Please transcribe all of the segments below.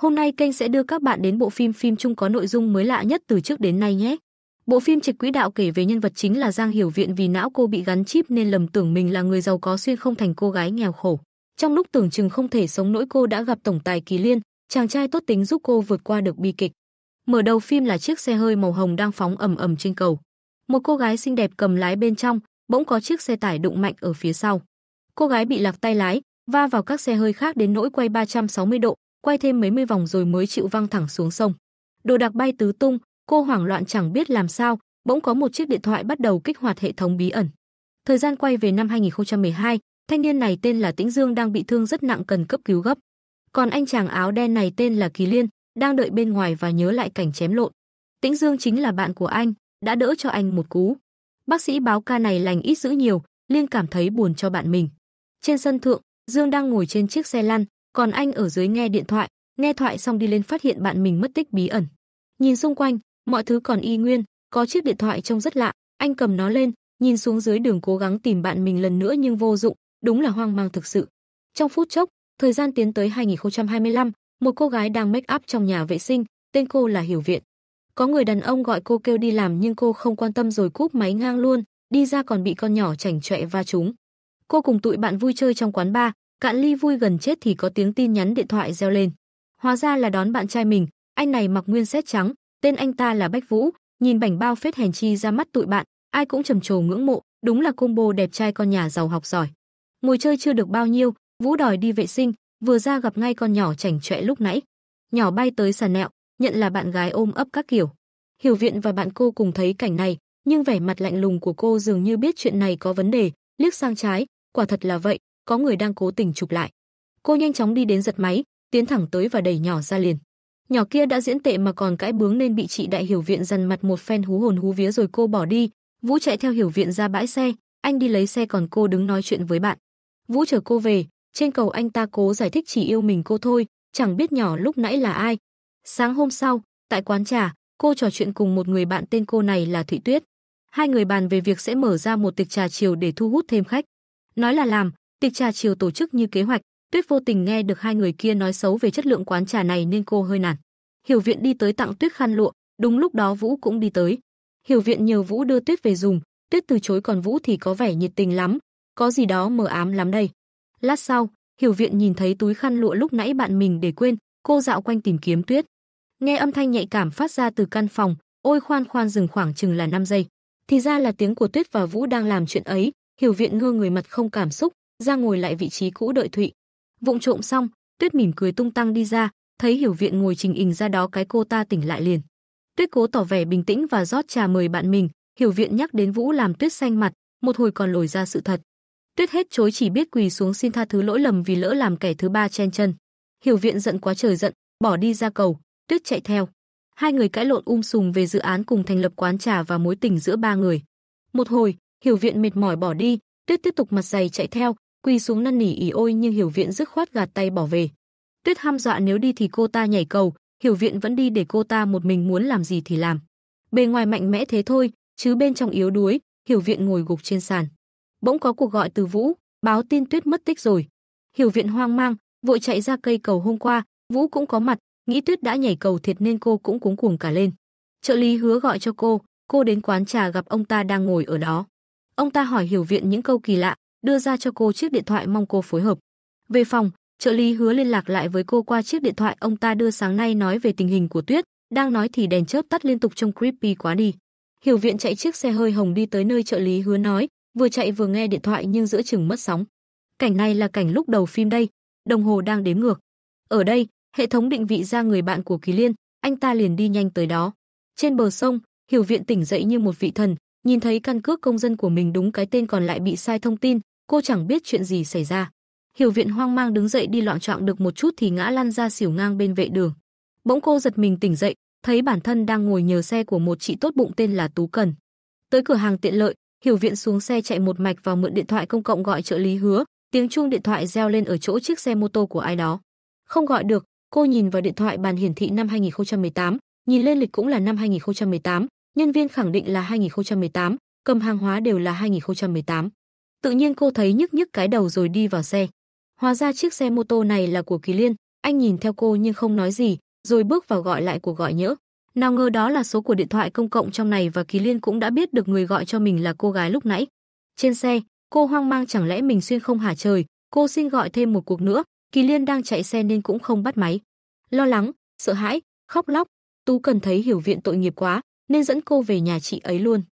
Hôm nay kênh sẽ đưa các bạn đến bộ phim phim chung có nội dung mới lạ nhất từ trước đến nay nhé. Bộ phim Trịch Quỹ Đạo kể về nhân vật chính là Giang Hiểu Viện vì não cô bị gắn chip nên lầm tưởng mình là người giàu có xuyên không thành cô gái nghèo khổ. Trong lúc tưởng chừng không thể sống nỗi cô đã gặp tổng tài Kỳ Liên, chàng trai tốt tính giúp cô vượt qua được bi kịch. Mở đầu phim là chiếc xe hơi màu hồng đang phóng ầm ầm trên cầu. Một cô gái xinh đẹp cầm lái bên trong, bỗng có chiếc xe tải đụng mạnh ở phía sau. Cô gái bị lạc tay lái, va vào các xe hơi khác đến nỗi quay 360 độ, quay thêm mấy mươi vòng rồi mới chịu văng thẳng xuống sông. Đồ đạc bay tứ tung, cô hoảng loạn chẳng biết làm sao, bỗng có một chiếc điện thoại bắt đầu kích hoạt hệ thống bí ẩn. Thời gian quay về năm 2012, thanh niên này tên là Tĩnh Dương đang bị thương rất nặng cần cấp cứu gấp. Còn anh chàng áo đen này tên là Kỳ Liên, đang đợi bên ngoài và nhớ lại cảnh chém lộn. Tĩnh Dương chính là bạn của anh, đã đỡ cho anh một cú. Bác sĩ báo ca này lành ít dữ nhiều, Liên cảm thấy buồn cho bạn mình. Trên sân thượng, Dương đang ngồi trên chiếc xe lăn, còn anh ở dưới nghe điện thoại, nghe thoại xong đi lên phát hiện bạn mình mất tích bí ẩn. Nhìn xung quanh, mọi thứ còn y nguyên, có chiếc điện thoại trông rất lạ, anh cầm nó lên, nhìn xuống dưới đường cố gắng tìm bạn mình lần nữa nhưng vô dụng, đúng là hoang mang thực sự. Trong phút chốc, thời gian tiến tới 2025, một cô gái đang make up trong nhà vệ sinh, tên cô là Hiểu Viện. Có người đàn ông gọi cô kêu đi làm nhưng cô không quan tâm rồi cúp máy ngang luôn, đi ra còn bị con nhỏ chảnh chọe va chúng. Cô cùng tụi bạn vui chơi trong quán bar, Cạn ly vui gần chết thì có tiếng tin nhắn điện thoại reo lên. Hóa ra là đón bạn trai mình, anh này mặc nguyên xét trắng, tên anh ta là Bách Vũ, nhìn bảnh bao phết hèn chi ra mắt tụi bạn, ai cũng trầm trồ ngưỡng mộ, đúng là combo đẹp trai con nhà giàu học giỏi. Ngồi chơi chưa được bao nhiêu, Vũ đòi đi vệ sinh, vừa ra gặp ngay con nhỏ chảnh chọe lúc nãy. Nhỏ bay tới sàn nẹo, nhận là bạn gái ôm ấp các kiểu. Hiểu viện và bạn cô cùng thấy cảnh này, nhưng vẻ mặt lạnh lùng của cô dường như biết chuyện này có vấn đề, liếc sang trái, quả thật là vậy, có người đang cố tình chụp lại. Cô nhanh chóng đi đến giật máy, tiến thẳng tới và đẩy nhỏ ra liền. Nhỏ kia đã diễn tệ mà còn cãi bướng nên bị chị đại hiểu viện dằn mặt một phen hú hồn hú vía rồi cô bỏ đi. Vũ chạy theo hiểu viện ra bãi xe, anh đi lấy xe còn cô đứng nói chuyện với bạn. Vũ chở cô về, trên cầu anh ta cố giải thích chỉ yêu mình cô thôi, chẳng biết nhỏ lúc nãy là ai. Sáng hôm sau, tại quán trà, cô trò chuyện cùng một người bạn tên cô này là Thụy Tuyết. Hai người bàn về việc sẽ mở ra một tiệc trà chiều để thu hút thêm khách. Nói là làm, Tiệc trà chiều tổ chức như kế hoạch, Tuyết vô tình nghe được hai người kia nói xấu về chất lượng quán trà này nên cô hơi nản. Hiểu Viện đi tới tặng Tuyết khăn lụa, đúng lúc đó Vũ cũng đi tới. Hiểu Viện nhờ Vũ đưa Tuyết về dùng, Tuyết từ chối còn Vũ thì có vẻ nhiệt tình lắm, có gì đó mờ ám lắm đây. Lát sau, Hiểu Viện nhìn thấy túi khăn lụa lúc nãy bạn mình để quên, cô dạo quanh tìm kiếm Tuyết. Nghe âm thanh nhạy cảm phát ra từ căn phòng, ôi khoan khoan dừng khoảng chừng là 5 giây. Thì ra là tiếng của Tuyết và Vũ đang làm chuyện ấy, Hiểu Viện ngơ người mặt không cảm xúc, ra ngồi lại vị trí cũ đợi Thụy. Vụng trộm xong, Tuyết mỉm cười tung tăng đi ra, thấy Hiểu Viện ngồi trình hình ra đó cái cô ta tỉnh lại liền. Tuyết cố tỏ vẻ bình tĩnh và rót trà mời bạn mình, Hiểu Viện nhắc đến Vũ làm Tuyết xanh mặt, một hồi còn lồi ra sự thật. Tuyết hết chối chỉ biết quỳ xuống xin tha thứ lỗi lầm vì lỡ làm kẻ thứ ba chen chân. Hiểu Viện giận quá trời giận, bỏ đi ra cầu, Tuyết chạy theo. Hai người cãi lộn um sùm về dự án cùng thành lập quán trà và mối tình giữa ba người. Một hồi, Hiểu Viện mệt mỏi bỏ đi, Tuyết tiếp tục mặt dày chạy theo, quỳ xuống năn nỉ ỉ ôi nhưng Hiểu Viện dứt khoát gạt tay bỏ về. Tuyết ham dọa nếu đi thì cô ta nhảy cầu, Hiểu Viện vẫn đi để cô ta một mình muốn làm gì thì làm. Bề ngoài mạnh mẽ thế thôi, chứ bên trong yếu đuối, Hiểu Viện ngồi gục trên sàn. Bỗng có cuộc gọi từ Vũ, báo tin Tuyết mất tích rồi. Hiểu Viện hoang mang, vội chạy ra cây cầu hôm qua, Vũ cũng có mặt, nghĩ Tuyết đã nhảy cầu thiệt nên cô cũng cuống cuồng cả lên. Trợ lý hứa gọi cho cô, cô đến quán trà gặp ông ta đang ngồi ở đó. Ông ta hỏi Hiểu Viện những câu kỳ lạ, đưa ra cho cô chiếc điện thoại mong cô phối hợp. Về phòng, trợ lý hứa liên lạc lại với cô qua chiếc điện thoại ông ta đưa sáng nay nói về tình hình của Tuyết, đang nói thì đèn chớp tắt liên tục trông creepy quá đi. Hiểu Viện chạy chiếc xe hơi hồng đi tới nơi trợ lý hứa nói, vừa chạy vừa nghe điện thoại nhưng giữa chừng mất sóng. Cảnh này là cảnh lúc đầu phim đây, đồng hồ đang đếm ngược. Ở đây, hệ thống định vị ra người bạn của Kỳ Liên, anh ta liền đi nhanh tới đó. Trên bờ sông, Hiểu Viện tỉnh dậy như một vị thần, nhìn thấy căn cước công dân của mình đúng cái tên còn lại bị sai thông tin, cô chẳng biết chuyện gì xảy ra. Hiểu Viện hoang mang đứng dậy đi loạn trọng được một chút thì ngã lăn ra xỉu ngang bên vệ đường. Bỗng cô giật mình tỉnh dậy, thấy bản thân đang ngồi nhờ xe của một chị tốt bụng tên là Tú Cần. Tới cửa hàng tiện lợi, Hiểu Viện xuống xe chạy một mạch vào mượn điện thoại công cộng gọi trợ lý Hứa, tiếng chuông điện thoại reo lên ở chỗ chiếc xe mô tô của ai đó. Không gọi được, cô nhìn vào điện thoại bàn hiển thị năm 2018, nhìn lên lịch cũng là năm 2018, nhân viên khẳng định là 2018, cầm hàng hóa đều là 2018. Tự nhiên cô thấy nhức nhức cái đầu rồi đi vào xe. Hóa ra chiếc xe mô tô này là của Kỳ Liên, anh nhìn theo cô nhưng không nói gì, rồi bước vào gọi lại cuộc gọi nhỡ. Nào ngờ đó là số của điện thoại công cộng trong này và Kỳ Liên cũng đã biết được người gọi cho mình là cô gái lúc nãy. Trên xe, cô hoang mang chẳng lẽ mình xuyên không hả trời, cô xin gọi thêm một cuộc nữa, Kỳ Liên đang chạy xe nên cũng không bắt máy. Lo lắng, sợ hãi, khóc lóc, Tú cần thấy hiểu viện tội nghiệp quá, nên dẫn cô về nhà chị ấy luôn.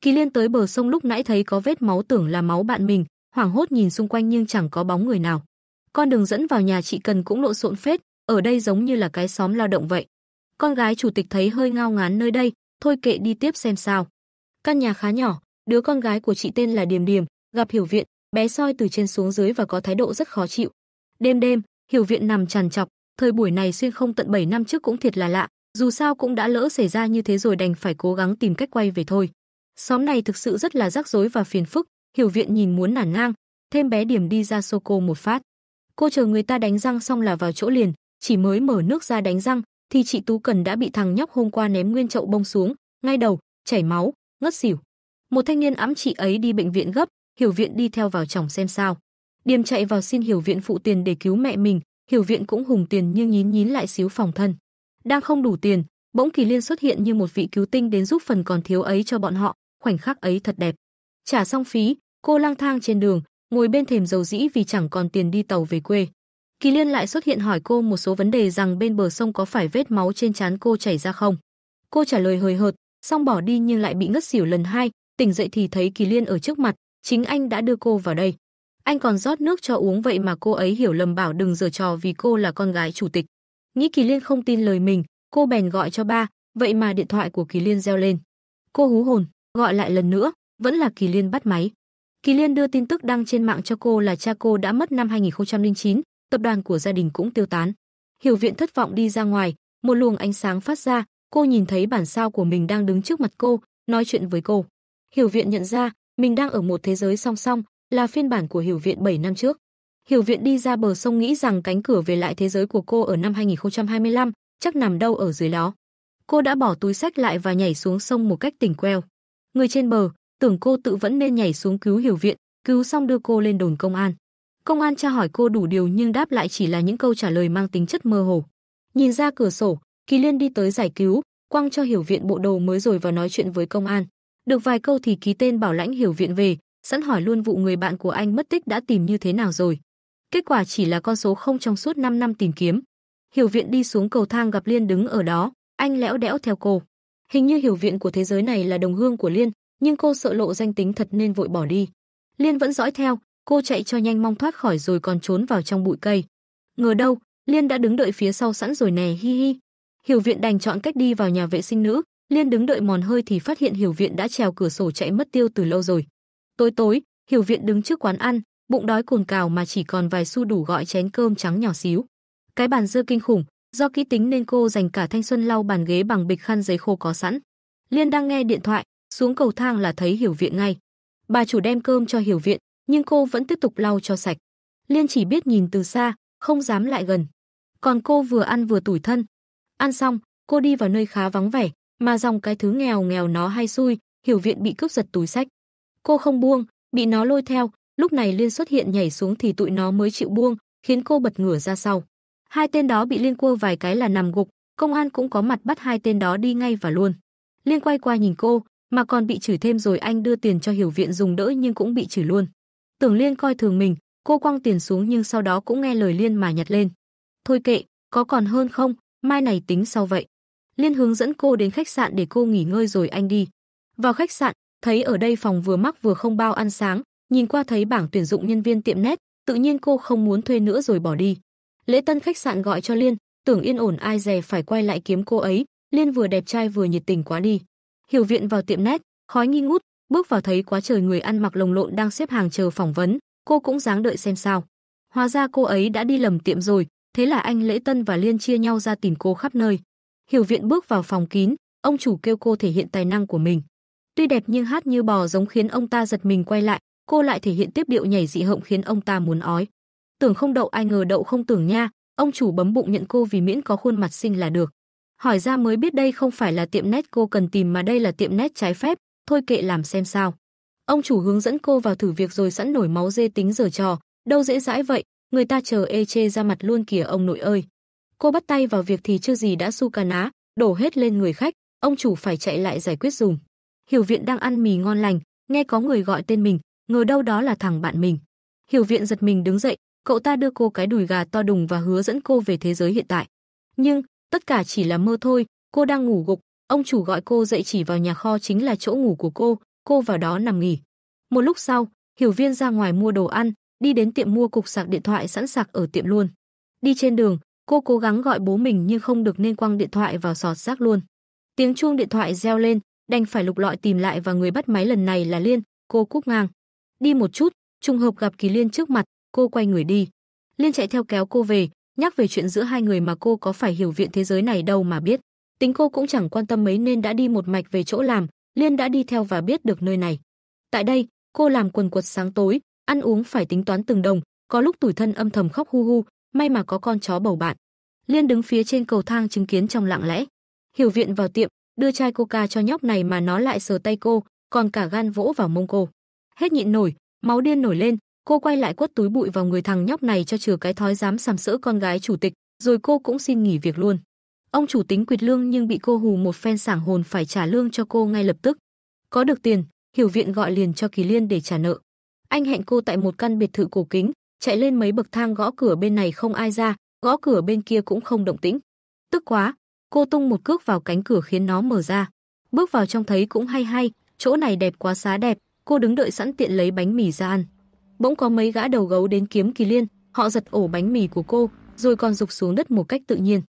Kỳ Liên tới bờ sông lúc nãy thấy có vết máu tưởng là máu bạn mình, hoảng hốt nhìn xung quanh nhưng chẳng có bóng người nào. Con đường dẫn vào nhà chị Cần cũng lộn xộn phết, ở đây giống như là cái xóm lao động vậy. Con gái chủ tịch thấy hơi ngao ngán nơi đây, thôi kệ đi tiếp xem sao. Căn nhà khá nhỏ, đứa con gái của chị tên là Điềm Điềm, gặp Hiểu Viện, bé soi từ trên xuống dưới và có thái độ rất khó chịu. Đêm đêm, Hiểu Viện nằm trằn trọc, thời buổi này xuyên không tận 7 năm trước cũng thiệt là lạ, dù sao cũng đã lỡ xảy ra như thế rồi đành phải cố gắng tìm cách quay về thôi. Xóm này thực sự rất là rắc rối và phiền phức, Hiểu Viện nhìn muốn nản ngang, thêm bé điểm đi ra xô cô một phát. Cô chờ người ta đánh răng xong là vào chỗ liền, chỉ mới mở nước ra đánh răng thì chị Tú Cần đã bị thằng nhóc hôm qua ném nguyên chậu bông xuống, ngay đầu, chảy máu, ngất xỉu. Một thanh niên ẵm chị ấy đi bệnh viện gấp, Hiểu Viện đi theo vào chồng xem sao. Điềm chạy vào xin Hiểu Viện phụ tiền để cứu mẹ mình, Hiểu Viện cũng hùng tiền nhưng nhín nhín lại xíu phòng thân đang không đủ tiền, bỗng Kỳ Liên xuất hiện như một vị cứu tinh đến giúp phần còn thiếu ấy cho bọn họ, khoảnh khắc ấy thật đẹp. Trả xong phí, cô lang thang trên đường, ngồi bên thềm dầu dĩ vì chẳng còn tiền đi tàu về quê. Kỳ Liên lại xuất hiện hỏi cô một số vấn đề rằng bên bờ sông có phải vết máu trên trán cô chảy ra không. Cô trả lời hời hợt, xong bỏ đi nhưng lại bị ngất xỉu lần hai, tỉnh dậy thì thấy Kỳ Liên ở trước mặt, chính anh đã đưa cô vào đây. Anh còn rót nước cho uống vậy mà cô ấy hiểu lầm bảo đừng giở trò vì cô là con gái chủ tịch. Nghĩ Kỳ Liên không tin lời mình, cô bèn gọi cho ba, vậy mà điện thoại của Kỳ Liên reo lên. Cô hú hồn, gọi lại lần nữa, vẫn là Kỳ Liên bắt máy. Kỳ Liên đưa tin tức đăng trên mạng cho cô là cha cô đã mất năm 2009, tập đoàn của gia đình cũng tiêu tán. Hiểu Viện thất vọng đi ra ngoài, một luồng ánh sáng phát ra, cô nhìn thấy bản sao của mình đang đứng trước mặt cô, nói chuyện với cô. Hiểu Viện nhận ra, mình đang ở một thế giới song song, là phiên bản của Hiểu Viện 7 năm trước. Hiểu Viện đi ra bờ sông nghĩ rằng cánh cửa về lại thế giới của cô ở năm 2025 chắc nằm đâu ở dưới đó. Cô đã bỏ túi sách lại và nhảy xuống sông một cách tỉnh queo. Người trên bờ tưởng cô tự vẫn nên nhảy xuống cứu Hiểu Viện, cứu xong đưa cô lên đồn công an. Công an tra hỏi cô đủ điều nhưng đáp lại chỉ là những câu trả lời mang tính chất mơ hồ. Nhìn ra cửa sổ, Kỳ Liên đi tới giải cứu, quăng cho Hiểu Viện bộ đồ mới rồi và nói chuyện với công an. Được vài câu thì ký tên bảo lãnh Hiểu Viện về, sẵn hỏi luôn vụ người bạn của anh mất tích đã tìm như thế nào rồi. Kết quả chỉ là con số không trong suốt 5 năm tìm kiếm. Hiểu viện đi xuống cầu thang gặp Liên đứng ở đó, anh lẽo đẽo theo cô. Hình như hiểu viện của thế giới này là đồng hương của Liên, nhưng cô sợ lộ danh tính thật nên vội bỏ đi. Liên vẫn dõi theo, cô chạy cho nhanh mong thoát khỏi rồi còn trốn vào trong bụi cây. Ngờ đâu, Liên đã đứng đợi phía sau sẵn rồi nè hi hi. Hiểu viện đành chọn cách đi vào nhà vệ sinh nữ, Liên đứng đợi mòn hơi thì phát hiện Hiểu viện đã trèo cửa sổ chạy mất tiêu từ lâu rồi. Tối tối, Hiểu viện đứng trước quán ăn, bụng đói cồn cào mà chỉ còn vài xu đủ gọi chén cơm trắng nhỏ xíu. Cái bàn dưa kinh khủng, do kỹ tính nên cô dành cả thanh xuân lau bàn ghế bằng bịch khăn giấy khô có sẵn. Liên đang nghe điện thoại, xuống cầu thang là thấy Hiểu Viện ngay. Bà chủ đem cơm cho Hiểu Viện, nhưng cô vẫn tiếp tục lau cho sạch. Liên chỉ biết nhìn từ xa, không dám lại gần. Còn cô vừa ăn vừa tủi thân. Ăn xong, cô đi vào nơi khá vắng vẻ, mà dòng cái thứ nghèo nghèo nó hay xui, Hiểu Viện bị cướp giật túi sách. Cô không buông, bị nó lôi theo, lúc này Liên xuất hiện nhảy xuống thì tụi nó mới chịu buông, khiến cô bật ngửa ra sau. Hai tên đó bị Liên cua vài cái là nằm gục, công an cũng có mặt bắt hai tên đó đi ngay và luôn. Liên quay qua nhìn cô, mà còn bị chửi thêm rồi anh đưa tiền cho hiểu viện dùng đỡ nhưng cũng bị chửi luôn. Tưởng Liên coi thường mình, cô quăng tiền xuống nhưng sau đó cũng nghe lời Liên mà nhặt lên. Thôi kệ, có còn hơn không, mai này tính sau vậy. Liên hướng dẫn cô đến khách sạn để cô nghỉ ngơi rồi anh đi. Vào khách sạn, thấy ở đây phòng vừa mắc vừa không bao ăn sáng, Nhìn qua thấy bảng tuyển dụng nhân viên tiệm nét, tự nhiên cô không muốn thuê nữa rồi bỏ đi. Lễ Tân khách sạn gọi cho Liên, tưởng yên ổn ai dè phải quay lại kiếm cô ấy, Liên vừa đẹp trai vừa nhiệt tình quá đi. Hiểu viện vào tiệm nét, khói nghi ngút, bước vào thấy quá trời người ăn mặc lồng lộn đang xếp hàng chờ phỏng vấn, cô cũng dáng đợi xem sao. Hóa ra cô ấy đã đi lầm tiệm rồi, thế là anh Lễ Tân và Liên chia nhau ra tìm cô khắp nơi. Hiểu viện bước vào phòng kín, ông chủ kêu cô thể hiện tài năng của mình. Tuy đẹp nhưng hát như bò giống khiến ông ta giật mình quay lại, cô lại thể hiện tiếp điệu nhảy dị hộng khiến ông ta muốn ói. Tưởng không đậu ai ngờ đậu không tưởng nha, ông chủ bấm bụng nhận cô vì miễn có khuôn mặt xinh là được. Hỏi ra mới biết đây không phải là tiệm nét cô cần tìm mà đây là tiệm nét trái phép, thôi kệ làm xem sao. Ông chủ hướng dẫn cô vào thử việc rồi sẵn nổi máu dê tính giờ trò, đâu dễ dãi vậy, người ta chờ ê chê ra mặt luôn kìa ông nội ơi. Cô bắt tay vào việc thì chưa gì đã su cà ná, đổ hết lên người khách, ông chủ phải chạy lại giải quyết dùm. Hiểu viện đang ăn mì ngon lành, nghe có người gọi tên mình, ngờ đâu đó là thằng bạn mình. Hiểu Viện giật mình đứng dậy, cậu ta đưa cô cái đùi gà to đùng và hứa dẫn cô về thế giới hiện tại. Nhưng, tất cả chỉ là mơ thôi, cô đang ngủ gục, ông chủ gọi cô dậy chỉ vào nhà kho chính là chỗ ngủ của cô, cô vào đó nằm nghỉ. Một lúc sau, Hiểu Viên ra ngoài mua đồ ăn, đi đến tiệm mua cục sạc điện thoại sẵn sạc ở tiệm luôn. Đi trên đường, cô cố gắng gọi bố mình nhưng không được nên quăng điện thoại vào sọt rác luôn. Tiếng chuông điện thoại reo lên, đành phải lục lọi tìm lại và người bắt máy lần này là Liên, cô cúp ngang. Đi một chút, trùng hợp gặp Kỳ Liên trước mặt, cô quay người đi. Liên chạy theo kéo cô về, nhắc về chuyện giữa hai người mà cô có phải hiểu viện thế giới này đâu mà biết. Tính cô cũng chẳng quan tâm mấy nên đã đi một mạch về chỗ làm, Liên đã đi theo và biết được nơi này. Tại đây, cô làm quần quật sáng tối, ăn uống phải tính toán từng đồng, có lúc tủi thân âm thầm khóc hu hu, may mà có con chó bầu bạn. Liên đứng phía trên cầu thang chứng kiến trong lặng lẽ. Hiểu viện vào tiệm, đưa chai coca cho nhóc này mà nó lại sờ tay cô, còn cả gan vỗ vào mông cô. Hết nhịn nổi, máu điên nổi lên, cô quay lại quất túi bụi vào người thằng nhóc này cho chừa cái thói dám sàm sỡ con gái chủ tịch, rồi cô cũng xin nghỉ việc luôn. Ông chủ tính quyệt lương nhưng bị cô hù một phen sảng hồn phải trả lương cho cô ngay lập tức. Có được tiền, Hiểu Viện gọi liền cho Kỳ Liên để trả nợ. Anh hẹn cô tại một căn biệt thự cổ kính, chạy lên mấy bậc thang gõ cửa bên này không ai ra, gõ cửa bên kia cũng không động tĩnh. Tức quá, cô tung một cước vào cánh cửa khiến nó mở ra. Bước vào trong thấy cũng hay hay, chỗ này đẹp quá xá đẹp, cô đứng đợi sẵn tiện lấy bánh mì ra ăn. Bỗng có mấy gã đầu gấu đến kiếm Kỳ Liên, họ giật ổ bánh mì của cô, rồi còn rục xuống đất một cách tự nhiên.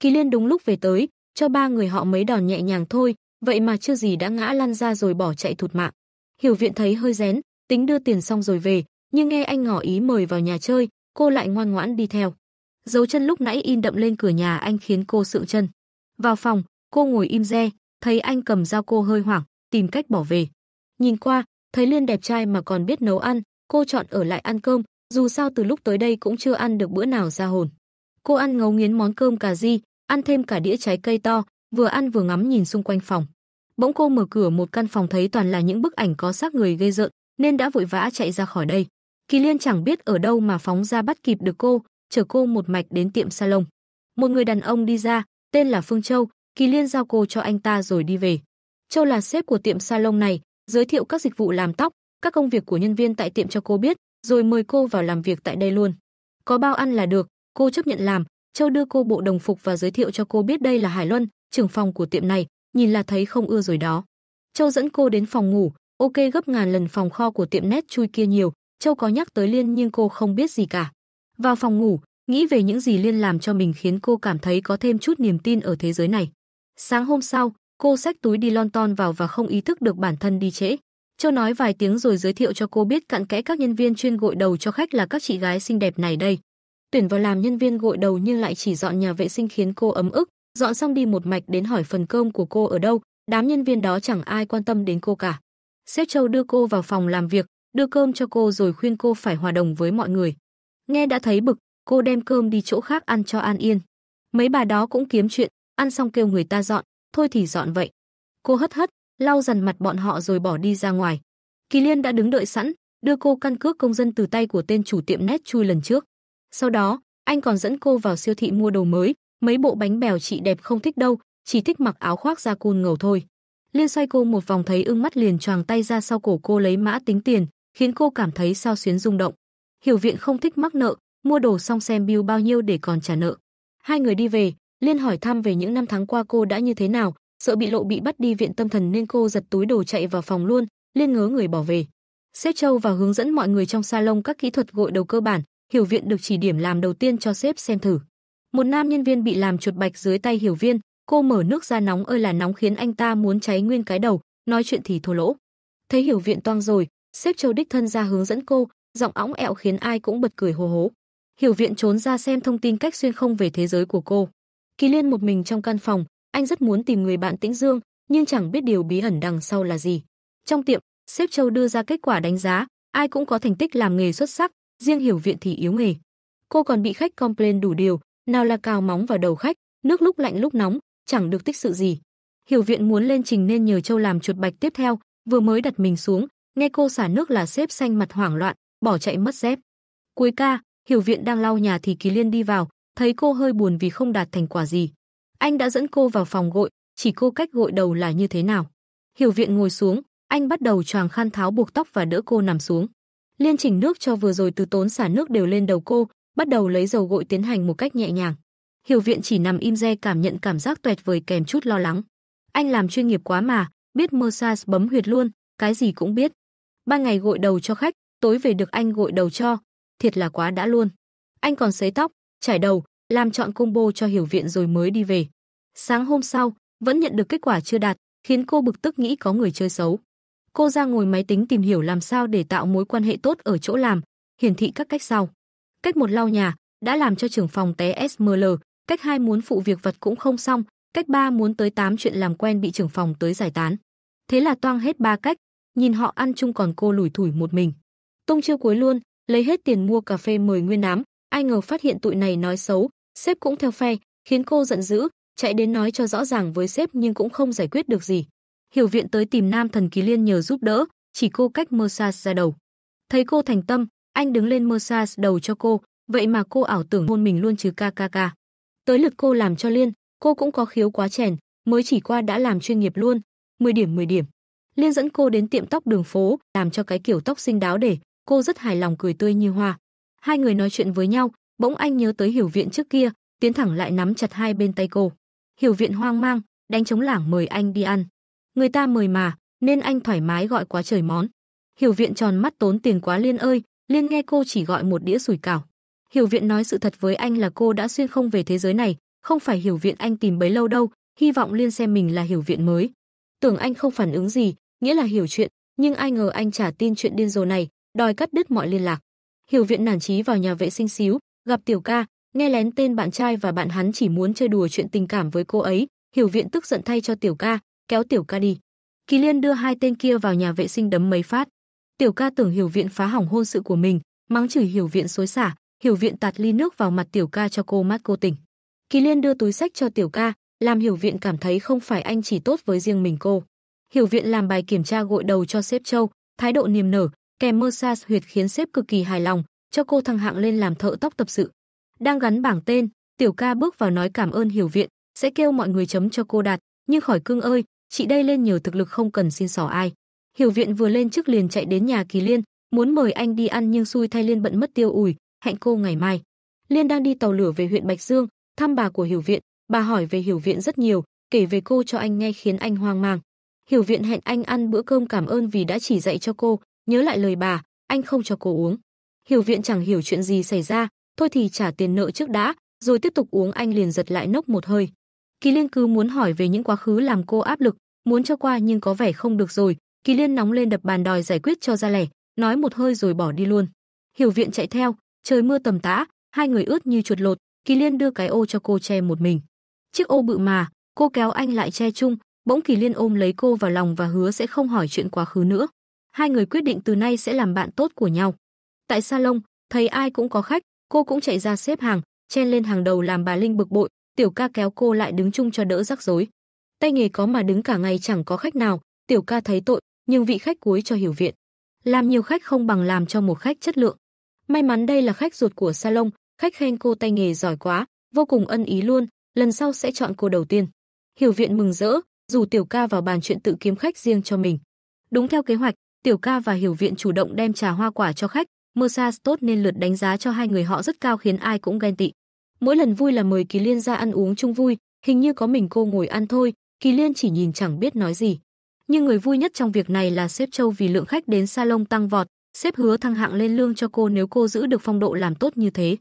Kỳ Liên đúng lúc về tới, cho ba người họ mấy đòn nhẹ nhàng thôi, vậy mà chưa gì đã ngã lăn ra rồi bỏ chạy thụt mạng. Hiểu Viện thấy hơi rén, tính đưa tiền xong rồi về, nhưng nghe anh ngỏ ý mời vào nhà chơi, cô lại ngoan ngoãn đi theo. Dấu chân lúc nãy in đậm lên cửa nhà anh khiến cô sượng chân. Vào phòng, cô ngồi im re, thấy anh cầm dao cô hơi hoảng, tìm cách bỏ về. Nhìn qua, Thấy Liên đẹp trai mà còn biết nấu ăn, cô chọn ở lại ăn cơm, dù sao từ lúc tới đây cũng chưa ăn được bữa nào ra hồn. Cô ăn ngấu nghiến món cơm cà ri, ăn thêm cả đĩa trái cây to, vừa ăn vừa ngắm nhìn xung quanh phòng. Bỗng cô mở cửa một căn phòng thấy toàn là những bức ảnh có xác người gây rợn, nên đã vội vã chạy ra khỏi đây. Kỳ Liên chẳng biết ở đâu mà phóng ra bắt kịp được cô, chở cô một mạch đến tiệm salon. Một người đàn ông đi ra, tên là Phương Châu, Kỳ Liên giao cô cho anh ta rồi đi về. Châu là sếp của tiệm salon này, giới thiệu các dịch vụ làm tóc, các công việc của nhân viên tại tiệm cho cô biết, rồi mời cô vào làm việc tại đây luôn. Có bao ăn là được, cô chấp nhận làm, Châu đưa cô bộ đồng phục và giới thiệu cho cô biết đây là Hải Luân, trưởng phòng của tiệm này, nhìn là thấy không ưa rồi đó. Châu dẫn cô đến phòng ngủ, ok gấp ngàn lần phòng kho của tiệm nét chui kia nhiều, Châu có nhắc tới Liên nhưng cô không biết gì cả. Vào phòng ngủ, nghĩ về những gì Liên làm cho mình khiến cô cảm thấy có thêm chút niềm tin ở thế giới này. Sáng hôm sau, Cô xách túi đi lon ton vào và không ý thức được bản thân đi trễ. Châu nói vài tiếng rồi giới thiệu cho cô biết cặn kẽ các nhân viên chuyên gội đầu cho khách là các chị gái xinh đẹp này đây. Tuyển vào làm nhân viên gội đầu nhưng lại chỉ dọn nhà vệ sinh khiến cô ấm ức, dọn xong đi một mạch đến hỏi phần cơm của cô ở đâu, đám nhân viên đó chẳng ai quan tâm đến cô cả. Sếp Châu đưa cô vào phòng làm việc, đưa cơm cho cô rồi khuyên cô phải hòa đồng với mọi người. Nghe đã thấy bực, cô đem cơm đi chỗ khác ăn cho an yên. Mấy bà đó cũng kiếm chuyện, ăn xong kêu người ta dọn, thôi thì dọn vậy. Cô hất hất, lau dần mặt bọn họ rồi bỏ đi ra ngoài. Kỳ Liên đã đứng đợi sẵn, đưa cô căn cước công dân từ tay của tên chủ tiệm nét chui lần trước. Sau đó, anh còn dẫn cô vào siêu thị mua đồ mới, mấy bộ bánh bèo chị đẹp không thích đâu, chỉ thích mặc áo khoác da côn ngầu thôi. Liên xoay cô một vòng thấy ưng mắt liền choàng tay ra sau cổ cô lấy mã tính tiền, khiến cô cảm thấy sao xuyến rung động. Hiểu viện không thích mắc nợ, mua đồ xong xem bill bao nhiêu để còn trả nợ. Hai người đi về, Liên hỏi thăm về những năm tháng qua cô đã như thế nào, sợ bị lộ bị bắt đi viện tâm thần nên cô giật túi đồ chạy vào phòng luôn, Liên ngớ người bỏ về. Sếp Châu vào hướng dẫn mọi người trong salon các kỹ thuật gội đầu cơ bản, Hiểu Viện được chỉ điểm làm đầu tiên cho sếp xem thử. Một nam nhân viên bị làm chuột bạch dưới tay Hiểu Viên, cô mở nước ra nóng ơi là nóng khiến anh ta muốn cháy nguyên cái đầu, nói chuyện thì thô lỗ. Thấy Hiểu Viện toang rồi, sếp Châu đích thân ra hướng dẫn cô, giọng õng ẹo khiến ai cũng bật cười hô hố. Hiểu Viện trốn ra xem thông tin cách xuyên không về thế giới của cô. Kỳ Liên một mình trong căn phòng, anh rất muốn tìm người bạn Tĩnh Dương, nhưng chẳng biết điều bí ẩn đằng sau là gì. Trong tiệm, sếp Châu đưa ra kết quả đánh giá, ai cũng có thành tích làm nghề xuất sắc, riêng hiểu viện thì yếu nghề. Cô còn bị khách complain đủ điều, nào là cào móng vào đầu khách, nước lúc lạnh lúc nóng, chẳng được tích sự gì. Hiểu viện muốn lên trình nên nhờ Châu làm chuột bạch tiếp theo, vừa mới đặt mình xuống, nghe cô xả nước là sếp xanh mặt hoảng loạn, bỏ chạy mất dép. Cuối ca, Hiểu viện đang lau nhà thì Kỳ Liên đi vào, thấy cô hơi buồn vì không đạt thành quả gì. Anh đã dẫn cô vào phòng gội, chỉ cô cách gội đầu là như thế nào. Hiểu viện ngồi xuống, anh bắt đầu choàng khăn tháo buộc tóc và đỡ cô nằm xuống. Liên chỉnh nước cho vừa rồi từ tốn xả nước đều lên đầu cô, bắt đầu lấy dầu gội tiến hành một cách nhẹ nhàng. Hiểu viện chỉ nằm im re cảm nhận cảm giác tuyệt vời kèm chút lo lắng. Anh làm chuyên nghiệp quá mà, biết massage bấm huyệt luôn, cái gì cũng biết. Ba ngày gội đầu cho khách, tối về được anh gội đầu cho, thiệt là quá đã luôn. Anh còn sấy tóc, chải đầu, làm chọn combo cho hiểu viện rồi mới đi về. Sáng hôm sau, vẫn nhận được kết quả chưa đạt, khiến cô bực tức nghĩ có người chơi xấu. Cô ra ngồi máy tính tìm hiểu làm sao để tạo mối quan hệ tốt ở chỗ làm, hiển thị các cách sau. Cách một lau nhà, đã làm cho trưởng phòng té SML, cách hai muốn phụ việc vật cũng không xong, cách ba muốn tới tám chuyện làm quen bị trưởng phòng tới giải tán. Thế là toang hết ba cách, nhìn họ ăn chung còn cô lủi thủi một mình. Tung chưa cuối luôn, lấy hết tiền mua cà phê mời Nguyên Nám, ai ngờ phát hiện tụi này nói xấu, Sếp cũng theo phe, khiến cô giận dữ, chạy đến nói cho rõ ràng với sếp nhưng cũng không giải quyết được gì. Hiểu viện tới tìm nam thần ký liên nhờ giúp đỡ, chỉ cô cách massage ra đầu. Thấy cô thành tâm, anh đứng lên massage đầu cho cô, vậy mà cô ảo tưởng hôn mình luôn chứ ca Tới lượt cô làm cho liên, cô cũng có khiếu quá chèn, mới chỉ qua đã làm chuyên nghiệp luôn, 10 điểm 10 điểm. Liên dẫn cô đến tiệm tóc đường phố, làm cho cái kiểu tóc xinh đáo để, cô rất hài lòng cười tươi như hoa. Hai người nói chuyện với nhau, Bỗng anh nhớ tới Hiểu Viện trước kia, tiến thẳng lại nắm chặt hai bên tay cô. Hiểu Viện hoang mang, đánh chống lảng mời anh đi ăn. Người ta mời mà, nên anh thoải mái gọi quá trời món. Hiểu Viện tròn mắt tốn tiền quá Liên ơi, Liên nghe cô chỉ gọi một đĩa sủi cảo. Hiểu Viện nói sự thật với anh là cô đã xuyên không về thế giới này, không phải Hiểu Viện anh tìm bấy lâu đâu, hy vọng Liên xem mình là Hiểu Viện mới. Tưởng anh không phản ứng gì, nghĩa là hiểu chuyện, nhưng ai ngờ anh trả tin chuyện điên rồ này, đòi cắt đứt mọi liên lạc. Hiểu Viện nản chí vào nhà vệ sinh xíu, Gặp tiểu ca, nghe lén tên bạn trai và bạn hắn chỉ muốn chơi đùa chuyện tình cảm với cô ấy, hiểu viện tức giận thay cho tiểu ca, kéo tiểu ca đi. Kỳ Liên đưa hai tên kia vào nhà vệ sinh đấm mấy phát. Tiểu ca tưởng hiểu viện phá hỏng hôn sự của mình, mắng chửi hiểu viện xối xả, hiểu viện tạt ly nước vào mặt tiểu ca cho cô mát cô tỉnh. Kỳ Liên đưa túi sách cho tiểu ca, làm hiểu viện cảm thấy không phải anh chỉ tốt với riêng mình cô. Hiểu viện làm bài kiểm tra gội đầu cho sếp Châu, thái độ niềm nở, kèm massage huyệt khiến sếp cực kỳ hài lòng, cho cô thăng hạng lên làm thợ tóc tập sự. Đang gắn bảng tên, Tiểu ca bước vào nói cảm ơn hiểu viện, sẽ kêu mọi người chấm cho cô đạt, nhưng khỏi cưng ơi, chị đây lên nhiều thực lực không cần xin xỏ ai. Hiểu viện vừa lên trước liền chạy đến nhà Kỳ Liên, muốn mời anh đi ăn nhưng xui thay Liên bận mất tiêu ủi, hẹn cô ngày mai. Liên đang đi tàu lửa về huyện Bạch Dương, thăm bà của Hiểu viện, bà hỏi về Hiểu viện rất nhiều, kể về cô cho anh nghe khiến anh hoang mang. Hiểu viện hẹn anh ăn bữa cơm cảm ơn vì đã chỉ dạy cho cô, nhớ lại lời bà, anh không cho cô uống. Hiểu viện chẳng hiểu chuyện gì xảy ra, thôi thì trả tiền nợ trước đã, rồi tiếp tục uống anh liền giật lại nốc một hơi. Kỳ Liên cứ muốn hỏi về những quá khứ làm cô áp lực, muốn cho qua nhưng có vẻ không được rồi, Kỳ Liên nóng lên đập bàn đòi giải quyết cho ra lẻ, nói một hơi rồi bỏ đi luôn. Hiểu viện chạy theo, trời mưa tầm tã, hai người ướt như chuột lột, Kỳ Liên đưa cái ô cho cô che một mình. Chiếc ô bự mà, cô kéo anh lại che chung, bỗng Kỳ Liên ôm lấy cô vào lòng và hứa sẽ không hỏi chuyện quá khứ nữa. Hai người quyết định từ nay sẽ làm bạn tốt của nhau. Tại salon, thấy ai cũng có khách, cô cũng chạy ra xếp hàng, chen lên hàng đầu làm bà Linh bực bội, tiểu ca kéo cô lại đứng chung cho đỡ rắc rối. Tay nghề có mà đứng cả ngày chẳng có khách nào, tiểu ca thấy tội, nhưng vị khách cuối cho hiểu viện. Làm nhiều khách không bằng làm cho một khách chất lượng. May mắn đây là khách ruột của salon, khách khen cô tay nghề giỏi quá, vô cùng ân ý luôn, lần sau sẽ chọn cô đầu tiên. Hiểu viện mừng rỡ, dù tiểu ca vào bàn chuyện tự kiếm khách riêng cho mình. Đúng theo kế hoạch, tiểu ca và hiểu viện chủ động đem trà hoa quả cho khách, Mursa tốt nên lượt đánh giá cho hai người họ rất cao khiến ai cũng ghen tị. Mỗi lần vui là mời Kỳ Liên ra ăn uống chung vui, hình như có mình cô ngồi ăn thôi, Kỳ Liên chỉ nhìn chẳng biết nói gì. Nhưng người vui nhất trong việc này là sếp Châu vì lượng khách đến salon tăng vọt, sếp hứa thăng hạng lên lương cho cô nếu cô giữ được phong độ làm tốt như thế.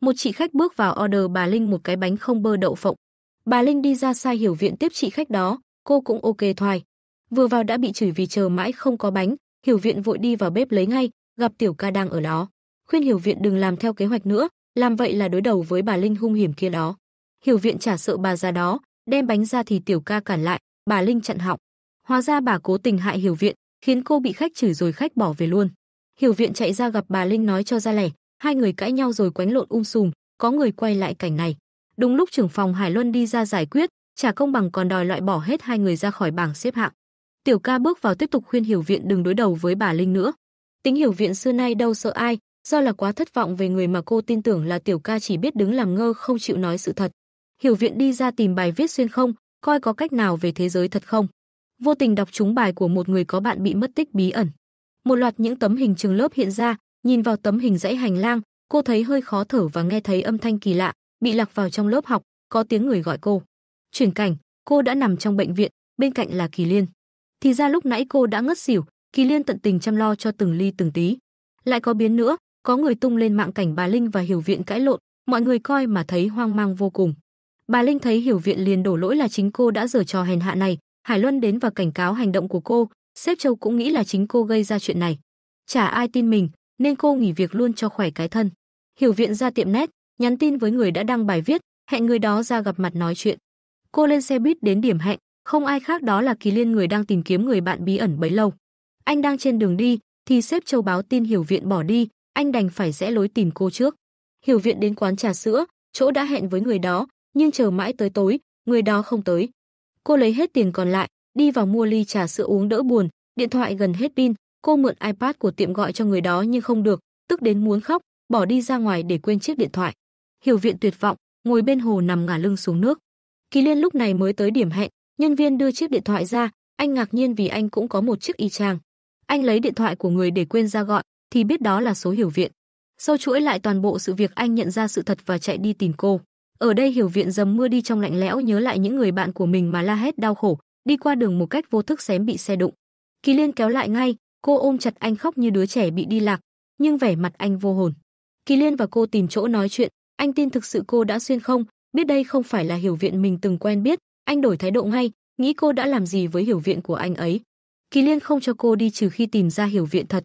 Một chị khách bước vào order bà Linh một cái bánh không bơ đậu phộng. Bà Linh đi ra sai hiểu viện tiếp chị khách đó, cô cũng ok thoải. Vừa vào đã bị chửi vì chờ mãi không có bánh, hiểu viện vội đi vào bếp lấy ngay, gặp tiểu ca đang ở đó, khuyên Hiểu Viện đừng làm theo kế hoạch nữa, làm vậy là đối đầu với bà Linh hung hiểm kia đó. Hiểu Viện trả sợ bà ra đó, đem bánh ra thì tiểu ca cản lại, bà Linh chặn họng. Hóa ra bà cố tình hại Hiểu Viện, khiến cô bị khách chửi rồi khách bỏ về luôn. Hiểu Viện chạy ra gặp bà Linh nói cho ra lẻ, hai người cãi nhau rồi quánh lộn um sùm, có người quay lại cảnh này. Đúng lúc trưởng phòng Hải Luân đi ra giải quyết, trả công bằng còn đòi loại bỏ hết hai người ra khỏi bảng xếp hạng. Tiểu ca bước vào tiếp tục khuyên Hiểu Viện đừng đối đầu với bà Linh nữa. Tính hiểu viện xưa nay đâu sợ ai, do là quá thất vọng về người mà cô tin tưởng là tiểu ca chỉ biết đứng làm ngơ không chịu nói sự thật. Hiểu viện đi ra tìm bài viết xuyên không, coi có cách nào về thế giới thật không. Vô tình đọc trúng bài của một người có bạn bị mất tích bí ẩn. Một loạt những tấm hình trường lớp hiện ra, nhìn vào tấm hình dãy hành lang, cô thấy hơi khó thở và nghe thấy âm thanh kỳ lạ, bị lạc vào trong lớp học, có tiếng người gọi cô. Chuyển cảnh, cô đã nằm trong bệnh viện, bên cạnh là Kỳ Liên. Thì ra lúc nãy cô đã ngất xỉu, Kỳ Liên tận tình chăm lo cho từng ly từng tí. Lại có biến nữa, có người tung lên mạng cảnh bà Linh và Hiểu Viện cãi lộn, mọi người coi mà thấy hoang mang vô cùng. Bà Linh thấy Hiểu Viện liền đổ lỗi là chính cô đã giở trò hèn hạ này, Hải Luân đến và cảnh cáo hành động của cô, sếp Châu cũng nghĩ là chính cô gây ra chuyện này. Chả ai tin mình, nên cô nghỉ việc luôn cho khỏe cái thân. Hiểu Viện ra tiệm nét, nhắn tin với người đã đăng bài viết, hẹn người đó ra gặp mặt nói chuyện. Cô lên xe buýt đến điểm hẹn, không ai khác đó là Kỳ Liên người đang tìm kiếm người bạn bí ẩn bấy lâu. Anh đang trên đường đi thì sếp Châu báo tin Hiểu Viện bỏ đi, anh đành phải rẽ lối tìm cô trước. Hiểu Viện đến quán trà sữa, chỗ đã hẹn với người đó, nhưng chờ mãi tới tối, người đó không tới. Cô lấy hết tiền còn lại, đi vào mua ly trà sữa uống đỡ buồn, điện thoại gần hết pin, cô mượn iPad của tiệm gọi cho người đó nhưng không được, tức đến muốn khóc, bỏ đi ra ngoài để quên chiếc điện thoại. Hiểu Viện tuyệt vọng, ngồi bên hồ nằm ngả lưng xuống nước. Kỳ Liên lúc này mới tới điểm hẹn, nhân viên đưa chiếc điện thoại ra, anh ngạc nhiên vì anh cũng có một chiếc y chang. Anh lấy điện thoại của người để quên ra gọi, thì biết đó là số hiểu viện. Sau chuỗi lại toàn bộ sự việc anh nhận ra sự thật và chạy đi tìm cô. Ở đây hiểu viện dầm mưa đi trong lạnh lẽo nhớ lại những người bạn của mình mà la hét đau khổ, đi qua đường một cách vô thức xém bị xe đụng. Kỳ Liên kéo lại ngay, cô ôm chặt anh khóc như đứa trẻ bị đi lạc, nhưng vẻ mặt anh vô hồn. Kỳ Liên và cô tìm chỗ nói chuyện, anh tin thực sự cô đã xuyên không, biết đây không phải là hiểu viện mình từng quen biết, anh đổi thái độ ngay, nghĩ cô đã làm gì với hiểu viện của anh ấy. Kỳ Liên không cho cô đi trừ khi tìm ra hiểu viện thật.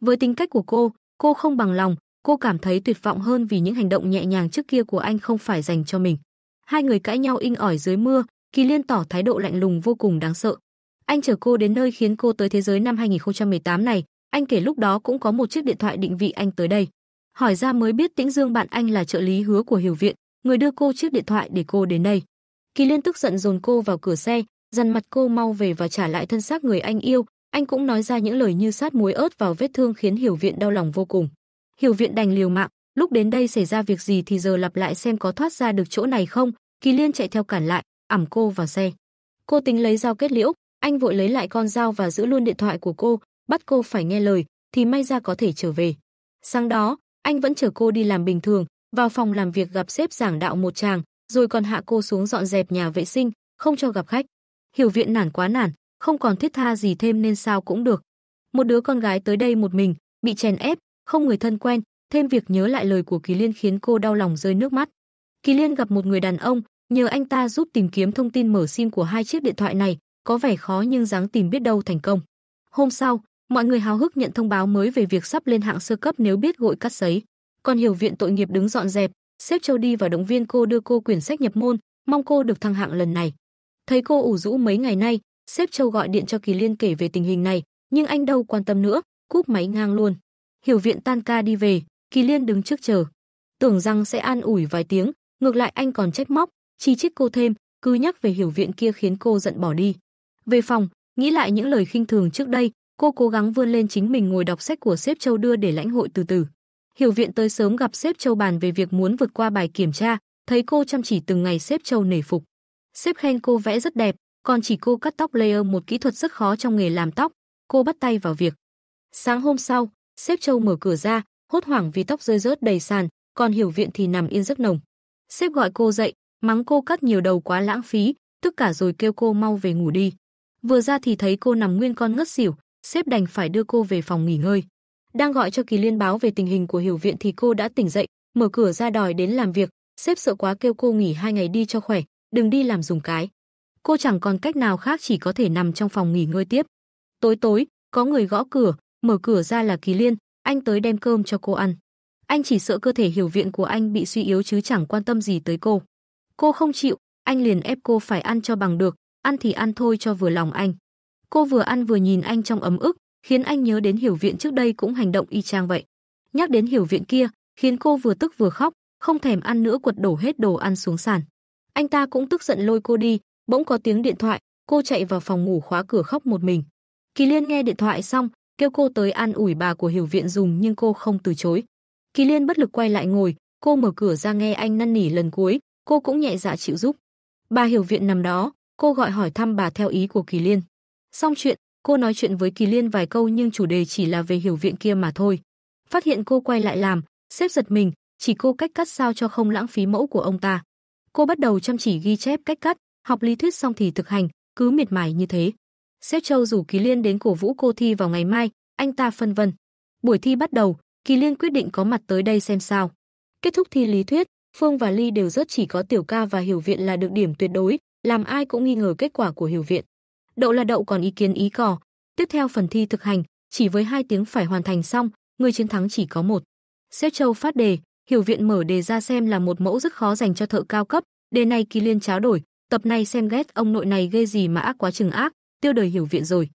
Với tính cách của cô, cô không bằng lòng, cô cảm thấy tuyệt vọng hơn vì những hành động nhẹ nhàng trước kia của anh không phải dành cho mình. Hai người cãi nhau in ỏi dưới mưa, Kỳ Liên tỏ thái độ lạnh lùng vô cùng đáng sợ. Anh chở cô đến nơi khiến cô tới thế giới năm 2018 này, anh kể lúc đó cũng có một chiếc điện thoại định vị anh tới đây. Hỏi ra mới biết Tĩnh Dương bạn anh là trợ lý hứa của Hiểu Viện, người đưa cô chiếc điện thoại để cô đến đây. Kỳ Liên tức giận dồn cô vào cửa xe, dằn mặt cô mau về và trả lại thân xác người anh yêu, anh cũng nói ra những lời như sát muối ớt vào vết thương khiến Hiểu Viện đau lòng vô cùng. Hiểu Viện đành liều mạng, lúc đến đây xảy ra việc gì thì giờ lặp lại xem có thoát ra được chỗ này không, Kỳ Liên chạy theo cản lại, ẩm cô vào xe. Cô tính lấy dao kết liễu, anh vội lấy lại con dao và giữ luôn điện thoại của cô, bắt cô phải nghe lời, thì may ra có thể trở về. Sáng đó, anh vẫn chở cô đi làm bình thường, vào phòng làm việc gặp sếp giảng đạo một chàng, rồi còn hạ cô xuống dọn dẹp nhà vệ sinh, không cho gặp khách. Hiểu viện nản quá nản, không còn thiết tha gì thêm nên sao cũng được. Một đứa con gái tới đây một mình, bị chèn ép, không người thân quen, thêm việc nhớ lại lời của Kỳ Liên khiến cô đau lòng rơi nước mắt. Kỳ Liên gặp một người đàn ông, nhờ anh ta giúp tìm kiếm thông tin mở SIM của hai chiếc điện thoại này, có vẻ khó nhưng dáng tìm biết đâu thành công. Hôm sau, mọi người háo hức nhận thông báo mới về việc sắp lên hạng sơ cấp nếu biết gội cắt giấy. Còn hiểu viện tội nghiệp đứng dọn dẹp, xếp Châu đi và động viên cô đưa cô quyển sách nhập môn, mong cô được thăng hạng lần này. Thấy cô ủ rũ mấy ngày nay, sếp Châu gọi điện cho Kỳ Liên kể về tình hình này, nhưng anh đâu quan tâm nữa, cúp máy ngang luôn. Hiểu viện tan ca đi về, Kỳ Liên đứng trước chờ. Tưởng rằng sẽ an ủi vài tiếng, ngược lại anh còn trách móc, chỉ trích cô thêm, cứ nhắc về hiểu viện kia khiến cô giận bỏ đi. Về phòng, nghĩ lại những lời khinh thường trước đây, cô cố gắng vươn lên chính mình ngồi đọc sách của sếp Châu đưa để lãnh hội từ từ. Hiểu viện tới sớm gặp sếp Châu bàn về việc muốn vượt qua bài kiểm tra, thấy cô chăm chỉ từng ngày sếp Châu nể phục. Sếp khen cô vẽ rất đẹp, còn chỉ cô cắt tóc layer một kỹ thuật rất khó trong nghề làm tóc. Cô bắt tay vào việc. Sáng hôm sau, sếp Châu mở cửa ra, hốt hoảng vì tóc rơi rớt đầy sàn, còn Hiểu Viện thì nằm yên giấc nồng. Sếp gọi cô dậy, mắng cô cắt nhiều đầu quá lãng phí, tức cả rồi kêu cô mau về ngủ đi. Vừa ra thì thấy cô nằm nguyên con ngất xỉu, sếp đành phải đưa cô về phòng nghỉ ngơi. Đang gọi cho Kỳ Liên báo về tình hình của Hiểu Viện thì cô đã tỉnh dậy, mở cửa ra đòi đến làm việc, sếp sợ quá kêu cô nghỉ hai ngày đi cho khỏe, đừng đi làm dùng cái. Cô chẳng còn cách nào khác chỉ có thể nằm trong phòng nghỉ ngơi tiếp. Tối tối, có người gõ cửa, mở cửa ra là Kỳ Liên, anh tới đem cơm cho cô ăn. Anh chỉ sợ cơ thể hiểu viện của anh bị suy yếu chứ chẳng quan tâm gì tới cô. Cô không chịu, anh liền ép cô phải ăn cho bằng được, ăn thì ăn thôi cho vừa lòng anh. Cô vừa ăn vừa nhìn anh trong ấm ức, khiến anh nhớ đến hiểu viện trước đây cũng hành động y chang vậy. Nhắc đến hiểu viện kia, khiến cô vừa tức vừa khóc, không thèm ăn nữa quật đổ hết đồ ăn xuống sàn. Anh ta cũng tức giận lôi cô đi, bỗng có tiếng điện thoại, cô chạy vào phòng ngủ khóa cửa khóc một mình. Kỳ Liên nghe điện thoại xong, kêu cô tới an ủi bà của Hiểu Viện dùng nhưng cô không từ chối. Kỳ Liên bất lực quay lại ngồi, cô mở cửa ra nghe anh năn nỉ lần cuối, cô cũng nhẹ dạ chịu giúp. Bà Hiểu Viện nằm đó, cô gọi hỏi thăm bà theo ý của Kỳ Liên. Xong chuyện, cô nói chuyện với Kỳ Liên vài câu nhưng chủ đề chỉ là về Hiểu Viện kia mà thôi. Phát hiện cô quay lại làm, xếp giật mình, chỉ cô cách cắt sao cho không lãng phí mẫu của ông ta. Cô bắt đầu chăm chỉ ghi chép cách cắt, học lý thuyết xong thì thực hành, cứ miệt mài như thế. Sếp Châu rủ Kỳ Liên đến cổ vũ cô thi vào ngày mai, anh ta phân vân. Buổi thi bắt đầu, Kỳ Liên quyết định có mặt tới đây xem sao. Kết thúc thi lý thuyết, Phương và Ly đều rất chỉ có Tiểu Ca và Hiểu Viện là được điểm tuyệt đối, làm ai cũng nghi ngờ kết quả của Hiểu Viện. Đậu là đậu còn ý kiến ý cò. Tiếp theo phần thi thực hành, chỉ với hai tiếng phải hoàn thành xong, người chiến thắng chỉ có một. Sếp Châu phát đề, Hiểu viện mở đề ra xem là một mẫu rất khó dành cho thợ cao cấp, đề này Kỳ Liên tráo đổi, tập này xem ghét ông nội này ghê gì mà ác quá chừng ác, tiêu đời hiểu viện rồi.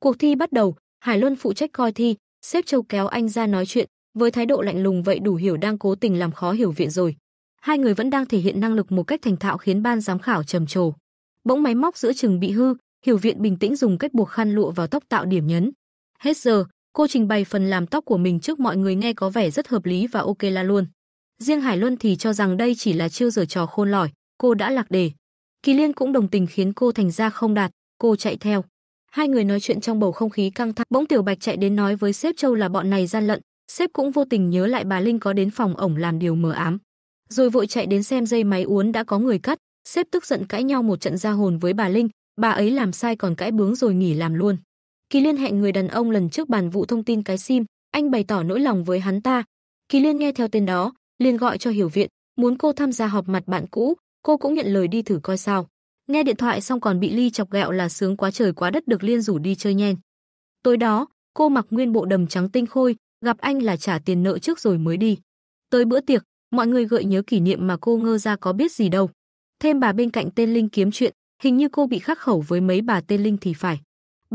Cuộc thi bắt đầu, Hải Luân phụ trách coi thi, xếp Châu kéo anh ra nói chuyện, với thái độ lạnh lùng vậy đủ hiểu đang cố tình làm khó hiểu viện rồi. Hai người vẫn đang thể hiện năng lực một cách thành thạo khiến ban giám khảo trầm trồ. Bỗng máy móc giữa chừng bị hư, hiểu viện bình tĩnh dùng cách buộc khăn lụa vào tóc tạo điểm nhấn. Hết giờ, Cô trình bày phần làm tóc của mình trước mọi người nghe có vẻ rất hợp lý và ok la luôn. Riêng Hải Luân thì cho rằng đây chỉ là chiêu giở trò khôn lỏi, cô đã lạc đề. Kỳ Liên cũng đồng tình khiến cô thành ra không đạt, cô chạy theo. Hai người nói chuyện trong bầu không khí căng thẳng, bỗng Tiểu Bạch chạy đến nói với sếp Châu là bọn này gian lận, sếp cũng vô tình nhớ lại bà Linh có đến phòng ổng làm điều mờ ám. Rồi vội chạy đến xem dây máy uốn đã có người cắt, sếp tức giận cãi nhau một trận ra hồn với bà Linh, bà ấy làm sai còn cãi bướng rồi nghỉ làm luôn. Kỳ Liên hẹn người đàn ông lần trước bàn vụ thông tin cái sim, anh bày tỏ nỗi lòng với hắn ta. Kỳ Liên nghe theo tên đó, liền gọi cho Hiểu Viện, muốn cô tham gia họp mặt bạn cũ, cô cũng nhận lời đi thử coi sao. Nghe điện thoại xong còn bị Ly chọc ghẹo là sướng quá trời quá đất được Liên rủ đi chơi nhen. Tối đó, cô mặc nguyên bộ đầm trắng tinh khôi, gặp anh là trả tiền nợ trước rồi mới đi. Tới bữa tiệc, mọi người gợi nhớ kỷ niệm mà cô ngơ ra có biết gì đâu. Thêm bà bên cạnh tên Linh kiếm chuyện, hình như cô bị khắc khẩu với mấy bà tên Linh thì phải.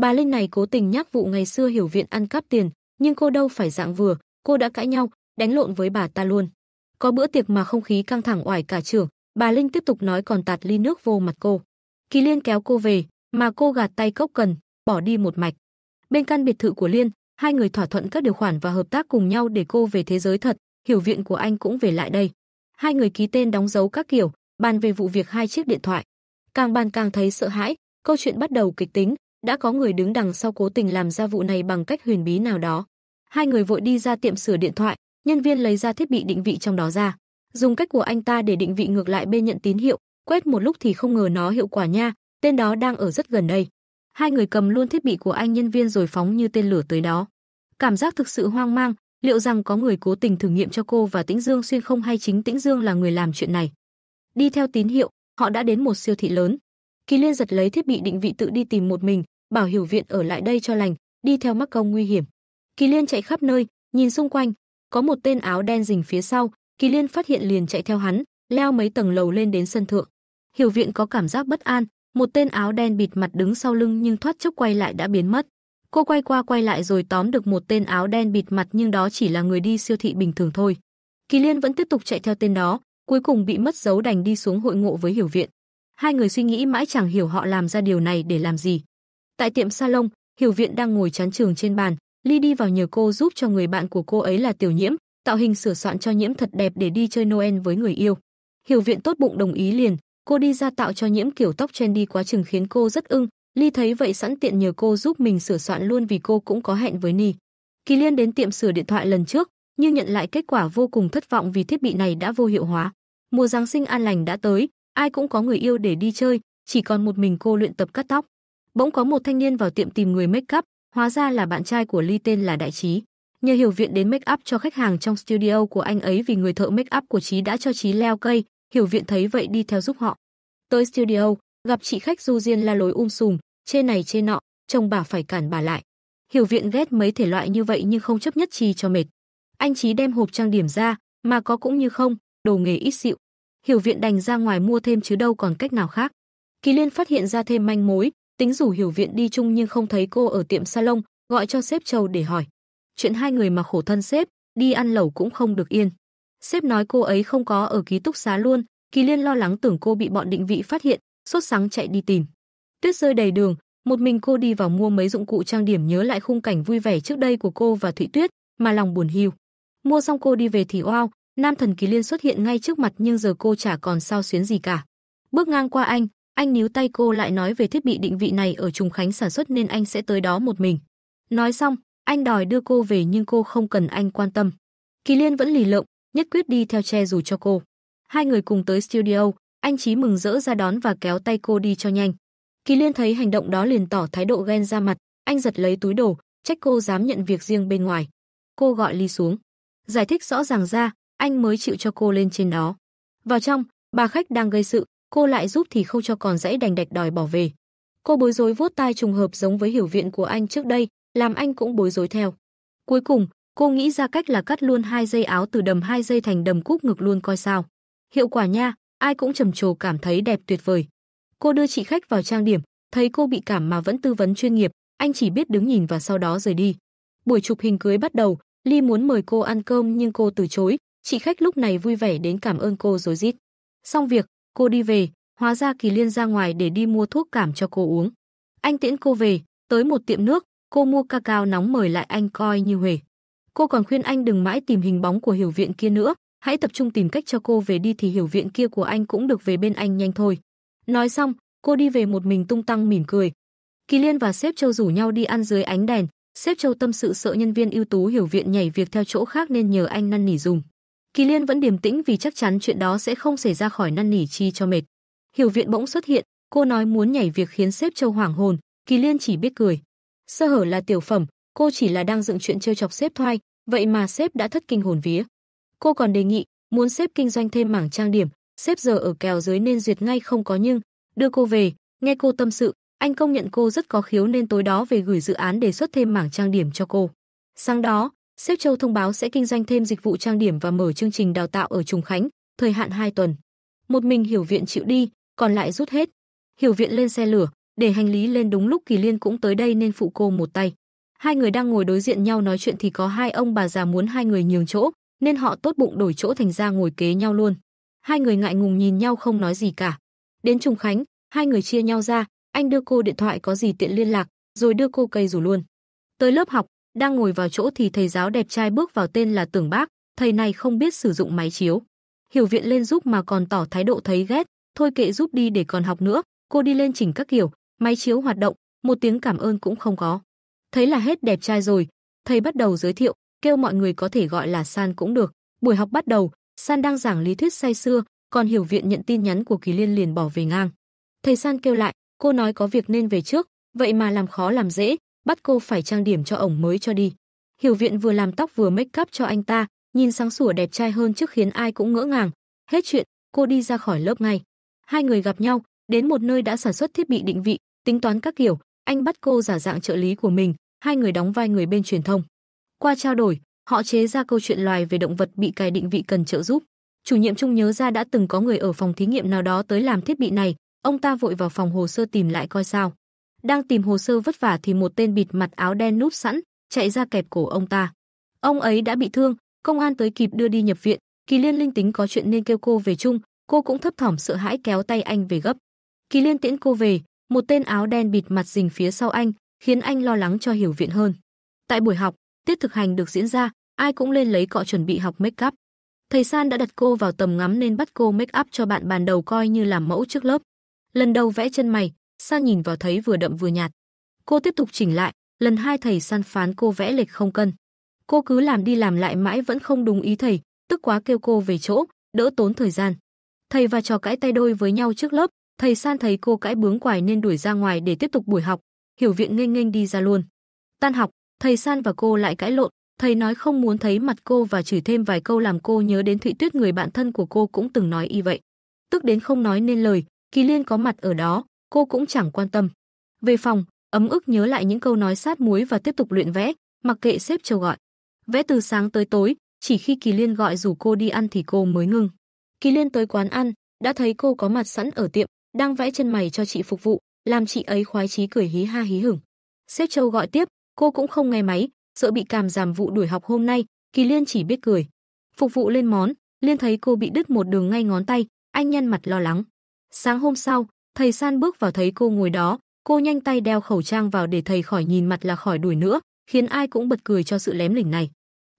Bà Linh này cố tình nhắc vụ ngày xưa hiểu viện ăn cắp tiền, nhưng cô đâu phải dạng vừa, cô đã cãi nhau, đánh lộn với bà ta luôn. Có bữa tiệc mà không khí căng thẳng oải cả trường, bà Linh tiếp tục nói còn tạt ly nước vô mặt cô. Kỳ Liên kéo cô về, mà cô gạt tay cốc cần, bỏ đi một mạch. Bên căn biệt thự của Liên, hai người thỏa thuận các điều khoản và hợp tác cùng nhau để cô về thế giới thật, hiểu viện của anh cũng về lại đây. Hai người ký tên đóng dấu các kiểu, bàn về vụ việc hai chiếc điện thoại. Càng bàn càng thấy sợ hãi, câu chuyện bắt đầu kịch tính, đã có người đứng đằng sau cố tình làm ra vụ này bằng cách huyền bí nào đó. Hai người vội đi ra tiệm sửa điện thoại, nhân viên lấy ra thiết bị định vị trong đó ra, dùng cách của anh ta để định vị ngược lại bên nhận tín hiệu, quét một lúc thì không ngờ nó hiệu quả nha, tên đó đang ở rất gần đây. Hai người cầm luôn thiết bị của anh nhân viên rồi phóng như tên lửa tới đó. Cảm giác thực sự hoang mang, liệu rằng có người cố tình thử nghiệm cho cô và Tĩnh Dương xuyên không hay chính Tĩnh Dương là người làm chuyện này. Đi theo tín hiệu, họ đã đến một siêu thị lớn, Kỳ Liên giật lấy thiết bị định vị tự đi tìm một mình, bảo hiểu viện ở lại đây cho lành, đi theo mắc công nguy hiểm. Kỳ Liên chạy khắp nơi, nhìn xung quanh, có một tên áo đen rình phía sau, Kỳ Liên phát hiện liền chạy theo hắn, leo mấy tầng lầu lên đến sân thượng. Hiểu viện có cảm giác bất an, một tên áo đen bịt mặt đứng sau lưng nhưng thoát chốc quay lại đã biến mất. Cô quay qua quay lại rồi tóm được một tên áo đen bịt mặt nhưng đó chỉ là người đi siêu thị bình thường thôi. Kỳ Liên vẫn tiếp tục chạy theo tên đó, cuối cùng bị mất dấu đành đi xuống hội ngộ với Hiểu viện. Hai người suy nghĩ mãi chẳng hiểu họ làm ra điều này để làm gì. Tại tiệm salon, Hiểu Viện đang ngồi chán trường trên bàn, Ly đi vào nhờ cô giúp cho người bạn của cô ấy là Tiểu Nhiễm, tạo hình sửa soạn cho Nhiễm thật đẹp để đi chơi Noel với người yêu. Hiểu Viện tốt bụng đồng ý liền, cô đi ra tạo cho Nhiễm kiểu tóc trendy quá chừng khiến cô rất ưng, Ly thấy vậy sẵn tiện nhờ cô giúp mình sửa soạn luôn vì cô cũng có hẹn với Ni. Kỳ Liên đến tiệm sửa điện thoại lần trước, nhưng nhận lại kết quả vô cùng thất vọng vì thiết bị này đã vô hiệu hóa. Mùa Giáng sinh an lành đã tới, Ai cũng có người yêu để đi chơi, chỉ còn một mình cô luyện tập cắt tóc. Bỗng có một thanh niên vào tiệm tìm người make up, hóa ra là bạn trai của Ly tên là Đại Trí. Nhờ hiểu viện đến make up cho khách hàng trong studio của anh ấy vì người thợ make up của Trí đã cho Trí leo cây, hiểu viện thấy vậy đi theo giúp họ. Tới studio, gặp chị khách du diên la lối um sùm, chê này chê nọ, chồng bà phải cản bà lại. Hiểu viện ghét mấy thể loại như vậy nhưng không chấp nhất Trí cho mệt. Anh Trí đem hộp trang điểm ra, mà có cũng như không, đồ nghề ít xịu. Hiểu Viện đành ra ngoài mua thêm chứ đâu còn cách nào khác. Kỳ Liên phát hiện ra thêm manh mối, tính rủ Hiểu Viện đi chung nhưng không thấy cô ở tiệm salon, gọi cho sếp Châu để hỏi. Chuyện hai người mà khổ thân sếp, đi ăn lẩu cũng không được yên. Sếp nói cô ấy không có ở ký túc xá luôn, Kỳ Liên lo lắng tưởng cô bị bọn định vị phát hiện, sốt sắng chạy đi tìm. Tuyết rơi đầy đường, một mình cô đi vào mua mấy dụng cụ trang điểm nhớ lại khung cảnh vui vẻ trước đây của cô và Thụy Tuyết, mà lòng buồn hiu. Mua xong cô đi về thì oao, Nam thần Kỳ Liên xuất hiện ngay trước mặt nhưng giờ cô chả còn sao xuyến gì cả. Bước ngang qua anh, anh níu tay cô lại nói về thiết bị định vị này ở Trùng Khánh sản xuất nên anh sẽ tới đó một mình. Nói xong, anh đòi đưa cô về nhưng cô không cần anh quan tâm. Kỳ Liên vẫn lì lợm, nhất quyết đi theo che dù cho cô. Hai người cùng tới studio, anh Chí mừng rỡ ra đón và kéo tay cô đi cho nhanh. Kỳ Liên thấy hành động đó liền tỏ thái độ ghen ra mặt, anh giật lấy túi đồ, trách cô dám nhận việc riêng bên ngoài. Cô gọi ly xuống. Giải thích rõ ràng ra, anh mới chịu cho cô lên trên đó. Vào trong, bà khách đang gây sự, cô lại giúp thì không cho còn dãy đành đạch đòi bỏ về. Cô bối rối vuốt tai trùng hợp giống với hiểu viện của anh trước đây, làm anh cũng bối rối theo. Cuối cùng, cô nghĩ ra cách là cắt luôn hai dây áo từ đầm hai dây thành đầm cúc ngực luôn coi sao. Hiệu quả nha, ai cũng trầm trồ cảm thấy đẹp tuyệt vời. Cô đưa chị khách vào trang điểm, thấy cô bị cảm mà vẫn tư vấn chuyên nghiệp, anh chỉ biết đứng nhìn và sau đó rời đi. Buổi chụp hình cưới bắt đầu, Ly muốn mời cô ăn cơm nhưng cô từ chối, Chị khách lúc này vui vẻ đến cảm ơn cô rồi rít. Xong việc, cô đi về, hóa ra Kỳ Liên ra ngoài để đi mua thuốc cảm cho cô uống. Anh tiễn cô về, tới một tiệm nước, cô mua cacao nóng mời lại anh coi như huề. Cô còn khuyên anh đừng mãi tìm hình bóng của hiểu viện kia nữa, hãy tập trung tìm cách cho cô về đi thì hiểu viện kia của anh cũng được về bên anh nhanh thôi. Nói xong, cô đi về một mình tung tăng mỉm cười. Kỳ Liên và sếp Châu rủ nhau đi ăn dưới ánh đèn, sếp Châu tâm sự sợ nhân viên ưu tú hiểu viện nhảy việc theo chỗ khác nên nhờ anh năn nỉ dùng. Kỳ Liên vẫn điềm tĩnh vì chắc chắn chuyện đó sẽ không xảy ra khỏi năn nỉ chi cho mệt. Hiểu Viện bỗng xuất hiện, cô nói muốn nhảy việc khiến sếp Châu hoảng hồn, Kỳ Liên chỉ biết cười. Sơ hở là tiểu phẩm, cô chỉ là đang dựng chuyện trêu chọc sếp thoai, vậy mà sếp đã thất kinh hồn vía. Cô còn đề nghị muốn sếp kinh doanh thêm mảng trang điểm, sếp giờ ở kèo dưới nên duyệt ngay không có nhưng, đưa cô về, nghe cô tâm sự, anh công nhận cô rất có khiếu nên tối đó về gửi dự án đề xuất thêm mảng trang điểm cho cô. Sáng đó, Sếp Châu thông báo sẽ kinh doanh thêm dịch vụ trang điểm và mở chương trình đào tạo ở Trùng Khánh, thời hạn 2 tuần. Một mình Hiểu Viện chịu đi, còn lại rút hết. Hiểu Viện lên xe lửa, để hành lý lên đúng lúc Kỳ Liên cũng tới đây nên phụ cô một tay. Hai người đang ngồi đối diện nhau nói chuyện thì có hai ông bà già muốn hai người nhường chỗ, nên họ tốt bụng đổi chỗ thành ra ngồi kế nhau luôn. Hai người ngại ngùng nhìn nhau không nói gì cả. Đến Trùng Khánh, hai người chia nhau ra, anh đưa cô điện thoại có gì tiện liên lạc, rồi đưa cô cây rủ luôn. Tới lớp học, đang ngồi vào chỗ thì thầy giáo đẹp trai bước vào tên là Tưởng Bác, thầy này không biết sử dụng máy chiếu. Hiểu viện lên giúp mà còn tỏ thái độ thấy ghét, thôi kệ giúp đi để còn học nữa, cô đi lên chỉnh các kiểu, máy chiếu hoạt động, một tiếng cảm ơn cũng không có. Thấy là hết đẹp trai rồi, thầy bắt đầu giới thiệu, kêu mọi người có thể gọi là San cũng được. Buổi học bắt đầu, San đang giảng lý thuyết say xưa, còn Hiểu viện nhận tin nhắn của Kỳ Liên liền bỏ về ngang. Thầy San kêu lại, cô nói có việc nên về trước, vậy mà làm khó làm dễ, bắt cô phải trang điểm cho ổng mới cho đi. Hiểu Viện vừa làm tóc vừa make up cho anh ta, nhìn sáng sủa đẹp trai hơn trước khiến ai cũng ngỡ ngàng. Hết chuyện, cô đi ra khỏi lớp ngay. Hai người gặp nhau, đến một nơi đã sản xuất thiết bị định vị, tính toán các kiểu, anh bắt cô giả dạng trợ lý của mình, hai người đóng vai người bên truyền thông. Qua trao đổi, họ chế ra câu chuyện loài về động vật bị cài định vị cần trợ giúp. Chủ nhiệm Trung nhớ ra đã từng có người ở phòng thí nghiệm nào đó tới làm thiết bị này, ông ta vội vào phòng hồ sơ tìm lại coi sao. Đang tìm hồ sơ vất vả thì một tên bịt mặt áo đen núp sẵn, chạy ra kẹp cổ ông ta. Ông ấy đã bị thương, công an tới kịp đưa đi nhập viện, Kỳ Liên linh tính có chuyện nên kêu cô về chung, cô cũng thấp thỏm sợ hãi kéo tay anh về gấp. Kỳ Liên tiễn cô về, một tên áo đen bịt mặt rình phía sau anh, khiến anh lo lắng cho hiểu viện hơn. Tại buổi học, tiết thực hành được diễn ra, ai cũng lên lấy cọ chuẩn bị học make up. Thầy San đã đặt cô vào tầm ngắm nên bắt cô make up cho bạn bàn đầu coi như làm mẫu trước lớp. Lần đầu vẽ chân mày, Sa nhìn vào thấy vừa đậm vừa nhạt. Cô tiếp tục chỉnh lại, lần hai thầy san phán cô vẽ lệch không cân. Cô cứ làm đi làm lại mãi vẫn không đúng ý thầy, tức quá kêu cô về chỗ, đỡ tốn thời gian. Thầy và trò cãi tay đôi với nhau trước lớp, thầy san thấy cô cãi bướng quài nên đuổi ra ngoài để tiếp tục buổi học, hiểu viện nghênh nghênh đi ra luôn. Tan học, thầy san và cô lại cãi lộn, thầy nói không muốn thấy mặt cô và chửi thêm vài câu làm cô nhớ đến Thụy Tuyết người bạn thân của cô cũng từng nói y vậy. Tức đến không nói nên lời, Kỳ Liên có mặt ở đó, cô cũng chẳng quan tâm. Về phòng, ấm ức nhớ lại những câu nói sát muối và tiếp tục luyện vẽ, mặc kệ sếp châu gọi. Vẽ từ sáng tới tối, chỉ khi Kỳ Liên gọi rủ cô đi ăn thì cô mới ngưng. Kỳ Liên tới quán ăn, đã thấy cô có mặt sẵn ở tiệm, đang vẽ chân mày cho chị phục vụ, làm chị ấy khoái chí cười hí ha hí hửng. Sếp Châu gọi tiếp, cô cũng không nghe máy, sợ bị cảm giảm vụ đuổi học hôm nay, Kỳ Liên chỉ biết cười. Phục vụ lên món, Liên thấy cô bị đứt một đường ngay ngón tay, anh nhăn mặt lo lắng. Sáng hôm sau, Thầy San bước vào thấy cô ngồi đó, cô nhanh tay đeo khẩu trang vào để thầy khỏi nhìn mặt là khỏi đuổi nữa, khiến ai cũng bật cười cho sự lém lỉnh này.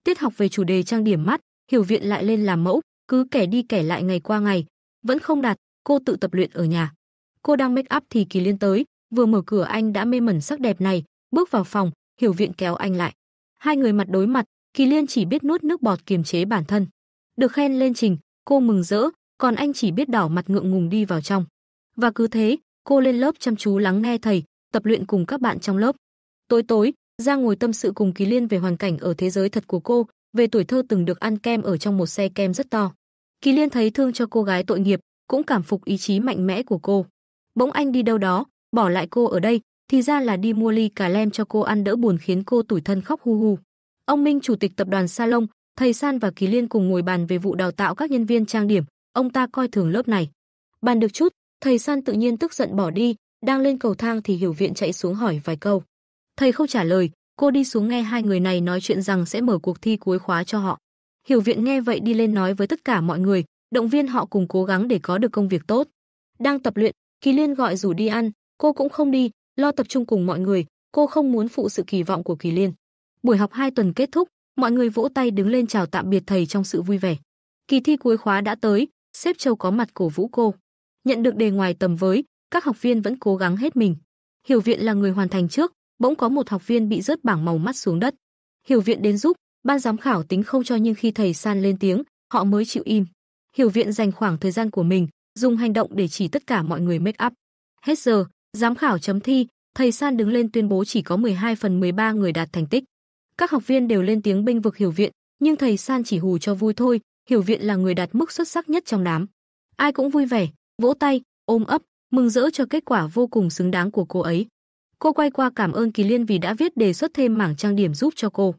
Tiết học về chủ đề trang điểm mắt, hiểu viện lại lên làm mẫu, cứ kẻ đi kẻ lại ngày qua ngày, vẫn không đạt, cô tự tập luyện ở nhà. Cô đang make up thì Kỳ Liên tới, vừa mở cửa anh đã mê mẩn sắc đẹp này, bước vào phòng, hiểu viện kéo anh lại. Hai người mặt đối mặt, Kỳ Liên chỉ biết nuốt nước bọt kiềm chế bản thân. Được khen lên trình, cô mừng rỡ, còn anh chỉ biết đỏ mặt ngượng ngùng đi vào trong. Và cứ thế, cô lên lớp chăm chú lắng nghe thầy, tập luyện cùng các bạn trong lớp. Tối tối, Giang ngồi tâm sự cùng Kỳ Liên về hoàn cảnh ở thế giới thật của cô, về tuổi thơ từng được ăn kem ở trong một xe kem rất to. Kỳ Liên thấy thương cho cô gái tội nghiệp, cũng cảm phục ý chí mạnh mẽ của cô. Bỗng anh đi đâu đó, bỏ lại cô ở đây, thì ra là đi mua ly cà lem cho cô ăn đỡ buồn khiến cô tủi thân khóc hu hu. Ông Minh chủ tịch tập đoàn Salon, thầy San và Kỳ Liên cùng ngồi bàn về vụ đào tạo các nhân viên trang điểm, ông ta coi thường lớp này. Bàn được chút, Thầy San tự nhiên tức giận bỏ đi, đang lên cầu thang thì Hiểu Viện chạy xuống hỏi vài câu. Thầy không trả lời, cô đi xuống nghe hai người này nói chuyện rằng sẽ mở cuộc thi cuối khóa cho họ. Hiểu Viện nghe vậy đi lên nói với tất cả mọi người, động viên họ cùng cố gắng để có được công việc tốt. Đang tập luyện, Kỳ Liên gọi rủ đi ăn, cô cũng không đi, lo tập trung cùng mọi người, cô không muốn phụ sự kỳ vọng của Kỳ Liên. Buổi học 2 tuần kết thúc, mọi người vỗ tay đứng lên chào tạm biệt thầy trong sự vui vẻ. Kỳ thi cuối khóa đã tới, sếp Châu có mặt cổ vũ cô. Nhận được đề ngoài tầm với, các học viên vẫn cố gắng hết mình. Hiểu viện là người hoàn thành trước, bỗng có một học viên bị rớt bảng màu mắt xuống đất. Hiểu viện đến giúp, ban giám khảo tính không cho nhưng khi thầy San lên tiếng, họ mới chịu im. Hiểu viện dành khoảng thời gian của mình, dùng hành động để chỉ tất cả mọi người make up. Hết giờ, giám khảo chấm thi, thầy San đứng lên tuyên bố chỉ có 12 phần 13 người đạt thành tích. Các học viên đều lên tiếng bênh vực Hiểu viện, nhưng thầy San chỉ hù cho vui thôi, Hiểu viện là người đạt mức xuất sắc nhất trong đám. Ai cũng vui vẻ, vỗ tay, ôm ấp, mừng rỡ cho kết quả vô cùng xứng đáng của cô ấy. Cô quay qua cảm ơn Kỳ Liên vì đã viết đề xuất thêm mảng trang điểm giúp cho cô.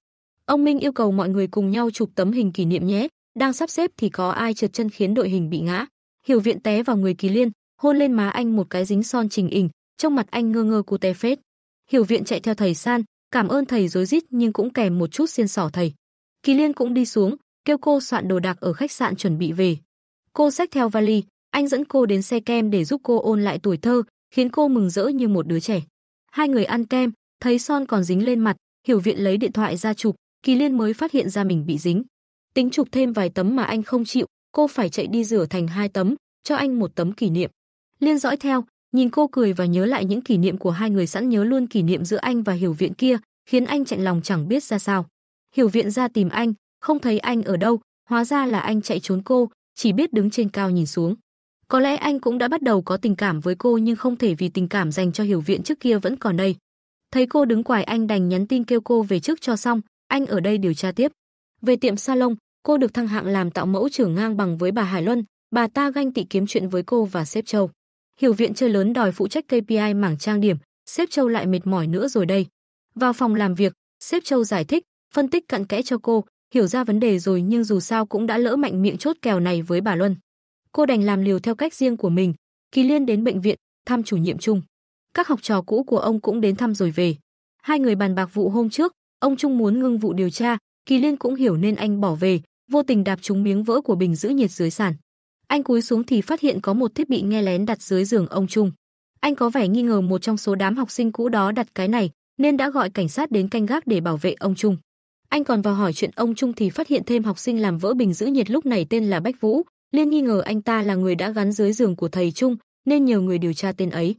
Ông Minh yêu cầu mọi người cùng nhau chụp tấm hình kỷ niệm nhé, đang sắp xếp thì có ai trượt chân khiến đội hình bị ngã. Hiểu Viện té vào người Kỳ Liên, hôn lên má anh một cái dính son trình ỉnh, trong mặt anh ngơ ngơ cô té phết. Hiểu Viện chạy theo thầy San, cảm ơn thầy rối rít nhưng cũng kèm một chút xiên sỏ thầy. Kỳ Liên cũng đi xuống, kêu cô soạn đồ đạc ở khách sạn chuẩn bị về. Cô xách theo vali, anh dẫn cô đến xe kem để giúp cô ôn lại tuổi thơ, khiến cô mừng rỡ như một đứa trẻ. Hai người ăn kem, thấy son còn dính lên mặt, Hiểu Viện lấy điện thoại ra chụp, Kỳ Liên mới phát hiện ra mình bị dính. Tính chụp thêm vài tấm mà anh không chịu, cô phải chạy đi rửa thành hai tấm, cho anh một tấm kỷ niệm. Liên dõi theo, nhìn cô cười và nhớ lại những kỷ niệm của hai người sẵn nhớ luôn kỷ niệm giữa anh và Hiểu Viện kia, khiến anh chạnh lòng chẳng biết ra sao. Hiểu Viện ra tìm anh, không thấy anh ở đâu, hóa ra là anh chạy trốn cô, chỉ biết đứng trên cao nhìn xuống. Có lẽ anh cũng đã bắt đầu có tình cảm với cô nhưng không thể vì tình cảm dành cho Hiểu Viện trước kia vẫn còn đây. Thấy cô đứng quài anh đành nhắn tin kêu cô về trước cho xong, anh ở đây điều tra tiếp. Về tiệm salon, cô được thăng hạng làm tạo mẫu trưởng ngang bằng với bà Hải Luân, bà ta ganh tị kiếm chuyện với cô và xếp Châu. Hiểu Viện chơi lớn đòi phụ trách KPI mảng trang điểm, xếp Châu lại mệt mỏi nữa rồi đây. Vào phòng làm việc, xếp Châu giải thích, phân tích cặn kẽ cho cô, hiểu ra vấn đề rồi nhưng dù sao cũng đã lỡ mạnh miệng chốt kèo này với bà Luân cô đành làm liều theo cách riêng của mình. Kỳ Liên đến bệnh viện thăm chủ nhiệm Trung. Các học trò cũ của ông cũng đến thăm rồi về. Hai người bàn bạc vụ hôm trước, ông Trung muốn ngưng vụ điều tra, Kỳ Liên cũng hiểu nên anh bỏ về, vô tình đạp trúng miếng vỡ của bình giữ nhiệt dưới sàn. Anh cúi xuống thì phát hiện có một thiết bị nghe lén đặt dưới giường ông Trung. Anh có vẻ nghi ngờ một trong số đám học sinh cũ đó đặt cái này, nên đã gọi cảnh sát đến canh gác để bảo vệ ông Trung. Anh còn vào hỏi chuyện ông Trung thì phát hiện thêm học sinh làm vỡ bình giữ nhiệt lúc này tên là Bách Vũ, Liên nghi ngờ anh ta là người đã gắn dưới giường của thầy Trung, nên nhờ người điều tra tên ấy.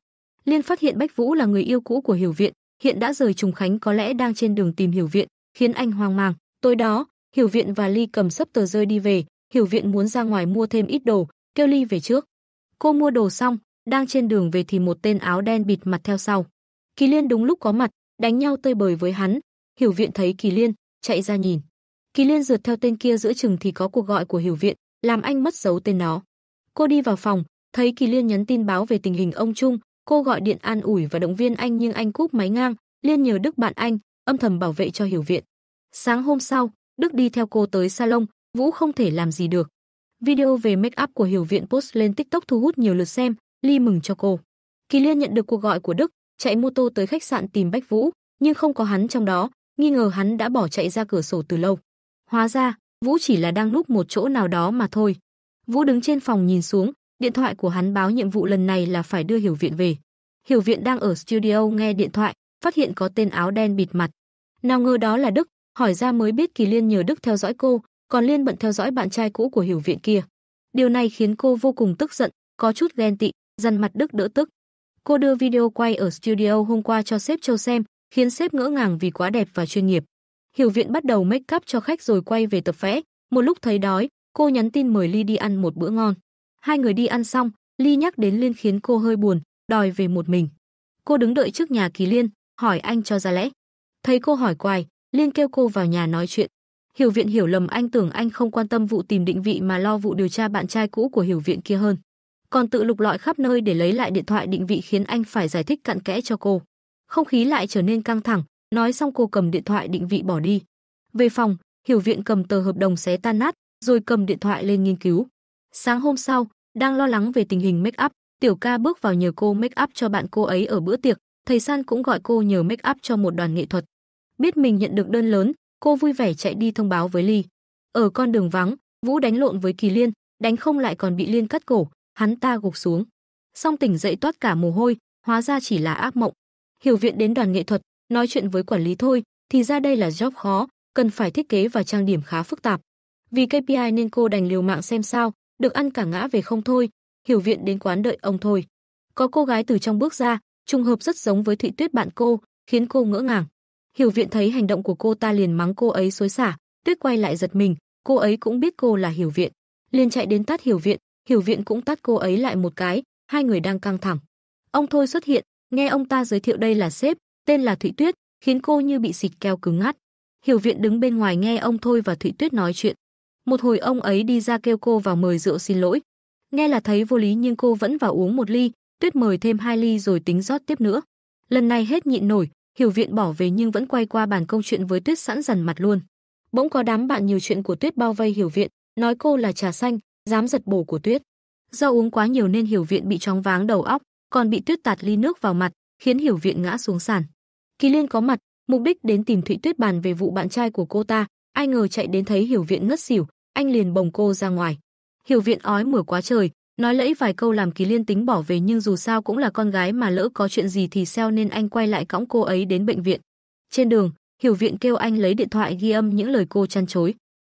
Liên phát hiện Bách Vũ là người yêu cũ của Hiểu Viện, hiện đã rời Trùng Khánh có lẽ đang trên đường tìm Hiểu Viện, khiến anh hoang mang. Tối đó, Hiểu Viện và Ly cầm sấp tờ rơi đi về, Hiểu Viện muốn ra ngoài mua thêm ít đồ, kêu Ly về trước. Cô mua đồ xong, đang trên đường về thì một tên áo đen bịt mặt theo sau. Kỳ Liên đúng lúc có mặt, đánh nhau tơi bời với hắn. Hiểu Viện thấy Kỳ Liên, chạy ra nhìn. Kỳ Liên rượt theo tên kia giữa chừng thì có cuộc gọi của Hiểu Viện, làm anh mất dấu tên nó. Cô đi vào phòng, thấy Kỳ Liên nhắn tin báo về tình hình ông Trung, cô gọi điện an ủi và động viên anh nhưng anh cúp máy ngang, Liên nhờ Đức bạn anh, âm thầm bảo vệ cho hiểu viện. Sáng hôm sau, Đức đi theo cô tới salon, Vũ không thể làm gì được. Video về make up của hiểu viện post lên TikTok thu hút nhiều lượt xem, Ly mừng cho cô. Kỳ Liên nhận được cuộc gọi của Đức, chạy mô tô tới khách sạn tìm Bách Vũ, nhưng không có hắn trong đó, nghi ngờ hắn đã bỏ chạy ra cửa sổ từ lâu. Hóa ra, Vũ chỉ là đang núp một chỗ nào đó mà thôi. Vũ đứng trên phòng nhìn xuống, điện thoại của hắn báo nhiệm vụ lần này là phải đưa Hiểu Viện về. Hiểu Viện đang ở studio nghe điện thoại, phát hiện có tên áo đen bịt mặt. Nào ngờ đó là Đức, hỏi ra mới biết Kỳ Liên nhờ Đức theo dõi cô, còn Liên bận theo dõi bạn trai cũ của Hiểu Viện kia. Điều này khiến cô vô cùng tức giận, có chút ghen tị, dằn mặt Đức đỡ tức. Cô đưa video quay ở studio hôm qua cho sếp Châu xem, khiến sếp ngỡ ngàng vì quá đẹp và chuyên nghiệp. Hiểu Viện bắt đầu make up cho khách rồi quay về tập vẽ. Một lúc thấy đói, cô nhắn tin mời Ly đi ăn một bữa ngon. Hai người đi ăn xong, Ly nhắc đến Liên khiến cô hơi buồn, đòi về một mình. Cô đứng đợi trước nhà Kỳ Liên, hỏi anh cho ra lẽ. Thấy cô hỏi quài, Liên kêu cô vào nhà nói chuyện. Hiểu Viện hiểu lầm anh tưởng anh không quan tâm vụ tìm định vị mà lo vụ điều tra bạn trai cũ của Hiểu Viện kia hơn. Còn tự lục lọi khắp nơi để lấy lại điện thoại định vị khiến anh phải giải thích cặn kẽ cho cô. Không khí lại trở nên căng thẳng, Nói xong cô cầm điện thoại định vị bỏ đi. Về phòng, Hiểu Viện cầm tờ hợp đồng xé tan nát, rồi cầm điện thoại lên nghiên cứu. Sáng hôm sau, đang lo lắng về tình hình make up, Tiểu Ca bước vào nhờ cô make up cho bạn cô ấy ở bữa tiệc, thầy San cũng gọi cô nhờ make up cho một đoàn nghệ thuật. Biết mình nhận được đơn lớn, cô vui vẻ chạy đi thông báo với Ly. Ở con đường vắng, Vũ đánh lộn với Kỳ Liên, đánh không lại còn bị Liên cắt cổ, hắn ta gục xuống. Song tỉnh dậy toát cả mồ hôi, hóa ra chỉ là ác mộng. Hiểu viện đến đoàn nghệ thuật, nói chuyện với quản lý thôi, thì ra đây là job khó, cần phải thiết kế và trang điểm khá phức tạp. Vì KPI nên cô đành liều mạng xem sao, được ăn cả ngã về không thôi, hiểu viện đến quán đợi ông thôi. Có cô gái từ trong bước ra, trùng hợp rất giống với Thụy Tuyết bạn cô, khiến cô ngỡ ngàng. Hiểu viện thấy hành động của cô ta liền mắng cô ấy xối xả, Tuyết quay lại giật mình, cô ấy cũng biết cô là Hiểu viện, liền chạy đến tát Hiểu viện, Hiểu viện cũng tát cô ấy lại một cái, hai người đang căng thẳng. Ông Thôi xuất hiện, nghe ông ta giới thiệu đây là sếp, tên là Thụy Tuyết, khiến cô như bị xịt keo cứng ngắt. Hiểu Viện đứng bên ngoài nghe ông Thôi và Thụy Tuyết nói chuyện. Một hồi ông ấy đi ra kêu cô vào mời rượu xin lỗi. Nghe là thấy vô lý nhưng cô vẫn vào uống một ly, Tuyết mời thêm hai ly rồi tính rót tiếp nữa. Lần này hết nhịn nổi, Hiểu Viện bỏ về nhưng vẫn quay qua bàn công chuyện với Tuyết sẵn dần mặt luôn. Bỗng có đám bạn nhiều chuyện của Tuyết bao vây Hiểu Viện, nói cô là trà xanh, dám giật bổ của Tuyết. Do uống quá nhiều nên Hiểu Viện bị chóng váng đầu óc, còn bị Tuyết tạt ly nước vào mặt, khiến Hiểu Viện ngã xuống sàn. Kỳ Liên có mặt, mục đích đến tìm Thụy Tuyết bàn về vụ bạn trai của cô ta, ai ngờ chạy đến thấy Hiểu Viện ngất xỉu, anh liền bồng cô ra ngoài. Hiểu Viện ói mửa quá trời, nói lẫy vài câu làm Kỳ Liên tính bỏ về nhưng dù sao cũng là con gái mà lỡ có chuyện gì thì sao nên anh quay lại cõng cô ấy đến bệnh viện. Trên đường, Hiểu Viện kêu anh lấy điện thoại ghi âm những lời cô chăn chối.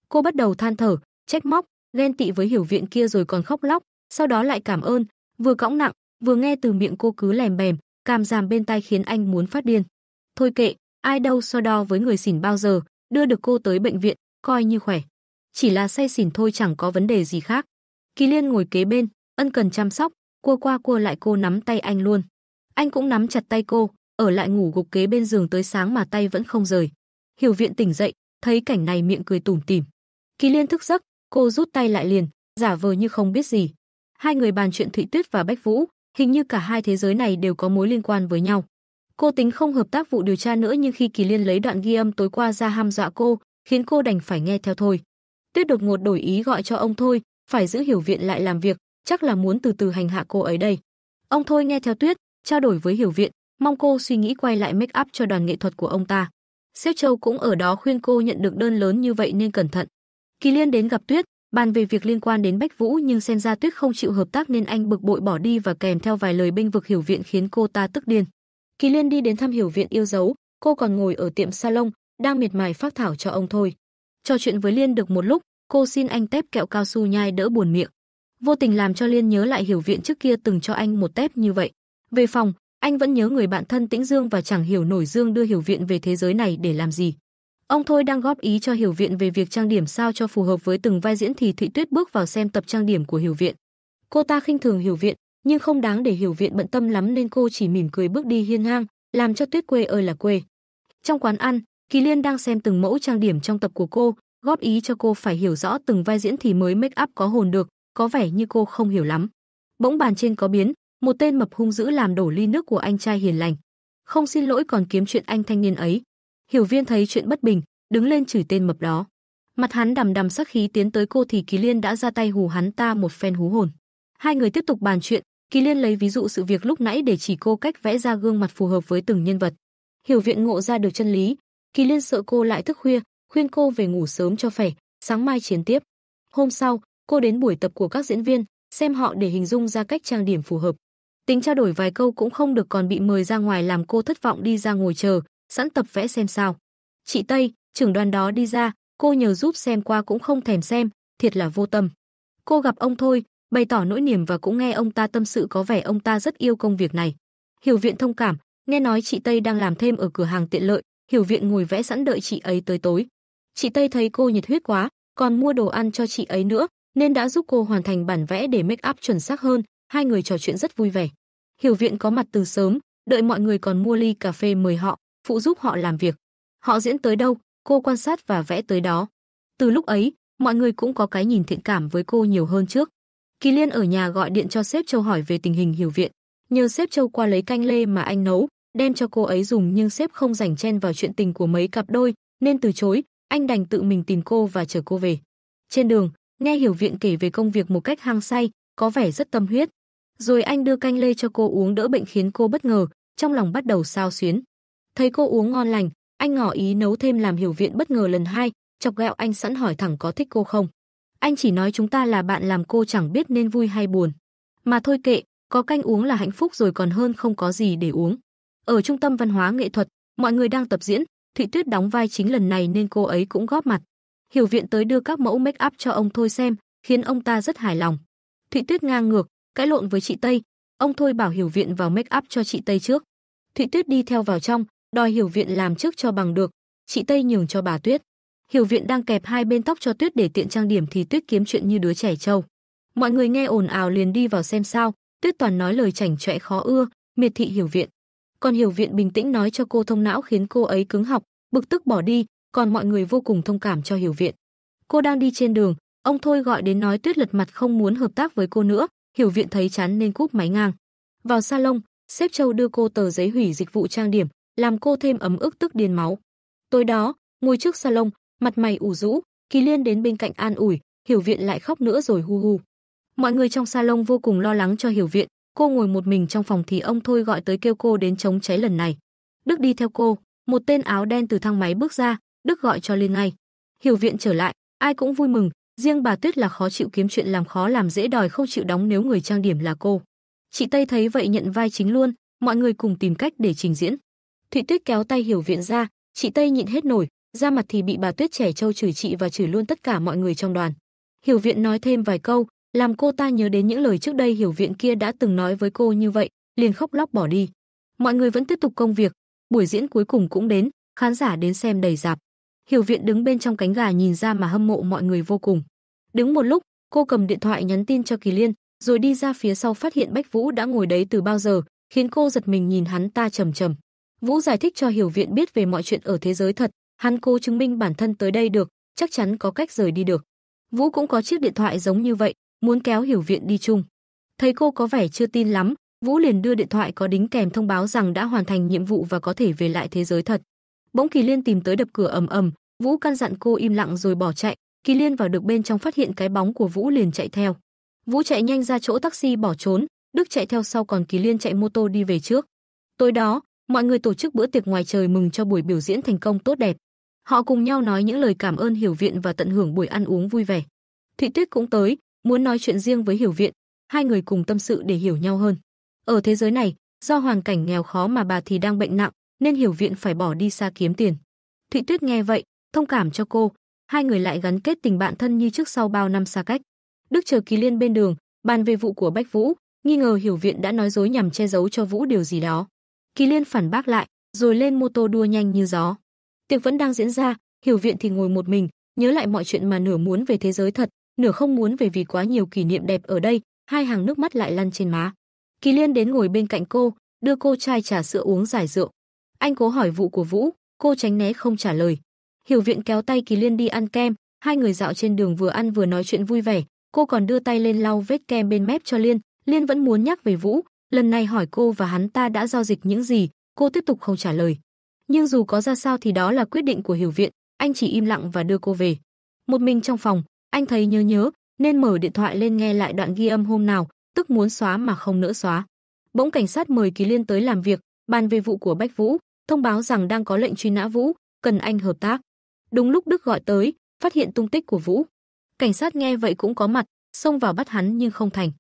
Cô bắt đầu than thở, trách móc, ghen tị với Hiểu Viện kia rồi còn khóc lóc, sau đó lại cảm ơn, vừa cõng nặng, vừa nghe từ miệng cô cứ lèm bèm, cảm giảm bên tai khiến anh muốn phát điên. Thôi kệ, ai đâu so đo với người xỉn bao giờ, đưa được cô tới bệnh viện, coi như khỏe. Chỉ là say xỉn thôi chẳng có vấn đề gì khác. Kỳ Liên ngồi kế bên, ân cần chăm sóc, cua qua cua lại cô nắm tay anh luôn. Anh cũng nắm chặt tay cô, ở lại ngủ gục kế bên giường tới sáng mà tay vẫn không rời. Hiểu viện tỉnh dậy, thấy cảnh này miệng cười tủm tỉm. Kỳ Liên thức giấc, cô rút tay lại liền, giả vờ như không biết gì. Hai người bàn chuyện Thụy Tuyết và Bách Vũ, hình như cả hai thế giới này đều có mối liên quan với nhau. Cô tính không hợp tác vụ điều tra nữa nhưng khi Kỳ Liên lấy đoạn ghi âm tối qua ra ham dọa cô, khiến cô đành phải nghe theo thôi. Tuyết đột ngột đổi ý gọi cho ông thôi, phải giữ hiểu viện lại làm việc, chắc là muốn từ từ hành hạ cô ấy đây. Ông thôi nghe theo Tuyết, trao đổi với hiểu viện, mong cô suy nghĩ quay lại make up cho đoàn nghệ thuật của ông ta. Sếp Châu cũng ở đó khuyên cô nhận được đơn lớn như vậy nên cẩn thận. Kỳ Liên đến gặp Tuyết, bàn về việc liên quan đến Bách Vũ nhưng xem ra Tuyết không chịu hợp tác nên anh bực bội bỏ đi và kèm theo vài lời bênh vực hiểu viện khiến cô ta tức điên. Kỳ Liên đi đến thăm hiểu viện yêu dấu, cô còn ngồi ở tiệm salon, đang miệt mài phác thảo cho ông thôi. Trò chuyện với Liên được một lúc, cô xin anh tép kẹo cao su nhai đỡ buồn miệng. Vô tình làm cho Liên nhớ lại hiểu viện trước kia từng cho anh một tép như vậy. Về phòng, anh vẫn nhớ người bạn thân Tĩnh Dương và chẳng hiểu nổi Dương đưa hiểu viện về thế giới này để làm gì. Ông Thôi đang góp ý cho hiểu viện về việc trang điểm sao cho phù hợp với từng vai diễn thì Thụy Tuyết bước vào xem tập trang điểm của hiểu viện. Cô ta khinh thường hiểu viện, nhưng không đáng để hiểu viện bận tâm lắm nên cô chỉ mỉm cười bước đi hiên ngang, làm cho Tuyết quê ơi là quê. Trong quán ăn, Kỳ Liên đang xem từng mẫu trang điểm trong tập của cô, góp ý cho cô phải hiểu rõ từng vai diễn thì mới make up có hồn được, có vẻ như cô không hiểu lắm. Bỗng bàn trên có biến, một tên mập hung dữ làm đổ ly nước của anh trai hiền lành. Không xin lỗi còn kiếm chuyện anh thanh niên ấy. Hiểu Viên thấy chuyện bất bình, đứng lên chửi tên mập đó. Mặt hắn đầm đầm sắc khí tiến tới cô thì Kỳ Liên đã ra tay hù hắn ta một phen hú hồn. Hai người tiếp tục bàn chuyện, Kỳ Liên lấy ví dụ sự việc lúc nãy để chỉ cô cách vẽ ra gương mặt phù hợp với từng nhân vật. Hiểu Viện ngộ ra được chân lý, Kỳ Liên sợ cô lại thức khuya, khuyên cô về ngủ sớm cho khỏe. sáng mai chiến tiếp. Hôm sau, cô đến buổi tập của các diễn viên, xem họ để hình dung ra cách trang điểm phù hợp. Tính trao đổi vài câu cũng không được còn bị mời ra ngoài làm cô thất vọng đi ra ngồi chờ, sẵn tập vẽ xem sao. Chị Tây, trưởng đoàn đó đi ra, cô nhờ giúp xem qua cũng không thèm xem, thiệt là vô tâm. Cô gặp ông thôi, bày tỏ nỗi niềm và cũng nghe ông ta tâm sự có vẻ ông ta rất yêu công việc này. Hiểu Viện thông cảm, nghe nói chị Tây đang làm thêm ở cửa hàng tiện lợi, Hiểu Viện ngồi vẽ sẵn đợi chị ấy tới tối. Chị Tây thấy cô nhiệt huyết quá, còn mua đồ ăn cho chị ấy nữa, nên đã giúp cô hoàn thành bản vẽ để make up chuẩn xác hơn, hai người trò chuyện rất vui vẻ. Hiểu Viện có mặt từ sớm, đợi mọi người còn mua ly cà phê mời họ, phụ giúp họ làm việc. Họ diễn tới đâu, cô quan sát và vẽ tới đó. Từ lúc ấy, mọi người cũng có cái nhìn thiện cảm với cô nhiều hơn trước. Kỳ Liên ở nhà gọi điện cho sếp Châu hỏi về tình hình Hiểu Viện, nhờ sếp Châu qua lấy canh lê mà anh nấu, đem cho cô ấy dùng nhưng sếp không rảnh chen vào chuyện tình của mấy cặp đôi, nên từ chối, anh đành tự mình tìm cô và chở cô về. Trên đường, nghe Hiểu Viện kể về công việc một cách hăng say, có vẻ rất tâm huyết. Rồi anh đưa canh lê cho cô uống đỡ bệnh khiến cô bất ngờ, trong lòng bắt đầu sao xuyến. Thấy cô uống ngon lành, anh ngỏ ý nấu thêm làm Hiểu Viện bất ngờ lần hai, chọc gạo anh sẵn hỏi thẳng có thích cô không. Anh chỉ nói chúng ta là bạn làm cô chẳng biết nên vui hay buồn. Mà thôi kệ, có canh uống là hạnh phúc rồi còn hơn không có gì để uống. Ở trung tâm văn hóa nghệ thuật, mọi người đang tập diễn, Thụy Tuyết đóng vai chính lần này nên cô ấy cũng góp mặt. Hiểu viện tới đưa các mẫu make up cho ông Thôi xem, khiến ông ta rất hài lòng. Thụy Tuyết ngang ngược, cãi lộn với chị Tây, ông Thôi bảo Hiểu viện vào make up cho chị Tây trước. Thụy Tuyết đi theo vào trong, đòi Hiểu viện làm trước cho bằng được, chị Tây nhường cho bà Tuyết. Hiểu Viện đang kẹp hai bên tóc cho Tuyết để tiện trang điểm thì Tuyết kiếm chuyện như đứa trẻ trâu. Mọi người nghe ồn ào liền đi vào xem sao, Tuyết toàn nói lời chảnh chọe khó ưa, miệt thị Hiểu Viện. Còn Hiểu Viện bình tĩnh nói cho cô thông não khiến cô ấy cứng học, bực tức bỏ đi, còn mọi người vô cùng thông cảm cho Hiểu Viện. Cô đang đi trên đường, ông Thôi gọi đến nói Tuyết lật mặt không muốn hợp tác với cô nữa, Hiểu Viện thấy chán nên cúp máy ngang. Vào salon, sếp Châu đưa cô tờ giấy hủy dịch vụ trang điểm, làm cô thêm ấm ức tức điên máu. Tối đó, ngồi trước salon, mặt mày ủ rũ, Kỳ Liên đến bên cạnh an ủi, Hiểu Viện lại khóc nữa rồi hu hu. Mọi người trong salon vô cùng lo lắng cho Hiểu Viện, cô ngồi một mình trong phòng thì ông Thôi gọi tới kêu cô đến chống cháy lần này. Đức đi theo cô, một tên áo đen từ thang máy bước ra, Đức gọi cho Liên ngay. Hiểu Viện trở lại, ai cũng vui mừng, riêng bà Tuyết là khó chịu kiếm chuyện làm khó làm dễ đòi không chịu đóng nếu người trang điểm là cô. Chị Tây thấy vậy nhận vai chính luôn, mọi người cùng tìm cách để trình diễn. Thụy Tuyết kéo tay Hiểu Viện ra, chị Tây nhịn hết nổi, ra mặt thì bị bà Tuyết trẻ trâu chửi chị và chửi luôn tất cả mọi người trong đoàn. Hiểu Viện nói thêm vài câu, làm cô ta nhớ đến những lời trước đây Hiểu Viện kia đã từng nói với cô như vậy, liền khóc lóc bỏ đi. Mọi người vẫn tiếp tục công việc, buổi diễn cuối cùng cũng đến, khán giả đến xem đầy dạp. Hiểu Viện đứng bên trong cánh gà nhìn ra mà hâm mộ mọi người vô cùng. Đứng một lúc, cô cầm điện thoại nhắn tin cho Kỳ Liên, rồi đi ra phía sau phát hiện Bách Vũ đã ngồi đấy từ bao giờ, khiến cô giật mình nhìn hắn ta trầm trầm. Vũ giải thích cho Hiểu Viện biết về mọi chuyện ở thế giới thật, Hắn cố chứng minh bản thân tới đây được, chắc chắn có cách rời đi được. Vũ cũng có chiếc điện thoại giống như vậy, muốn kéo Hiểu Viện đi chung. Thấy cô có vẻ chưa tin lắm, Vũ liền đưa điện thoại có đính kèm thông báo rằng đã hoàn thành nhiệm vụ và có thể về lại thế giới thật. Bỗng Kỳ Liên tìm tới đập cửa ầm ầm, Vũ căn dặn cô im lặng rồi bỏ chạy, Kỳ Liên vào được bên trong phát hiện cái bóng của Vũ liền chạy theo. Vũ chạy nhanh ra chỗ taxi bỏ trốn, Đức chạy theo sau còn Kỳ Liên chạy mô tô đi về trước. Tối đó, mọi người tổ chức bữa tiệc ngoài trời mừng cho buổi biểu diễn thành công tốt đẹp. Họ cùng nhau nói những lời cảm ơn Hiểu Viện và tận hưởng buổi ăn uống vui vẻ. Thụy Tuyết cũng tới, muốn nói chuyện riêng với Hiểu Viện, hai người cùng tâm sự để hiểu nhau hơn. Ở thế giới này, do hoàn cảnh nghèo khó mà bà thì đang bệnh nặng, nên Hiểu Viện phải bỏ đi xa kiếm tiền. Thụy Tuyết nghe vậy, thông cảm cho cô, hai người lại gắn kết tình bạn thân như trước sau bao năm xa cách. Đức chờ Kỳ Liên bên đường, bàn về vụ của Bách Vũ, nghi ngờ Hiểu Viện đã nói dối nhằm che giấu cho Vũ điều gì đó. Kỳ Liên phản bác lại, rồi lên mô tô đua nhanh như gió. Tiệc vẫn đang diễn ra, Hiểu Viện thì ngồi một mình, nhớ lại mọi chuyện mà nửa muốn về thế giới thật, nửa không muốn về vì quá nhiều kỷ niệm đẹp ở đây, hai hàng nước mắt lại lăn trên má. Kỳ Liên đến ngồi bên cạnh cô, đưa cô chai trà sữa uống giải rượu. Anh cố hỏi vụ của Vũ, cô tránh né không trả lời. Hiểu Viện kéo tay Kỳ Liên đi ăn kem, hai người dạo trên đường vừa ăn vừa nói chuyện vui vẻ, cô còn đưa tay lên lau vết kem bên mép cho Liên, Liên vẫn muốn nhắc về Vũ, lần này hỏi cô và hắn ta đã giao dịch những gì, cô tiếp tục không trả lời. Nhưng dù có ra sao thì đó là quyết định của Hiểu Viện, anh chỉ im lặng và đưa cô về. Một mình trong phòng, anh thấy nhớ nhớ, nên mở điện thoại lên nghe lại đoạn ghi âm hôm nào, tức muốn xóa mà không nỡ xóa. Bỗng cảnh sát mời Kỳ Liên tới làm việc, bàn về vụ của Bách Vũ, thông báo rằng đang có lệnh truy nã Vũ, cần anh hợp tác. Đúng lúc Đức gọi tới, phát hiện tung tích của Vũ. Cảnh sát nghe vậy cũng có mặt, xông vào bắt hắn nhưng không thành.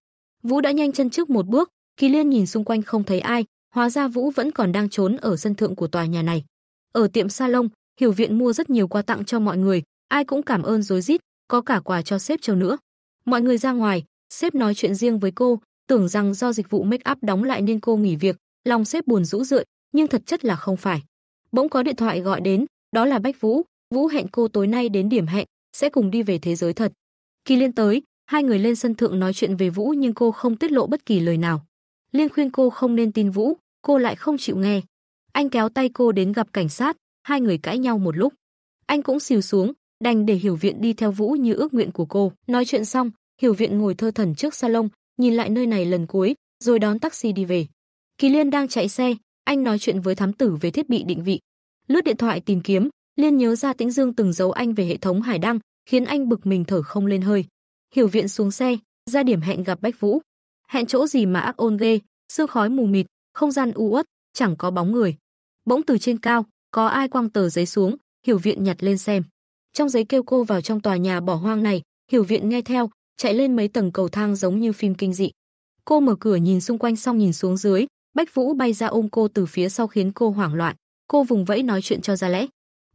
Vũ đã nhanh chân trước một bước, Kỳ Liên nhìn xung quanh không thấy ai, Hóa ra Vũ vẫn còn đang trốn ở sân thượng của tòa nhà này. Ở tiệm salon, Hiểu Viện mua rất nhiều quà tặng cho mọi người, ai cũng cảm ơn rối rít, có cả quà cho sếp Châu nữa. Mọi người ra ngoài, sếp nói chuyện riêng với cô, tưởng rằng do dịch vụ make up đóng lại nên cô nghỉ việc, lòng sếp buồn rũ rượi, nhưng thật chất là không phải. Bỗng có điện thoại gọi đến, đó là Bách Vũ, Vũ hẹn cô tối nay đến điểm hẹn, sẽ cùng đi về thế giới thật. Khi liên tới, hai người lên sân thượng nói chuyện về Vũ nhưng cô không tiết lộ bất kỳ lời nào. Liên khuyên cô không nên tin Vũ, cô lại không chịu nghe. Anh kéo tay cô đến gặp cảnh sát, hai người cãi nhau một lúc. Anh cũng xìu xuống, đành để Hiểu Viện đi theo Vũ như ước nguyện của cô. Nói chuyện xong, Hiểu Viện ngồi thơ thần trước salon, nhìn lại nơi này lần cuối, rồi đón taxi đi về. Kỳ Liên đang chạy xe, anh nói chuyện với thám tử về thiết bị định vị. Lướt điện thoại tìm kiếm, Liên nhớ ra Tĩnh Dương từng giấu anh về hệ thống hải đăng, khiến anh bực mình thở không lên hơi. Hiểu Viện xuống xe, ra điểm hẹn gặp Bách Vũ. Hẹn chỗ gì mà ác ôn ghê, sương khói mù mịt, không gian u uất, chẳng có bóng người. Bỗng từ trên cao, có ai quăng tờ giấy xuống, Hiểu Viện nhặt lên xem. Trong giấy kêu cô vào trong tòa nhà bỏ hoang này, Hiểu Viện nghe theo, chạy lên mấy tầng cầu thang giống như phim kinh dị. Cô mở cửa nhìn xung quanh xong nhìn xuống dưới, Bách Vũ bay ra ôm cô từ phía sau khiến cô hoảng loạn. Cô vùng vẫy nói chuyện cho ra lẽ.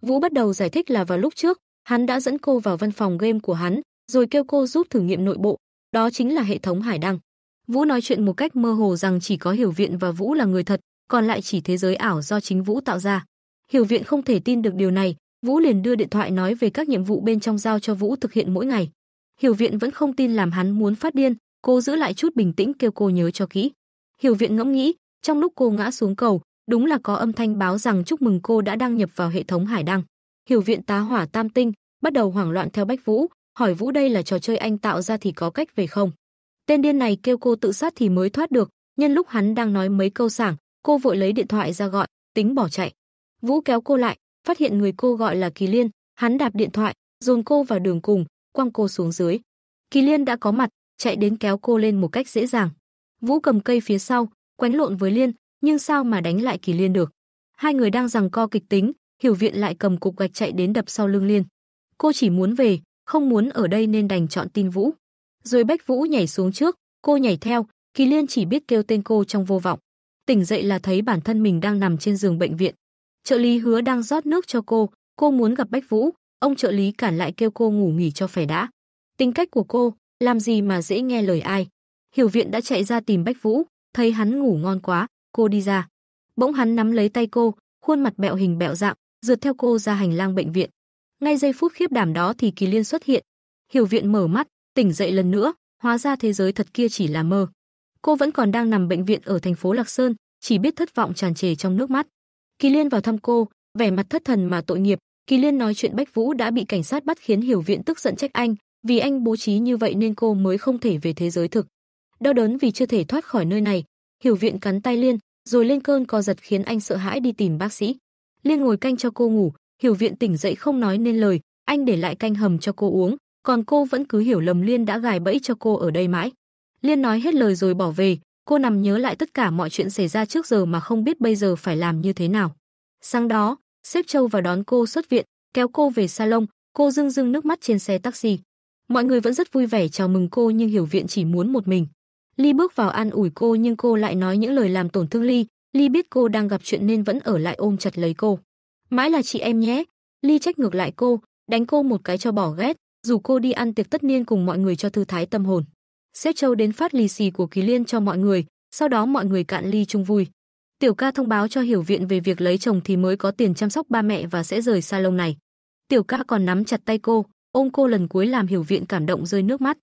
Vũ bắt đầu giải thích là vào lúc trước, hắn đã dẫn cô vào văn phòng game của hắn, rồi kêu cô giúp thử nghiệm nội bộ, đó chính là hệ thống hải đăng. Vũ nói chuyện một cách mơ hồ rằng chỉ có Hiểu Viện và Vũ là người thật, còn lại chỉ thế giới ảo do chính Vũ tạo ra. Hiểu Viện không thể tin được điều này, Vũ liền đưa điện thoại nói về các nhiệm vụ bên trong giao cho Vũ thực hiện mỗi ngày. Hiểu Viện vẫn không tin làm hắn muốn phát điên, cô giữ lại chút bình tĩnh kêu cô nhớ cho kỹ. Hiểu Viện ngẫm nghĩ, trong lúc cô ngã xuống cầu, đúng là có âm thanh báo rằng chúc mừng cô đã đăng nhập vào hệ thống hải đăng. Hiểu Viện tá hỏa tam tinh, bắt đầu hoảng loạn theo Bách Vũ, hỏi Vũ đây là trò chơi anh tạo ra thì có cách về không? Tên điên này kêu cô tự sát thì mới thoát được, nhân lúc hắn đang nói mấy câu sảng, cô vội lấy điện thoại ra gọi, tính bỏ chạy. Vũ kéo cô lại, phát hiện người cô gọi là Kỳ Liên, hắn đạp điện thoại, dồn cô vào đường cùng, quăng cô xuống dưới. Kỳ Liên đã có mặt, chạy đến kéo cô lên một cách dễ dàng. Vũ cầm cây phía sau, quánh lộn với Liên, nhưng sao mà đánh lại Kỳ Liên được. Hai người đang giằng co kịch tính, Hiểu Viện lại cầm cục gạch chạy đến đập sau lưng Liên. Cô chỉ muốn về, không muốn ở đây nên đành chọn tin Vũ. Rồi Bách Vũ nhảy xuống trước, cô nhảy theo, Kỳ Liên chỉ biết kêu tên cô trong vô vọng. Tỉnh dậy là thấy bản thân mình đang nằm trên giường bệnh viện. Trợ lý Hứa đang rót nước cho cô, cô muốn gặp Bách Vũ, ông trợ lý cản lại kêu cô ngủ nghỉ cho phải đã. Tính cách của cô, làm gì mà dễ nghe lời ai. Hiểu viện đã chạy ra tìm Bách Vũ, thấy hắn ngủ ngon quá, cô đi ra. Bỗng hắn nắm lấy tay cô, khuôn mặt bẹo hình bẹo dạng, rượt theo cô ra hành lang bệnh viện. Ngay giây phút khiếp đảm đó thì Kỳ Liên xuất hiện. Hiểu viện mở mắt, Tỉnh dậy lần nữa, hóa ra thế giới thật kia chỉ là mơ. Cô vẫn còn đang nằm bệnh viện ở thành phố Lạc Sơn, chỉ biết thất vọng tràn trề trong nước mắt. Kỳ Liên vào thăm cô, vẻ mặt thất thần mà tội nghiệp, Kỳ Liên nói chuyện Bách Vũ đã bị cảnh sát bắt khiến Hiểu Viện tức giận trách anh, vì anh bố trí như vậy nên cô mới không thể về thế giới thực. Đau đớn vì chưa thể thoát khỏi nơi này, Hiểu Viện cắn tay Liên, rồi lên cơn co giật khiến anh sợ hãi đi tìm bác sĩ. Liên ngồi canh cho cô ngủ, Hiểu Viện tỉnh dậy không nói nên lời, anh để lại canh hầm cho cô uống, còn cô vẫn cứ hiểu lầm Liên đã gài bẫy cho cô ở đây mãi. Liên nói hết lời rồi bỏ về, cô nằm nhớ lại tất cả mọi chuyện xảy ra trước giờ mà không biết bây giờ phải làm như thế nào. Sáng đó, xếp Châu vào đón cô xuất viện, kéo cô về salon, cô rưng rưng nước mắt trên xe taxi. Mọi người vẫn rất vui vẻ chào mừng cô nhưng hiểu viện chỉ muốn một mình. Ly bước vào an ủi cô nhưng cô lại nói những lời làm tổn thương Ly, Ly biết cô đang gặp chuyện nên vẫn ở lại ôm chặt lấy cô. Mãi là chị em nhé, Ly trách ngược lại cô, đánh cô một cái cho bỏ ghét, dù cô đi ăn tiệc tất niên cùng mọi người cho thư thái tâm hồn. Xếp Châu đến phát lì xì của Kỳ Liên cho mọi người, sau đó mọi người cạn ly chung vui. Tiểu ca thông báo cho hiểu viện về việc lấy chồng thì mới có tiền chăm sóc ba mẹ và sẽ rời salon này. Tiểu ca còn nắm chặt tay cô, ôm cô lần cuối làm hiểu viện cảm động rơi nước mắt.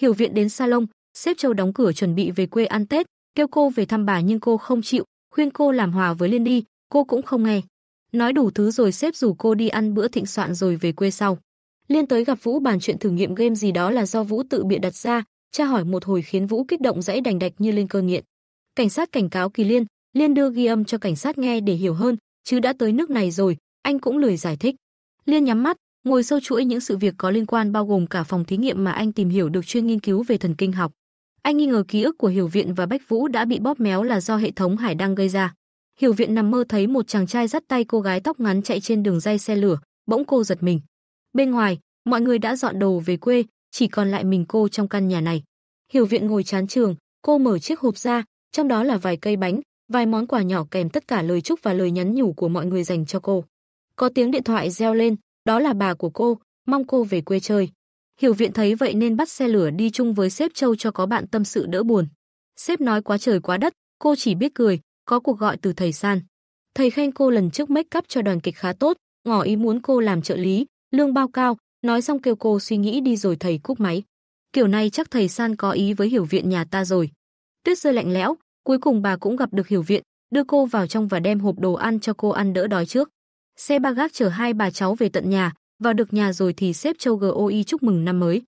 Hiểu viện đến salon, xếp Châu đóng cửa chuẩn bị về quê ăn Tết, kêu cô về thăm bà nhưng cô không chịu, khuyên cô làm hòa với Liên đi, cô cũng không nghe. Nói đủ thứ rồi xếp rủ cô đi ăn bữa thịnh soạn rồi về quê sau liên tới gặp Vũ bàn chuyện thử nghiệm game gì đó là do Vũ tự bịa đặt ra, tra hỏi một hồi khiến Vũ kích động dãy đành đạch như lên cơn nghiện. Cảnh sát cảnh cáo Kỳ Liên, Liên đưa ghi âm cho cảnh sát nghe để hiểu hơn, chứ đã tới nước này rồi, anh cũng lười giải thích. Liên nhắm mắt, ngồi sâu chuỗi những sự việc có liên quan bao gồm cả phòng thí nghiệm mà anh tìm hiểu được chuyên nghiên cứu về thần kinh học. Anh nghi ngờ ký ức của Hiểu Viện và Bách Vũ đã bị bóp méo là do hệ thống hải đăng gây ra. Hiểu Viện nằm mơ thấy một chàng trai dắt tay cô gái tóc ngắn chạy trên đường dây xe lửa, bỗng cô giật mình. Bên ngoài, mọi người đã dọn đồ về quê, chỉ còn lại mình cô trong căn nhà này. Hiểu viện ngồi chán trường, cô mở chiếc hộp ra, trong đó là vài cây bánh, vài món quà nhỏ kèm tất cả lời chúc và lời nhắn nhủ của mọi người dành cho cô. Có tiếng điện thoại reo lên, đó là bà của cô, mong cô về quê chơi. Hiểu viện thấy vậy nên bắt xe lửa đi chung với sếp Châu cho có bạn tâm sự đỡ buồn. Sếp nói quá trời quá đất, cô chỉ biết cười, có cuộc gọi từ thầy San. Thầy khen cô lần trước make up cho đoàn kịch khá tốt, ngỏ ý muốn cô làm trợ lý, Lương bao cao, nói xong kêu cô suy nghĩ đi rồi thầy cúp máy. Kiểu này chắc thầy San có ý với hiểu viện nhà ta rồi. Tuyết rơi lạnh lẽo, cuối cùng bà cũng gặp được hiểu viện, đưa cô vào trong và đem hộp đồ ăn cho cô ăn đỡ đói trước. Xe ba gác chở hai bà cháu về tận nhà, vào được nhà rồi thì xếp châu GOI chúc mừng năm mới.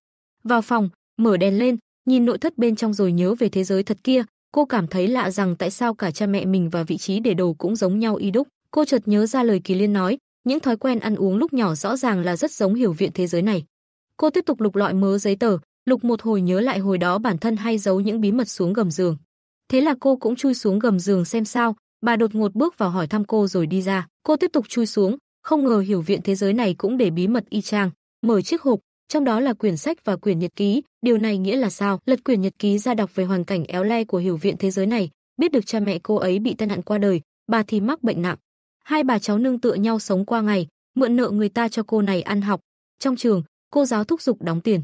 Vào phòng, mở đèn lên, nhìn nội thất bên trong rồi nhớ về thế giới thật kia, cô cảm thấy lạ rằng tại sao cả cha mẹ mình và vị trí để đồ cũng giống nhau y đúc. Cô chợt nhớ ra lời Kỳ Liên nói, những thói quen ăn uống lúc nhỏ rõ ràng là rất giống hiểu viện thế giới này. Cô tiếp tục lục lọi mớ giấy tờ, lục một hồi nhớ lại hồi đó bản thân hay giấu những bí mật xuống gầm giường. Thế là cô cũng chui xuống gầm giường xem sao, bà đột ngột bước vào hỏi thăm cô rồi đi ra. Cô tiếp tục chui xuống, không ngờ hiểu viện thế giới này cũng để bí mật y chang, mở chiếc hộp, trong đó là quyển sách và quyển nhật ký, điều này nghĩa là sao? Lật quyển nhật ký ra đọc về hoàn cảnh éo le của hiểu viện thế giới này, biết được cha mẹ cô ấy bị tai nạn qua đời, bà thì mắc bệnh nặng, Hai bà cháu nương tựa nhau sống qua ngày, mượn nợ người ta cho cô này ăn học. Trong trường, cô giáo thúc giục đóng tiền.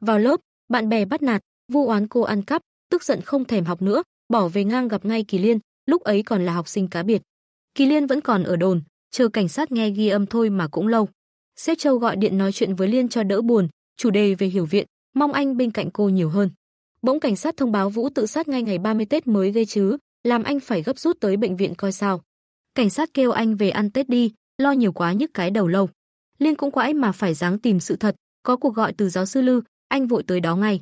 Vào lớp, bạn bè bắt nạt, vu oán cô ăn cắp, tức giận không thèm học nữa, bỏ về ngang gặp ngay Kỳ Liên, lúc ấy còn là học sinh cá biệt. Kỳ Liên vẫn còn ở đồn, chờ cảnh sát nghe ghi âm thôi mà cũng lâu. Sếp Châu gọi điện nói chuyện với Liên cho đỡ buồn, chủ đề về hiểu viện, mong anh bên cạnh cô nhiều hơn. Bỗng cảnh sát thông báo Vũ tự sát ngay ngày 30 Tết mới gây chứ, làm anh phải gấp rút tới bệnh viện coi sao. Cảnh sát kêu anh về ăn Tết đi, lo nhiều quá nhức cái đầu lâu. Liên cũng quãi mà phải dáng tìm sự thật, có cuộc gọi từ giáo sư Lư, anh vội tới đó ngay.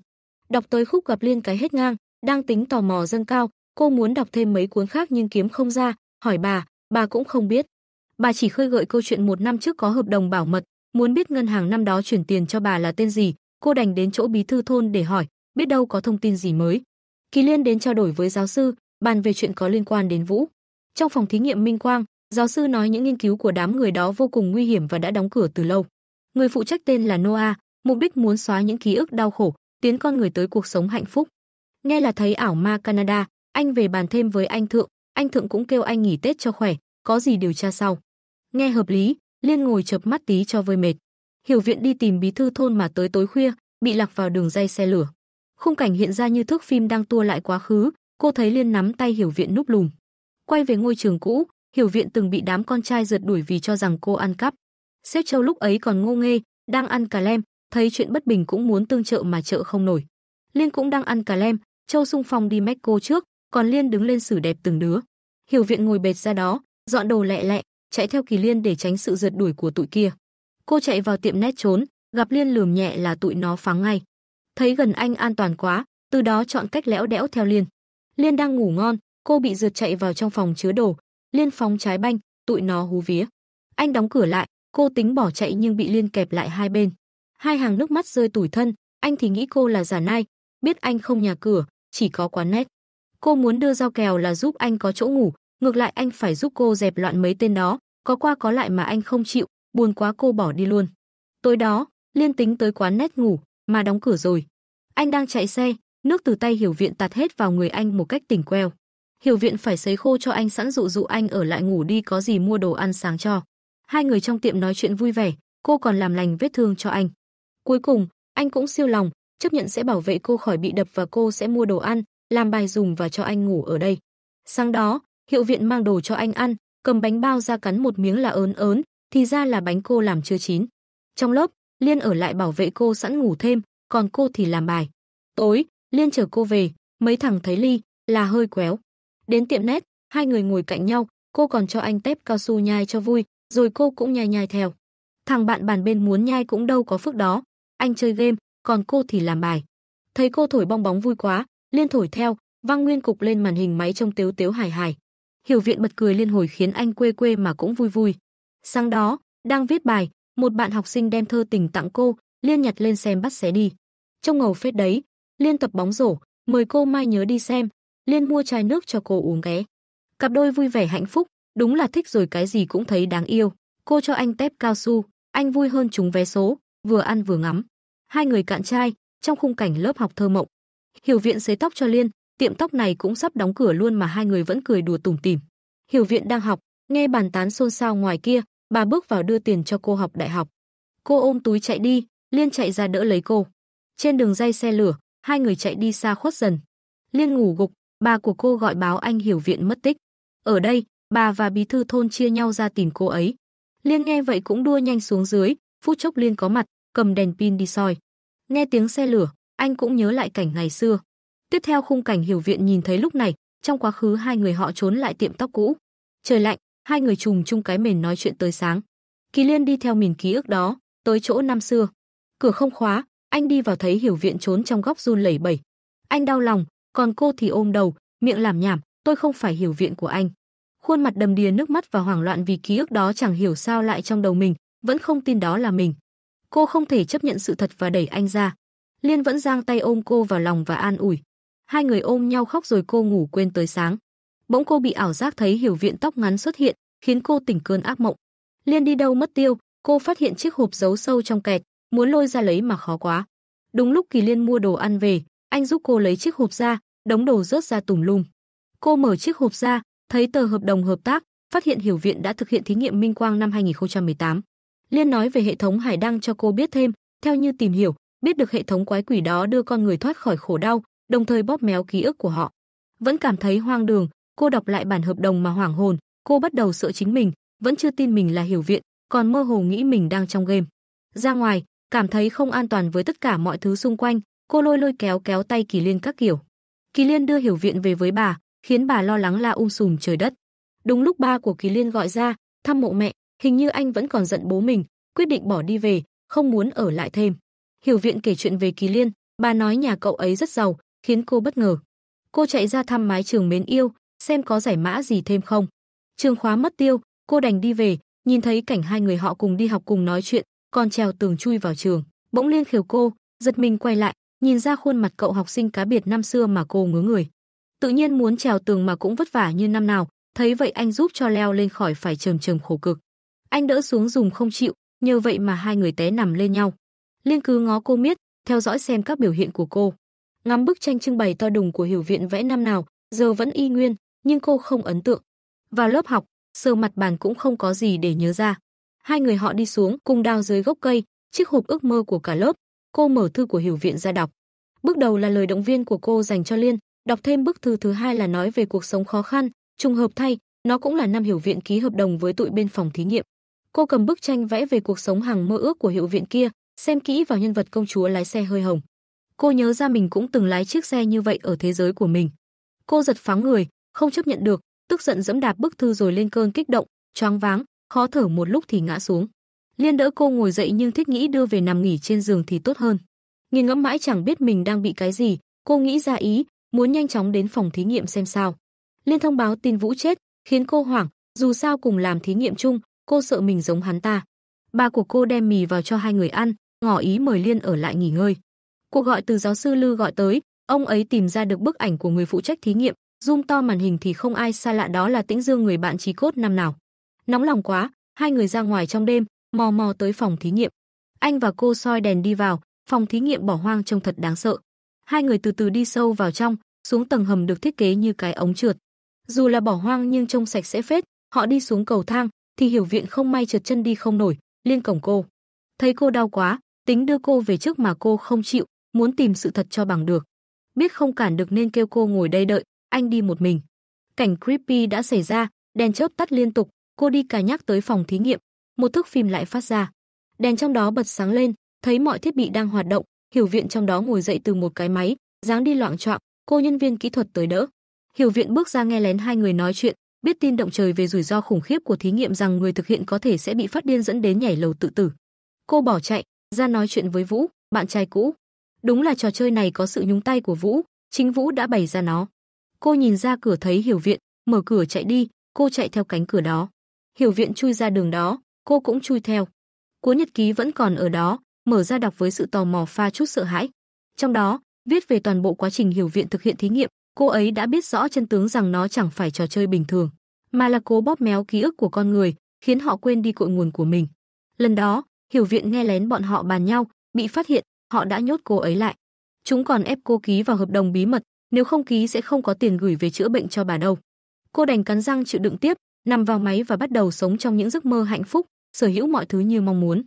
Đọc tới khúc gặp Liên cái hết ngang, đang tính tò mò dâng cao, cô muốn đọc thêm mấy cuốn khác nhưng kiếm không ra, hỏi bà, bà cũng không biết. Bà chỉ khơi gợi câu chuyện một năm trước có hợp đồng bảo mật, muốn biết ngân hàng năm đó chuyển tiền cho bà là tên gì, cô đành đến chỗ bí thư thôn để hỏi, biết đâu có thông tin gì mới. Kỳ Liên đến trao đổi với giáo sư, bàn về chuyện có liên quan đến Vũ. Trong phòng thí nghiệm Minh Quang, giáo sư nói những nghiên cứu của đám người đó vô cùng nguy hiểm và đã đóng cửa từ lâu. Người phụ trách tên là Noah, mục đích muốn xóa những ký ức đau khổ, tiến con người tới cuộc sống hạnh phúc. Nghe là thấy ảo ma Canada, anh về bàn thêm với anh thượng, anh thượng cũng kêu anh nghỉ Tết cho khỏe, có gì điều tra sau. Nghe hợp lý, Liên ngồi chợp mắt tí cho vơi mệt. Hiểu viện đi tìm bí thư thôn mà tới tối khuya, bị lạc vào đường dây xe lửa. Khung cảnh hiện ra như thước phim đang tua lại quá khứ, cô thấy Liên nắm tay Hiểu viện núp lùm. Quay về ngôi trường cũ, Hiểu Viện từng bị đám con trai rượt đuổi vì cho rằng cô ăn cắp. Sếp Châu lúc ấy còn ngô nghê, đang ăn cà lem, thấy chuyện bất bình cũng muốn tương trợ mà trợ không nổi. Liên cũng đang ăn cà lem, Châu xung phong đi mách cô trước, còn Liên đứng lên xử đẹp từng đứa. Hiểu Viện ngồi bệt ra đó, dọn đồ lẹ lẹ, chạy theo Kỳ Liên để tránh sự rượt đuổi của tụi kia. Cô chạy vào tiệm nét trốn, gặp Liên lườm nhẹ là tụi nó phóng ngay. Thấy gần anh an toàn quá, từ đó chọn cách lẽo đẽo theo Liên. Liên đang ngủ ngon, Cô bị rượt chạy vào trong phòng chứa đồ, liên phóng trái banh, tụi nó hú vía. Anh đóng cửa lại, cô tính bỏ chạy nhưng bị liên kẹp lại hai bên. Hai hàng nước mắt rơi tủi thân, anh thì nghĩ cô là giả nai, biết anh không nhà cửa, chỉ có quán nét. Cô muốn đưa dao kèo là giúp anh có chỗ ngủ, ngược lại anh phải giúp cô dẹp loạn mấy tên đó, có qua có lại mà anh không chịu, buồn quá cô bỏ đi luôn. Tối đó, liên tính tới quán nét ngủ, mà đóng cửa rồi. Anh đang chạy xe, nước từ tay hiểu viện tạt hết vào người anh một cách tỉnh queo. Hiểu viện phải sấy khô cho anh sẵn dụ dụ anh ở lại ngủ đi có gì mua đồ ăn sáng cho. Hai người trong tiệm nói chuyện vui vẻ, cô còn làm lành vết thương cho anh. Cuối cùng, anh cũng siêu lòng, chấp nhận sẽ bảo vệ cô khỏi bị đập và cô sẽ mua đồ ăn, làm bài dùng và cho anh ngủ ở đây. Sáng đó, hiệu viện mang đồ cho anh ăn, cầm bánh bao ra cắn một miếng là ớn ớn, thì ra là bánh cô làm chưa chín. Trong lớp, Liên ở lại bảo vệ cô sẵn ngủ thêm, còn cô thì làm bài. Tối, Liên chở cô về, mấy thằng thấy Ly là hơi quéo. Đến tiệm nét, hai người ngồi cạnh nhau, cô còn cho anh tép cao su nhai cho vui, rồi cô cũng nhai nhai theo. Thằng bạn bàn bên muốn nhai cũng đâu có phước đó, anh chơi game, còn cô thì làm bài. Thấy cô thổi bong bóng vui quá, liên thổi theo, văng nguyên cục lên màn hình máy trông tiếu tiếu hài hài. Hiểu viện bật cười liên hồi khiến anh quê quê mà cũng vui vui. Sáng đó, đang viết bài, một bạn học sinh đem thơ tình tặng cô, liên nhặt lên xem bắt xé đi. Trông ngầu phết đấy, liên tập bóng rổ, mời cô mai nhớ đi xem, Liên mua chai nước cho cô uống ghé. Cặp đôi vui vẻ hạnh phúc, đúng là thích rồi cái gì cũng thấy đáng yêu. Cô cho anh tép cao su, anh vui hơn chúng vé số, vừa ăn vừa ngắm. Hai người cạn chai trong khung cảnh lớp học thơ mộng. Hiểu viện xấy tóc cho Liên, tiệm tóc này cũng sắp đóng cửa luôn mà hai người vẫn cười đùa tủm tỉm. Hiểu viện đang học, nghe bàn tán xôn xao ngoài kia, bà bước vào đưa tiền cho cô học đại học. Cô ôm túi chạy đi, Liên chạy ra đỡ lấy cô. Trên đường dây xe lửa, hai người chạy đi xa khuất dần. Liên ngủ gục, Bà của cô gọi báo anh hiểu viện mất tích. Ở đây, bà và bí thư thôn chia nhau ra tìm cô ấy. Liên nghe vậy cũng đua nhanh xuống dưới, phút chốc Liên có mặt, cầm đèn pin đi soi. Nghe tiếng xe lửa, anh cũng nhớ lại cảnh ngày xưa. Tiếp theo khung cảnh hiểu viện nhìn thấy lúc này, trong quá khứ hai người họ trốn lại tiệm tóc cũ. Trời lạnh, hai người trùng chung cái mền nói chuyện tới sáng. Kỳ Liên đi theo mình ký ức đó, tới chỗ năm xưa. Cửa không khóa, anh đi vào thấy hiểu viện trốn trong góc run lẩy bẩy. Anh đau lòng, còn cô thì ôm đầu, miệng làm nhảm, tôi không phải hiểu viện của anh. Khuôn mặt đầm đìa nước mắt và hoảng loạn vì ký ức đó chẳng hiểu sao lại trong đầu mình, vẫn không tin đó là mình. Cô không thể chấp nhận sự thật và đẩy anh ra. Liên vẫn giang tay ôm cô vào lòng và an ủi. Hai người ôm nhau khóc rồi cô ngủ quên tới sáng. Bỗng cô bị ảo giác thấy hiểu viện tóc ngắn xuất hiện, khiến cô tỉnh cơn ác mộng. Liên đi đâu mất tiêu, cô phát hiện chiếc hộp giấu sâu trong kẹt, muốn lôi ra lấy mà khó quá. Đúng lúc Kỳ Liên mua đồ ăn về, anh giúp cô lấy chiếc hộp ra, đống đồ rớt ra tùm lum. Cô mở chiếc hộp ra, thấy tờ hợp đồng hợp tác, phát hiện Hiểu Viện đã thực hiện thí nghiệm Minh Quang năm 2018. Liên nói về hệ thống hải đăng cho cô biết thêm, theo như tìm hiểu, biết được hệ thống quái quỷ đó đưa con người thoát khỏi khổ đau, đồng thời bóp méo ký ức của họ. Vẫn cảm thấy hoang đường, cô đọc lại bản hợp đồng mà hoảng hồn, cô bắt đầu sợ chính mình, vẫn chưa tin mình là Hiểu Viện, còn mơ hồ nghĩ mình đang trong game. Ra ngoài, cảm thấy không an toàn với tất cả mọi thứ xung quanh, cô lôi lôi kéo kéo tay Kỳ Liên các kiểu. Kỳ Liên đưa Hiểu Viện về với bà, khiến bà lo lắng la um sùm trời đất. Đúng lúc ba của Kỳ Liên gọi ra, thăm mộ mẹ, hình như anh vẫn còn giận bố mình, quyết định bỏ đi về, không muốn ở lại thêm. Hiểu Viện kể chuyện về Kỳ Liên, bà nói nhà cậu ấy rất giàu, khiến cô bất ngờ. Cô chạy ra thăm mái trường mến yêu, xem có giải mã gì thêm không. Trường khóa mất tiêu, cô đành đi về, nhìn thấy cảnh hai người họ cùng đi học cùng nói chuyện, còn trèo tường chui vào trường. Bỗng Liên khều cô, giật mình quay lại, nhìn ra khuôn mặt cậu học sinh cá biệt năm xưa mà cô ngứa người. Tự nhiên muốn trèo tường mà cũng vất vả như năm nào, thấy vậy anh giúp cho leo lên khỏi phải trầm trầm khổ cực. Anh đỡ xuống dùng không chịu, nhờ vậy mà hai người té nằm lên nhau. Liên cứ ngó cô miết, theo dõi xem các biểu hiện của cô. Ngắm bức tranh trưng bày to đùng của hiểu viện vẽ năm nào, giờ vẫn y nguyên, nhưng cô không ấn tượng. Vào lớp học, sờ mặt bàn cũng không có gì để nhớ ra. Hai người họ đi xuống cùng đào dưới gốc cây, chiếc hộp ước mơ của cả lớp, cô mở thư của hiểu viện ra đọc. Bước đầu là lời động viên của cô dành cho Liên, đọc thêm bức thư thứ hai là nói về cuộc sống khó khăn, trùng hợp thay, nó cũng là năm hiểu viện ký hợp đồng với tụi bên phòng thí nghiệm. Cô cầm bức tranh vẽ về cuộc sống hàng mơ ước của hiệu viện kia, xem kỹ vào nhân vật công chúa lái xe hơi hồng. Cô nhớ ra mình cũng từng lái chiếc xe như vậy ở thế giới của mình. Cô giật phóng người, không chấp nhận được, tức giận dẫm đạp bức thư rồi lên cơn kích động, choáng váng, khó thở một lúc thì ngã xuống. Liên đỡ cô ngồi dậy nhưng thích nghĩ đưa về nằm nghỉ trên giường thì tốt hơn. Nghiên ngẫm mãi chẳng biết mình đang bị cái gì, cô nghĩ ra ý, muốn nhanh chóng đến phòng thí nghiệm xem sao. Liên thông báo tin Vũ chết, khiến cô hoảng, dù sao cùng làm thí nghiệm chung, cô sợ mình giống hắn ta. Bà của cô đem mì vào cho hai người ăn, ngỏ ý mời Liên ở lại nghỉ ngơi. Cuộc gọi từ giáo sư Lư gọi tới, ông ấy tìm ra được bức ảnh của người phụ trách thí nghiệm, zoom to màn hình thì không ai xa lạ đó là Tĩnh Dương người bạn chí cốt năm nào. Nóng lòng quá, hai người ra ngoài trong đêm, mò mò tới phòng thí nghiệm. Anh và cô soi đèn đi vào, phòng thí nghiệm bỏ hoang trông thật đáng sợ. Hai người từ từ đi sâu vào trong, xuống tầng hầm được thiết kế như cái ống trượt. Dù là bỏ hoang nhưng trông sạch sẽ phết, họ đi xuống cầu thang thì Hiểu Viện không may trượt chân đi không nổi, liên cổng cô. Thấy cô đau quá, tính đưa cô về trước mà cô không chịu, muốn tìm sự thật cho bằng được. Biết không cản được nên kêu cô ngồi đây đợi, anh đi một mình. Cảnh creepy đã xảy ra, đèn chớp tắt liên tục, cô đi cà nhắc tới phòng thí nghiệm, một thước phim lại phát ra. Đèn trong đó bật sáng lên, thấy mọi thiết bị đang hoạt động, Hiểu Viện trong đó ngồi dậy từ một cái máy, dáng đi loạn choạng, cô nhân viên kỹ thuật tới đỡ. Hiểu Viện bước ra nghe lén hai người nói chuyện, biết tin động trời về rủi ro khủng khiếp của thí nghiệm rằng người thực hiện có thể sẽ bị phát điên dẫn đến nhảy lầu tự tử. Cô bỏ chạy, ra nói chuyện với Vũ, bạn trai cũ. Đúng là trò chơi này có sự nhúng tay của Vũ, chính Vũ đã bày ra nó. Cô nhìn ra cửa thấy Hiểu Viện, mở cửa chạy đi, cô chạy theo cánh cửa đó. Hiểu Viện chui ra đường đó, cô cũng chui theo. Cuốn nhật ký vẫn còn ở đó, mở ra đọc với sự tò mò pha chút sợ hãi. Trong đó, viết về toàn bộ quá trình hiểu viện thực hiện thí nghiệm, cô ấy đã biết rõ chân tướng rằng nó chẳng phải trò chơi bình thường, mà là cố bóp méo ký ức của con người, khiến họ quên đi cội nguồn của mình. Lần đó, hiểu viện nghe lén bọn họ bàn nhau, bị phát hiện, họ đã nhốt cô ấy lại. Chúng còn ép cô ký vào hợp đồng bí mật, nếu không ký sẽ không có tiền gửi về chữa bệnh cho bà đâu. Cô đành cắn răng chịu đựng tiếp, nằm vào máy và bắt đầu sống trong những giấc mơ hạnh phúc, sở hữu mọi thứ như mong muốn.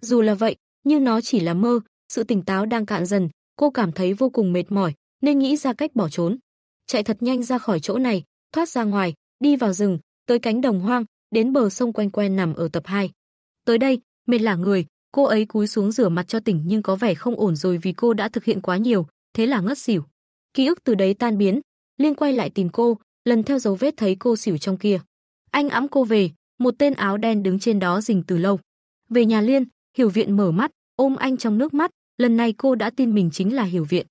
Dù là vậy, nhưng nó chỉ là mơ, sự tỉnh táo đang cạn dần, cô cảm thấy vô cùng mệt mỏi, nên nghĩ ra cách bỏ trốn. Chạy thật nhanh ra khỏi chỗ này, thoát ra ngoài, đi vào rừng, tới cánh đồng hoang, đến bờ sông quanh quen nằm ở tập 2. Tới đây, mệt lả người, cô ấy cúi xuống rửa mặt cho tỉnh nhưng có vẻ không ổn rồi vì cô đã thực hiện quá nhiều, thế là ngất xỉu. Ký ức từ đấy tan biến, Liên quay lại tìm cô, lần theo dấu vết thấy cô xỉu trong kia. Anh ẵm cô về, một tên áo đen đứng trên đó rình từ lâu. Về nhà Liên, Hiểu Viện mở mắt, ôm anh trong nước mắt, lần này cô đã tin mình chính là Hiểu Viện.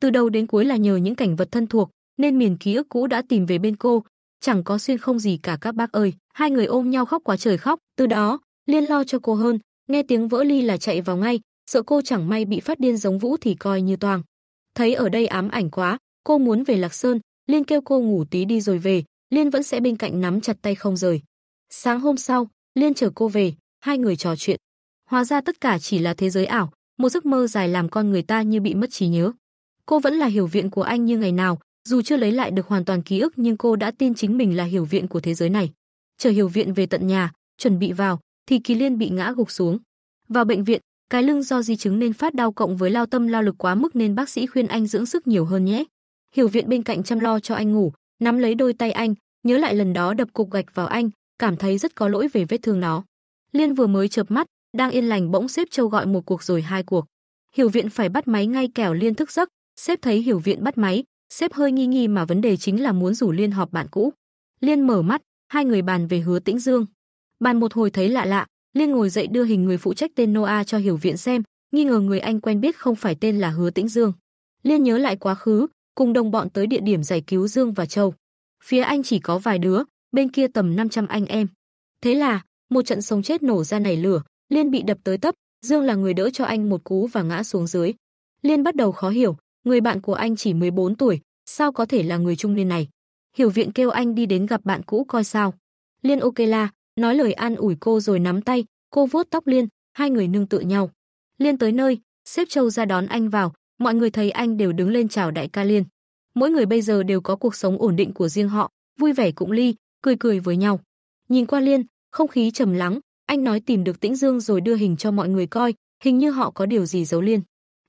Từ đầu đến cuối là nhờ những cảnh vật thân thuộc, nên miền ký ức cũ đã tìm về bên cô, chẳng có xuyên không gì cả các bác ơi. Hai người ôm nhau khóc quá trời khóc, từ đó, Liên lo cho cô hơn, nghe tiếng vỡ ly là chạy vào ngay, sợ cô chẳng may bị phát điên giống Vũ thì coi như toang. Thấy ở đây ám ảnh quá, cô muốn về Lạc Sơn, Liên kêu cô ngủ tí đi rồi về, Liên vẫn sẽ bên cạnh nắm chặt tay không rời. Sáng hôm sau, Liên chở cô về, hai người trò chuyện. Hóa ra tất cả chỉ là thế giới ảo, một giấc mơ dài làm con người ta như bị mất trí nhớ. Cô vẫn là hiểu viện của anh như ngày nào, dù chưa lấy lại được hoàn toàn ký ức nhưng cô đã tin chính mình là hiểu viện của thế giới này. Chờ hiểu viện về tận nhà, chuẩn bị vào, thì Kỳ Liên bị ngã gục xuống. Vào bệnh viện, cái lưng do di chứng nên phát đau cộng với lao tâm lao lực quá mức nên bác sĩ khuyên anh dưỡng sức nhiều hơn nhé. Hiểu viện bên cạnh chăm lo cho anh ngủ, nắm lấy đôi tay anh, nhớ lại lần đó đập cục gạch vào anh, cảm thấy rất có lỗi về vết thương nó. Liên vừa mới chợp mắt, đang yên lành bỗng xếp châu gọi một cuộc rồi hai cuộc. Hiểu viện phải bắt máy ngay kẻo Liên thức giấc, xếp thấy Hiểu viện bắt máy, xếp hơi nghi nghi mà vấn đề chính là muốn rủ Liên họp bạn cũ. Liên mở mắt, hai người bàn về Hứa Tĩnh Dương. Bàn một hồi thấy lạ lạ, Liên ngồi dậy đưa hình người phụ trách tên Noa cho Hiểu viện xem, nghi ngờ người anh quen biết không phải tên là Hứa Tĩnh Dương. Liên nhớ lại quá khứ, cùng đồng bọn tới địa điểm giải cứu Dương và Châu. Phía anh chỉ có vài đứa, bên kia tầm 500 anh em. Thế là, một trận sống chết nổ ra nảy lửa, Liên bị đập tới tấp, Dương là người đỡ cho anh một cú và ngã xuống dưới. Liên bắt đầu khó hiểu, người bạn của anh chỉ 14 tuổi, sao có thể là người trung niên này. Hiểu viện kêu anh đi đến gặp bạn cũ coi sao. Liên ok la, nói lời an ủi cô rồi nắm tay, cô vuốt tóc Liên, hai người nương tự nhau. Liên tới nơi, xếp Châu ra đón anh vào, mọi người thấy anh đều đứng lên chào đại ca Liên. Mỗi người bây giờ đều có cuộc sống ổn định của riêng họ, vui vẻ cũng ly, cười cười với nhau. Nhìn qua Liên, không khí trầm lắng, anh nói tìm được Tĩnh Dương rồi đưa hình cho mọi người coi, hình như họ có điều gì giấu Liên.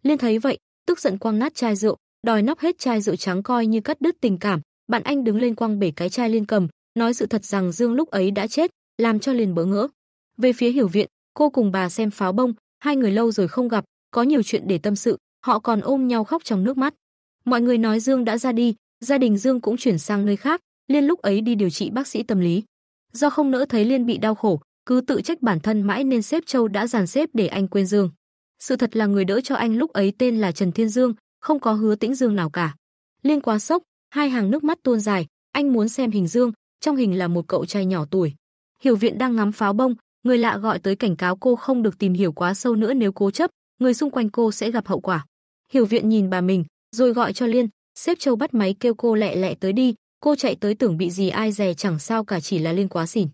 Liên thấy vậy, tức giận quăng nát chai rượu, đòi nóc hết chai rượu trắng coi như cắt đứt tình cảm, bạn anh đứng lên quăng bể cái chai Liên cầm, nói sự thật rằng Dương lúc ấy đã chết, làm cho Liên bỡ ngỡ. Về phía hiểu viện, cô cùng bà xem pháo bông, hai người lâu rồi không gặp, có nhiều chuyện để tâm sự, Họ còn ôm nhau khóc trong nước mắt. Mọi người nói Dương đã ra đi, gia đình Dương cũng chuyển sang nơi khác, Liên lúc ấy đi điều trị bác sĩ tâm lý. Do không nỡ thấy Liên bị đau khổ, cứ tự trách bản thân mãi nên sếp Châu đã dàn xếp để anh quên Dương. Sự thật là người đỡ cho anh lúc ấy tên là Trần Thiên Dương, không có hứa tĩnh Dương nào cả. Liên quá sốc, hai hàng nước mắt tuôn dài, anh muốn xem hình Dương, trong hình là một cậu trai nhỏ tuổi. Hiểu viện đang ngắm pháo bông, người lạ gọi tới cảnh cáo cô không được tìm hiểu quá sâu nữa nếu cố chấp, người xung quanh cô sẽ gặp hậu quả. Hiểu viện nhìn bà mình, rồi gọi cho Liên, xếp châu bắt máy kêu cô lẹ lẹ tới đi, cô chạy tới tưởng bị gì ai dè chẳng sao cả chỉ là Liên quá xỉn.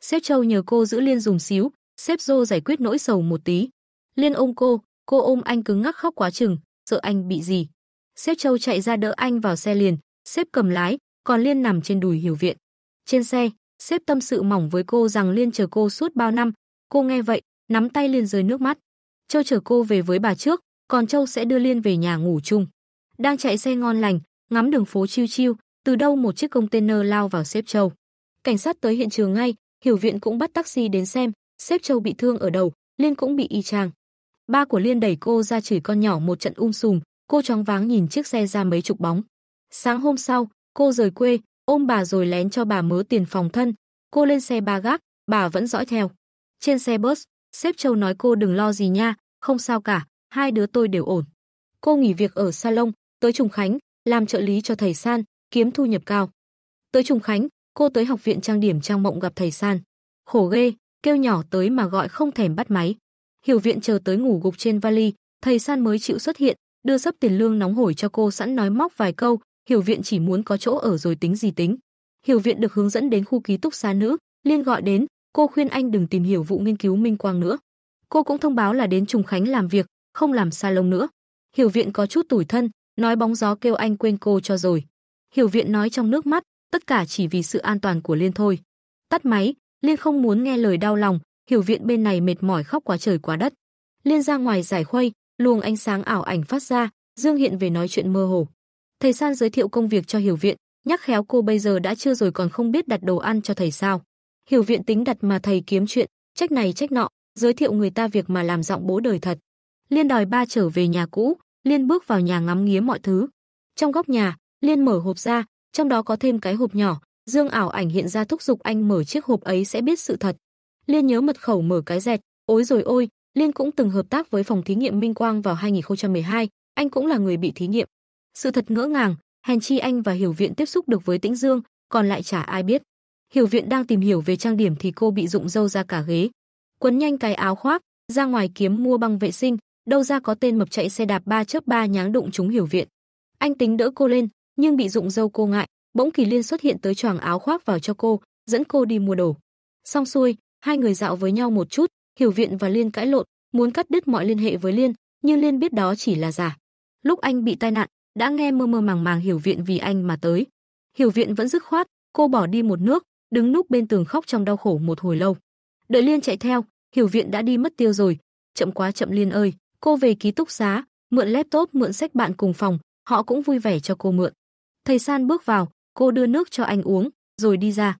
Xếp châu nhờ cô giữ Liên dùng xíu, xếp dô giải quyết nỗi sầu một tí. Liên ôm cô, cô ôm anh cứng ngắc khóc quá chừng, sợ anh bị gì. Xếp châu chạy ra đỡ anh vào xe liền, xếp cầm lái, còn Liên nằm trên đùi hiểu viện. Trên xe, xếp tâm sự mỏng với cô rằng Liên chờ cô suốt bao năm, cô nghe vậy, nắm tay Liên rơi nước mắt. Châu chở cô về với bà trước, còn Châu sẽ đưa Liên về nhà ngủ chung. Đang chạy xe ngon lành, ngắm đường phố chiêu chiêu, từ đâu một chiếc container lao vào xếp Châu. Cảnh sát tới hiện trường ngay, Hiểu Viện cũng bắt taxi đến xem, xếp Châu bị thương ở đầu, Liên cũng bị y chang. Ba của Liên đẩy cô ra chửi con nhỏ một trận um sùm, cô choáng váng nhìn chiếc xe ra mấy chục bóng. Sáng hôm sau, cô rời quê, ôm bà rồi lén cho bà mớ tiền phòng thân. Cô lên xe ba gác, bà vẫn dõi theo. Trên xe bus, xếp Châu nói cô đừng lo gì nha, không sao cả, hai đứa tôi đều ổn. Cô nghỉ việc ở salon, tới Trùng Khánh, làm trợ lý cho thầy San, kiếm thu nhập cao. Tới Trùng Khánh, cô tới học viện trang điểm trang mộng gặp thầy San. Khổ ghê, kêu nhỏ tới mà gọi không thèm bắt máy. Hiểu viện chờ tới ngủ gục trên vali, thầy San mới chịu xuất hiện, đưa sắp tiền lương nóng hổi cho cô sẵn nói móc vài câu, Hiểu viện chỉ muốn có chỗ ở rồi tính gì tính. Hiểu viện được hướng dẫn đến khu ký túc xá nữ, liên gọi đến, cô khuyên anh đừng tìm hiểu vụ nghiên cứu Minh Quang nữa. Cô cũng thông báo là đến Trùng Khánh làm việc, không làm salon nữa. Hiểu Viện có chút tủi thân, nói bóng gió kêu anh quên cô cho rồi. Hiểu Viện nói trong nước mắt, tất cả chỉ vì sự an toàn của Liên thôi. Tắt máy, Liên không muốn nghe lời đau lòng, Hiểu Viện bên này mệt mỏi khóc quá trời quá đất. Liên ra ngoài giải khuây, luồng ánh sáng ảo ảnh phát ra, Dương Hiện về nói chuyện mơ hồ. Thầy San giới thiệu công việc cho Hiểu Viện, nhắc khéo cô bây giờ đã chưa rồi còn không biết đặt đồ ăn cho thầy sao. Hiểu Viện tính đặt mà thầy kiếm chuyện, trách này trách nọ, giới thiệu người ta việc mà làm giọng bố đời thật. Liên đòi ba trở về nhà cũ, Liên bước vào nhà ngắm nghía mọi thứ. Trong góc nhà, Liên mở hộp ra, trong đó có thêm cái hộp nhỏ, Dương ảo ảnh hiện ra thúc giục anh mở chiếc hộp ấy sẽ biết sự thật. Liên nhớ mật khẩu mở cái dẹt, ôi rồi ôi, Liên cũng từng hợp tác với phòng thí nghiệm Minh Quang vào 2012, anh cũng là người bị thí nghiệm. Sự thật ngỡ ngàng, hèn chi anh và Hiểu Viện tiếp xúc được với Tĩnh Dương, còn lại chả ai biết. Hiểu Viện đang tìm hiểu về trang điểm thì cô bị rụng dâu ra cả ghế. Quấn nhanh cái áo khoác, ra ngoài kiếm mua băng vệ sinh, đâu ra có tên mập chạy xe đạp ba chớp ba nháng đụng chúng hiểu viện. Anh tính đỡ cô lên, nhưng bị dụng dâu cô ngại, bỗng Kỳ Liên xuất hiện tới choàng áo khoác vào cho cô, dẫn cô đi mua đồ. Xong xuôi, hai người dạo với nhau một chút, hiểu viện và Liên cãi lộn, muốn cắt đứt mọi liên hệ với Liên, nhưng Liên biết đó chỉ là giả. Lúc anh bị tai nạn, đã nghe mơ mơ màng màng hiểu viện vì anh mà tới. Hiểu viện vẫn dứt khoát, cô bỏ đi một nước, đứng núp bên tường khóc trong đau khổ một hồi lâu. Đợi Liên chạy theo, hiểu viện đã đi mất tiêu rồi, chậm quá chậm Liên ơi. Cô về ký túc xá, mượn laptop, mượn sách bạn cùng phòng, họ cũng vui vẻ cho cô mượn. Thầy San bước vào, cô đưa nước cho anh uống, rồi đi ra.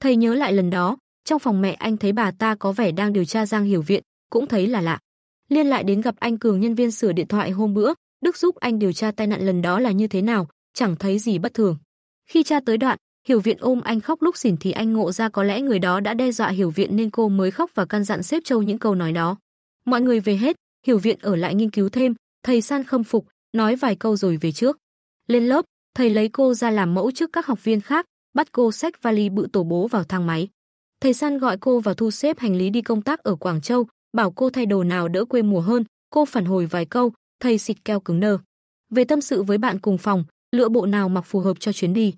Thầy nhớ lại lần đó, trong phòng mẹ anh thấy bà ta có vẻ đang điều tra Giang Hiểu Viện, cũng thấy là lạ. Liên lại đến gặp anh Cường nhân viên sửa điện thoại hôm bữa, Đức giúp anh điều tra tai nạn lần đó là như thế nào, chẳng thấy gì bất thường. Khi tra tới đoạn, Hiểu Viện ôm anh khóc lúc xỉn thì anh ngộ ra có lẽ người đó đã đe dọa Hiểu Viện nên cô mới khóc và căn dặn xếp Châu những câu nói đó. Mọi người về hết, Hiểu viện ở lại nghiên cứu thêm, thầy San không phục, nói vài câu rồi về trước. Lên lớp, thầy lấy cô ra làm mẫu trước các học viên khác, bắt cô xách vali bự tổ bố vào thang máy. Thầy San gọi cô vào thu xếp hành lý đi công tác ở Quảng Châu, bảo cô thay đồ nào đỡ quê mùa hơn, cô phản hồi vài câu, thầy xịt keo cứng nơ. Về tâm sự với bạn cùng phòng, lựa bộ nào mặc phù hợp cho chuyến đi.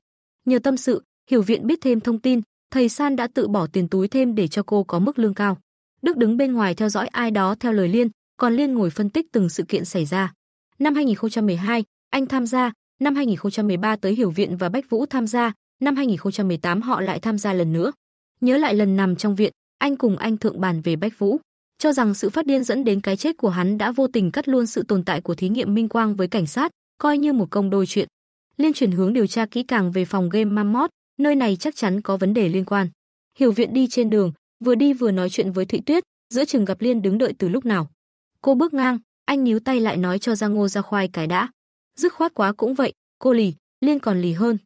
Nhờ tâm sự, hiểu viện biết thêm thông tin, thầy San đã tự bỏ tiền túi thêm để cho cô có mức lương cao. Đức đứng bên ngoài theo dõi ai đó theo lời Liên, còn Liên ngồi phân tích từng sự kiện xảy ra. Năm 2012, anh tham gia, năm 2013 tới Hiểu viện và Bách Vũ tham gia, năm 2018 họ lại tham gia lần nữa. Nhớ lại lần nằm trong viện, anh cùng anh thượng bàn về Bách Vũ, cho rằng sự phát điên dẫn đến cái chết của hắn đã vô tình cắt luôn sự tồn tại của thí nghiệm minh quang với cảnh sát, coi như một công đôi chuyện. Liên chuyển hướng điều tra kỹ càng về phòng game Mammoth, nơi này chắc chắn có vấn đề liên quan. Hiểu viện đi trên đường, vừa đi vừa nói chuyện với Thụy Tuyết, giữa chừng gặp Liên đứng đợi từ lúc nào. Cô bước ngang, anh níu tay lại nói cho ra ngô ra khoai cái đã. Dứt khoát quá cũng vậy, cô lì, liên còn lì hơn.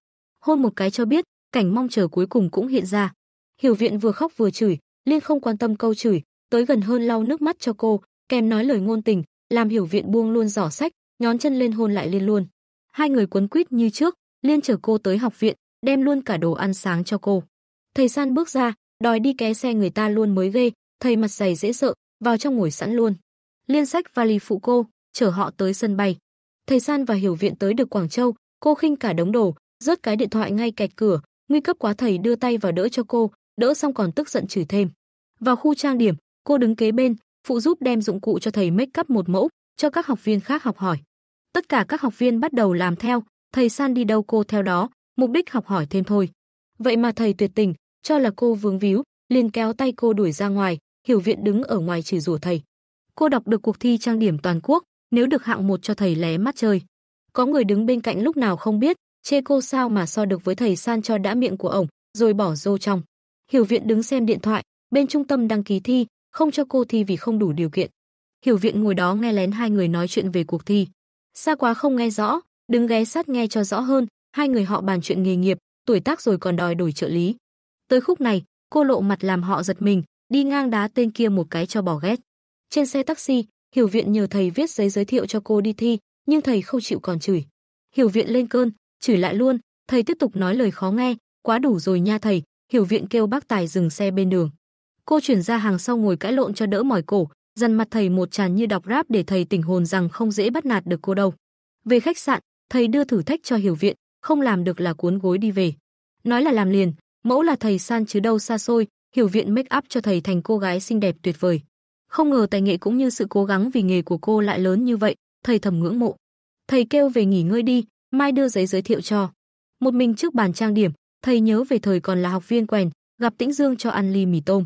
Hôn một cái cho biết, cảnh mong chờ cuối cùng cũng hiện ra. Hiểu viện vừa khóc vừa chửi, liên không quan tâm câu chửi, tới gần hơn lau nước mắt cho cô, kèm nói lời ngôn tình, làm hiểu viện buông luôn giỏ sách, nhón chân lên hôn lại liên luôn. Hai người cuốn quýt như trước, liên chở cô tới học viện, đem luôn cả đồ ăn sáng cho cô. Thầy San bước ra, đòi đi ké xe người ta luôn mới ghê, thầy mặt dày dễ sợ, vào trong ngồi sẵn luôn liên sách vali phụ cô, chở họ tới sân bay. Thầy San và Hiểu Viện tới được Quảng Châu, cô khinh cả đống đồ, rớt cái điện thoại ngay cạnh cửa, nguy cấp quá thầy đưa tay vào đỡ cho cô, đỡ xong còn tức giận chửi thêm. Vào khu trang điểm, cô đứng kế bên, phụ giúp đem dụng cụ cho thầy make up một mẫu, cho các học viên khác học hỏi. Tất cả các học viên bắt đầu làm theo, thầy San đi đâu cô theo đó, mục đích học hỏi thêm thôi. Vậy mà thầy tuyệt tình, cho là cô vướng víu, liền kéo tay cô đuổi ra ngoài, Hiểu Viện đứng ở ngoài chửi rủa thầy. Cô đọc được cuộc thi trang điểm toàn quốc, nếu được hạng một cho thầy lé mắt chơi. Có người đứng bên cạnh lúc nào không biết, chê cô sao mà so được với thầy San cho đã miệng của ổng, rồi bỏ dô trong. Hiểu viện đứng xem điện thoại, bên trung tâm đăng ký thi, không cho cô thi vì không đủ điều kiện. Hiểu viện ngồi đó nghe lén hai người nói chuyện về cuộc thi. Xa quá không nghe rõ, đứng ghé sát nghe cho rõ hơn, hai người họ bàn chuyện nghề nghiệp, tuổi tác rồi còn đòi đổi trợ lý. Tới khúc này, cô lộ mặt làm họ giật mình, đi ngang đá tên kia một cái cho bỏ ghét. Trên xe taxi, Hiểu Viện nhờ thầy viết giấy giới thiệu cho cô đi thi, nhưng thầy không chịu còn chửi. Hiểu Viện lên cơn, chửi lại luôn, thầy tiếp tục nói lời khó nghe, quá đủ rồi nha thầy, Hiểu Viện kêu bác Tài dừng xe bên đường. Cô chuyển ra hàng sau ngồi cãi lộn cho đỡ mỏi cổ, dằn mặt thầy một tràn như đọc ráp để thầy tỉnh hồn rằng không dễ bắt nạt được cô đâu. Về khách sạn, thầy đưa thử thách cho Hiểu Viện, không làm được là cuốn gối đi về. Nói là làm liền, mẫu là thầy san chứ đâu xa xôi, Hiểu Viện make up cho thầy thành cô gái xinh đẹp tuyệt vời. Không ngờ tài nghệ cũng như sự cố gắng vì nghề của cô lại lớn như vậy, thầy thầm ngưỡng mộ. Thầy kêu về nghỉ ngơi đi, mai đưa giấy giới thiệu cho. Một mình trước bàn trang điểm, thầy nhớ về thời còn là học viên quèn, gặp Tĩnh Dương cho ăn ly mì tôm.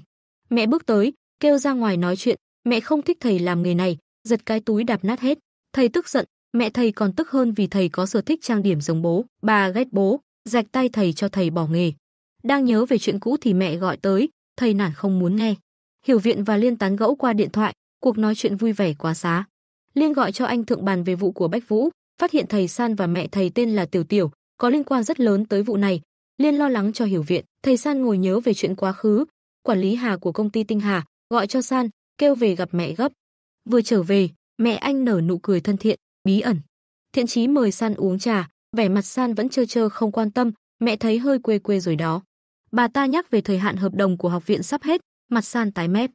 Mẹ bước tới, kêu ra ngoài nói chuyện, mẹ không thích thầy làm nghề này, giật cái túi đạp nát hết. Thầy tức giận, mẹ thầy còn tức hơn vì thầy có sở thích trang điểm giống bố, bà ghét bố, rạch tay thầy cho thầy bỏ nghề. Đang nhớ về chuyện cũ thì mẹ gọi tới, thầy nản không muốn nghe. Hiểu Viện và Liên tán gẫu qua điện thoại, cuộc nói chuyện vui vẻ quá xá. Liên gọi cho anh thượng bàn về vụ của Bách Vũ, phát hiện thầy San và mẹ thầy tên là Tiểu Tiểu, có liên quan rất lớn tới vụ này. Liên lo lắng cho Hiểu Viện, thầy San ngồi nhớ về chuyện quá khứ, quản lý Hà của công ty Tinh Hà gọi cho San, kêu về gặp mẹ gấp. Vừa trở về, mẹ anh nở nụ cười thân thiện, bí ẩn. Thiện chí mời San uống trà, vẻ mặt San vẫn trơ trơ không quan tâm, mẹ thấy hơi quê quê rồi đó. Bà ta nhắc về thời hạn hợp đồng của học viện sắp hết, mặt San tái mét.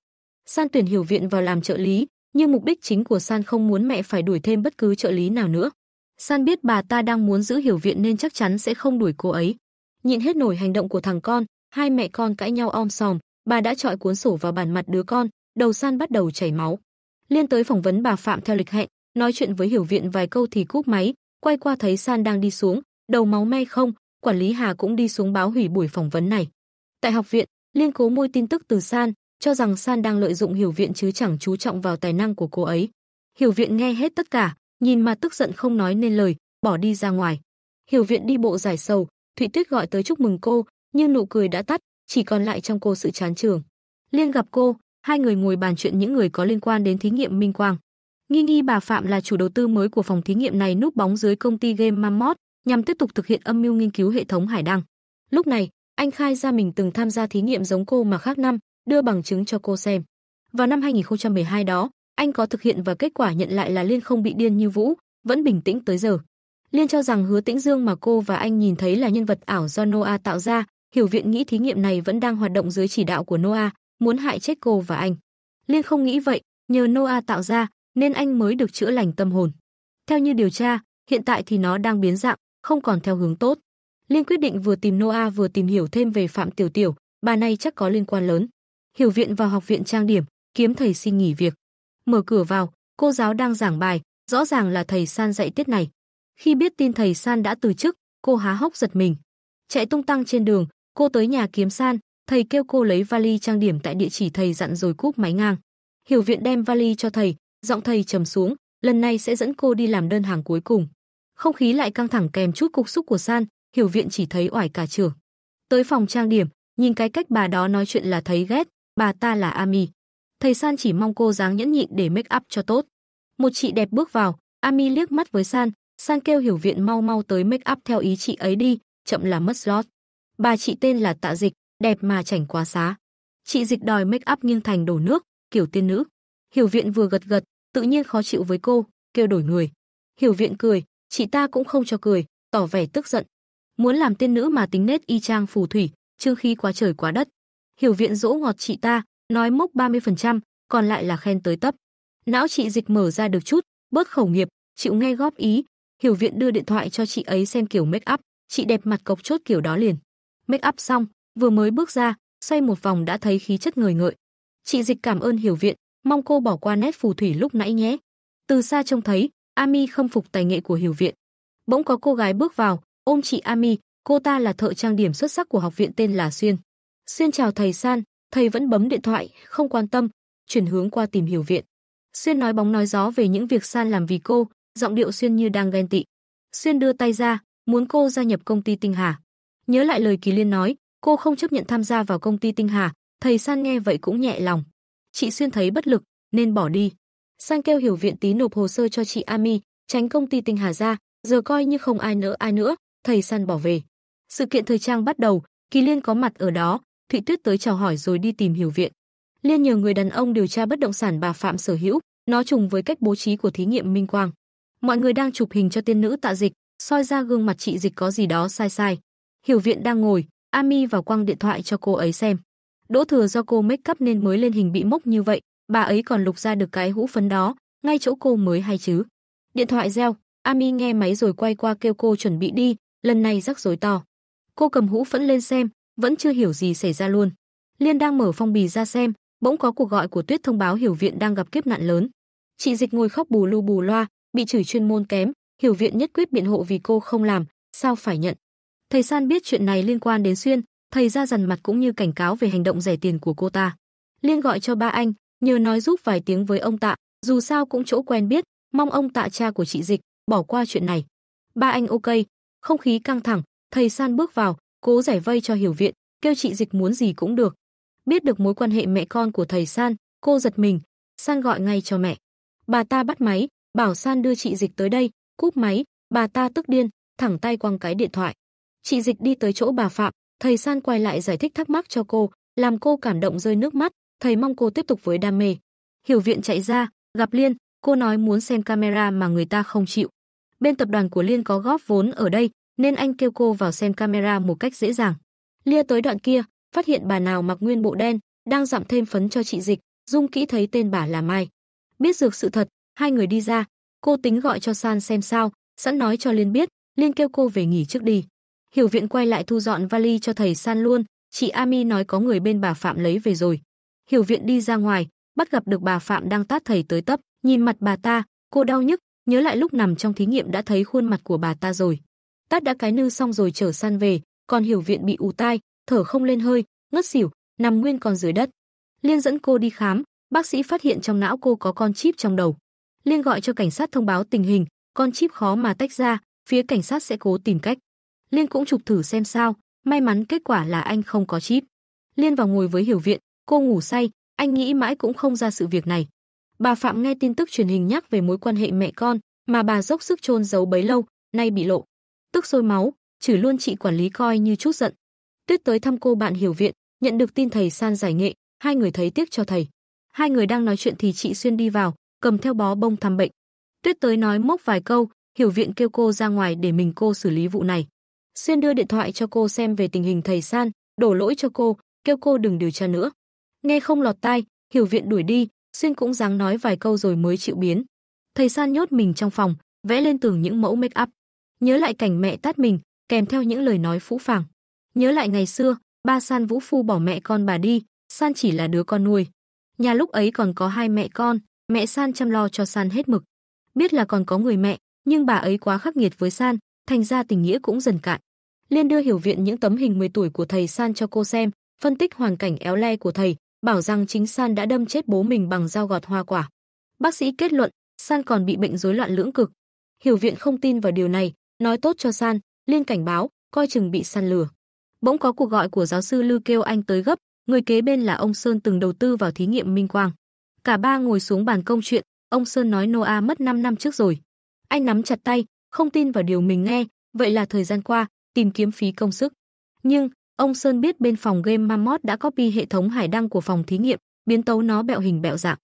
San tuyển hiểu viện vào làm trợ lý, nhưng mục đích chính của San không muốn mẹ phải đuổi thêm bất cứ trợ lý nào nữa. San biết bà ta đang muốn giữ hiểu viện nên chắc chắn sẽ không đuổi cô ấy. Nhìn hết nổi hành động của thằng con, hai mẹ con cãi nhau om sòm, bà đã trọi cuốn sổ vào bàn mặt đứa con, đầu San bắt đầu chảy máu. Liên tới phỏng vấn bà Phạm theo lịch hẹn, nói chuyện với hiểu viện vài câu thì cúp máy, quay qua thấy San đang đi xuống, đầu máu me không, quản lý Hà cũng đi xuống báo hủy buổi phỏng vấn này. Tại học viện, Liên cố môi tin tức từ San, cho rằng San đang lợi dụng Hiểu Viện chứ chẳng chú trọng vào tài năng của cô ấy. Hiểu Viện nghe hết tất cả, nhìn mà tức giận không nói nên lời, bỏ đi ra ngoài. Hiểu Viện đi bộ giải sầu, Thụy Tuyết gọi tới chúc mừng cô, nhưng nụ cười đã tắt, chỉ còn lại trong cô sự chán trường. Liên gặp cô, hai người ngồi bàn chuyện những người có liên quan đến thí nghiệm Minh Quang. Nghi nghi bà Phạm là chủ đầu tư mới của phòng thí nghiệm này núp bóng dưới công ty game Mammoth, nhằm tiếp tục thực hiện âm mưu nghiên cứu hệ thống hải đăng. Lúc này, anh khai ra mình từng tham gia thí nghiệm giống cô mà khác năm, đưa bằng chứng cho cô xem. Vào năm 2012 đó, anh có thực hiện và kết quả nhận lại là Liên không bị điên như Vũ, vẫn bình tĩnh tới giờ. Liên cho rằng Hứa Tĩnh Dương mà cô và anh nhìn thấy là nhân vật ảo do Noah tạo ra, hiểu viện nghĩ thí nghiệm này vẫn đang hoạt động dưới chỉ đạo của Noah, muốn hại chết cô và anh. Liên không nghĩ vậy, nhờ Noah tạo ra nên anh mới được chữa lành tâm hồn. Theo như điều tra, hiện tại thì nó đang biến dạng, không còn theo hướng tốt. Liên quyết định vừa tìm Noah vừa tìm hiểu thêm về Phạm Tiểu Tiểu, bà này chắc có liên quan lớn. Hiểu viện vào học viện trang điểm, kiếm thầy xin nghỉ việc. Mở cửa vào, cô giáo đang giảng bài, rõ ràng là thầy San dạy tiết này. Khi biết tin thầy San đã từ chức, cô há hốc giật mình. Chạy tung tăng trên đường, cô tới nhà kiếm San, thầy kêu cô lấy vali trang điểm tại địa chỉ thầy dặn rồi cúp máy ngang. Hiểu viện đem vali cho thầy, giọng thầy trầm xuống, lần này sẽ dẫn cô đi làm đơn hàng cuối cùng. Không khí lại căng thẳng kèm chút cục xúc của San, hiểu viện chỉ thấy oải cả trường. Tới phòng trang điểm, nhìn cái cách bà đó nói chuyện là thấy ghét, bà ta là Ami. Thầy San chỉ mong cô dáng nhẫn nhịn để make up cho tốt. Một chị đẹp bước vào, Ami liếc mắt với San, San kêu hiểu viện mau mau tới make up theo ý chị ấy đi, chậm là mất slot. Bà chị tên là Tạ Dịch, đẹp mà chảnh quá xá. Chị Dịch đòi make up nghiêng thành đổ nước, kiểu tiên nữ. Hiểu viện vừa gật gật, tự nhiên khó chịu với cô, kêu đổi người. Hiểu viện cười, chị ta cũng không cho cười, tỏ vẻ tức giận muốn làm tiên nữ mà tính nết y chang phù thủy, trương khí quá trời quá đất. Hiểu viện dỗ ngọt chị ta, nói mốc 30%, còn lại là khen tới tấp. Não chị dịch mở ra được chút, bớt khẩu nghiệp, chịu nghe góp ý. Hiểu viện đưa điện thoại cho chị ấy xem kiểu make up, chị đẹp mặt cộc chốt kiểu đó liền. Make up xong, vừa mới bước ra, xoay một vòng đã thấy khí chất người ngợi. Chị dịch cảm ơn hiểu viện, mong cô bỏ qua nét phù thủy lúc nãy nhé. Từ xa trông thấy, Ami không phục tài nghệ của hiểu viện. Bỗng có cô gái bước vào, Ôm chị Ami, cô ta là thợ trang điểm xuất sắc của học viện tên là Xuyên. Xuyên chào thầy San, thầy vẫn bấm điện thoại, không quan tâm, chuyển hướng qua tìm hiểu viện. Xuyên nói bóng nói gió về những việc San làm vì cô, giọng điệu Xuyên như đang ghen tị. Xuyên đưa tay ra, muốn cô gia nhập công ty Tinh Hà. Nhớ lại lời Kỳ Liên nói, cô không chấp nhận tham gia vào công ty Tinh Hà, thầy San nghe vậy cũng nhẹ lòng. Chị Xuyên thấy bất lực, nên bỏ đi. San kêu hiểu viện tí nộp hồ sơ cho chị Ami, tránh công ty Tinh Hà ra, giờ coi như không ai nỡ ai nữa, thầy săn bỏ về. Sự kiện thời trang bắt đầu, Kỳ Liên có mặt ở đó, Thụy Tuyết tới chào hỏi rồi đi tìm hiểu viện. Liên nhờ người đàn ông điều tra bất động sản bà Phạm sở hữu, nó trùng với cách bố trí của thí nghiệm Minh Quang. Mọi người đang chụp hình cho tiên nữ tạ dịch, soi ra gương mặt chị dịch có gì đó sai sai. Hiểu viện đang ngồi, Ami vào quăng điện thoại cho cô ấy xem. Đỗ thừa do cô make up nên mới lên hình bị mốc như vậy, bà ấy còn lục ra được cái hũ phấn đó, ngay chỗ cô mới hay chứ. Điện thoại reo, Ami nghe máy rồi quay qua kêu cô chuẩn bị đi, lần này rắc rối to. Cô cầm hũ phẫn lên xem, vẫn chưa hiểu gì xảy ra luôn. Liên đang mở phong bì ra xem, bỗng có cuộc gọi của Tuyết thông báo Hiểu Viện đang gặp kiếp nạn lớn. Chị Dịch ngồi khóc bù lu bù loa, bị chửi chuyên môn kém, Hiểu Viện nhất quyết biện hộ vì cô không làm, sao phải nhận. Thầy San biết chuyện này liên quan đến Xuyên, thầy ra dằn mặt cũng như cảnh cáo về hành động rẻ tiền của cô ta. Liên gọi cho ba anh, nhờ nói giúp vài tiếng với ông Tạ, dù sao cũng chỗ quen biết, mong ông Tạ cha của chị Dịch bỏ qua chuyện này. Ba anh ok, không khí căng thẳng, thầy San bước vào, cố giải vây cho hiểu viện, kêu chị dịch muốn gì cũng được. Biết được mối quan hệ mẹ con của thầy San, cô giật mình, San gọi ngay cho mẹ. Bà ta bắt máy, bảo San đưa chị dịch tới đây, cúp máy, bà ta tức điên, thẳng tay quăng cái điện thoại. Chị dịch đi tới chỗ bà Phạm, thầy San quay lại giải thích thắc mắc cho cô, làm cô cảm động rơi nước mắt, thầy mong cô tiếp tục với đam mê. Hiểu viện chạy ra, gặp Liên, cô nói muốn xem camera mà người ta không chịu, Bên tập đoàn của Liên có góp vốn ở đây, nên anh kêu cô vào xem camera một cách dễ dàng. Lia tới đoạn kia, phát hiện bà nào mặc nguyên bộ đen, đang dặm thêm phấn cho chị Dịch, Dung kỹ thấy tên bà là Mai. Biết dược sự thật, hai người đi ra, cô tính gọi cho San xem sao, sẵn nói cho Liên biết, Liên kêu cô về nghỉ trước đi. Hiểu viện quay lại thu dọn vali cho thầy San luôn, chị Ami nói có người bên bà Phạm lấy về rồi. Hiểu viện đi ra ngoài, bắt gặp được bà Phạm đang tát thầy tới tấp, nhìn mặt bà ta, cô đau nhức, nhớ lại lúc nằm trong thí nghiệm đã thấy khuôn mặt của bà ta rồi. Tát đã cái nư xong rồi trở san về, còn hiểu viện bị ù tai, thở không lên hơi, ngất xỉu, nằm nguyên còn dưới đất. Liên dẫn cô đi khám, bác sĩ phát hiện trong não cô có con chip trong đầu. Liên gọi cho cảnh sát thông báo tình hình, con chip khó mà tách ra, phía cảnh sát sẽ cố tìm cách. Liên cũng chụp thử xem sao, may mắn kết quả là anh không có chip. Liên vào ngồi với hiểu viện, cô ngủ say, anh nghĩ mãi cũng không ra sự việc này. Bà Phạm nghe tin tức truyền hình nhắc về mối quan hệ mẹ con mà bà dốc sức chôn giấu bấy lâu, nay bị lộ. Tức sôi máu, chửi luôn chị quản lý coi như chút giận. Tuyết tới thăm cô bạn hiểu viện, nhận được tin thầy san giải nghệ, hai người thấy tiếc cho thầy. Hai người đang nói chuyện thì chị Xuyên đi vào, cầm theo bó bông thăm bệnh. Tuyết tới nói mốc vài câu, hiểu viện kêu cô ra ngoài để mình cô xử lý vụ này. Xuyên đưa điện thoại cho cô xem về tình hình thầy san, đổ lỗi cho cô, kêu cô đừng điều tra nữa. Nghe không lọt tai, hiểu viện đuổi đi, Xuyên cũng ráng nói vài câu rồi mới chịu biến. Thầy San nhốt mình trong phòng, vẽ lên tường những mẫu make up. Nhớ lại cảnh mẹ tát mình, kèm theo những lời nói phũ phàng. Nhớ lại ngày xưa, ba San Vũ Phu bỏ mẹ con bà đi, San chỉ là đứa con nuôi. Nhà lúc ấy còn có hai mẹ con, mẹ San chăm lo cho San hết mực. Biết là còn có người mẹ, nhưng bà ấy quá khắc nghiệt với San, thành ra tình nghĩa cũng dần cạn. Liên đưa hiểu viện những tấm hình 10 tuổi của thầy San cho cô xem, phân tích hoàn cảnh éo le của thầy, bảo rằng chính San đã đâm chết bố mình bằng dao gọt hoa quả. Bác sĩ kết luận, San còn bị bệnh rối loạn lưỡng cực. Hiểu viện không tin vào điều này, nói tốt cho San, liên cảnh báo, coi chừng bị San lừa. Bỗng có cuộc gọi của giáo sư Lư kêu anh tới gấp, người kế bên là ông Sơn từng đầu tư vào thí nghiệm Minh Quang. Cả ba ngồi xuống bàn công chuyện, ông Sơn nói Noah mất 5 năm trước rồi. Anh nắm chặt tay, không tin vào điều mình nghe, vậy là thời gian qua, tìm kiếm phí công sức. Nhưng, Ông Sơn biết bên phòng game Mammoth đã copy hệ thống hải đăng của phòng thí nghiệm, biến tấu nó bẹo hình bẹo dạng.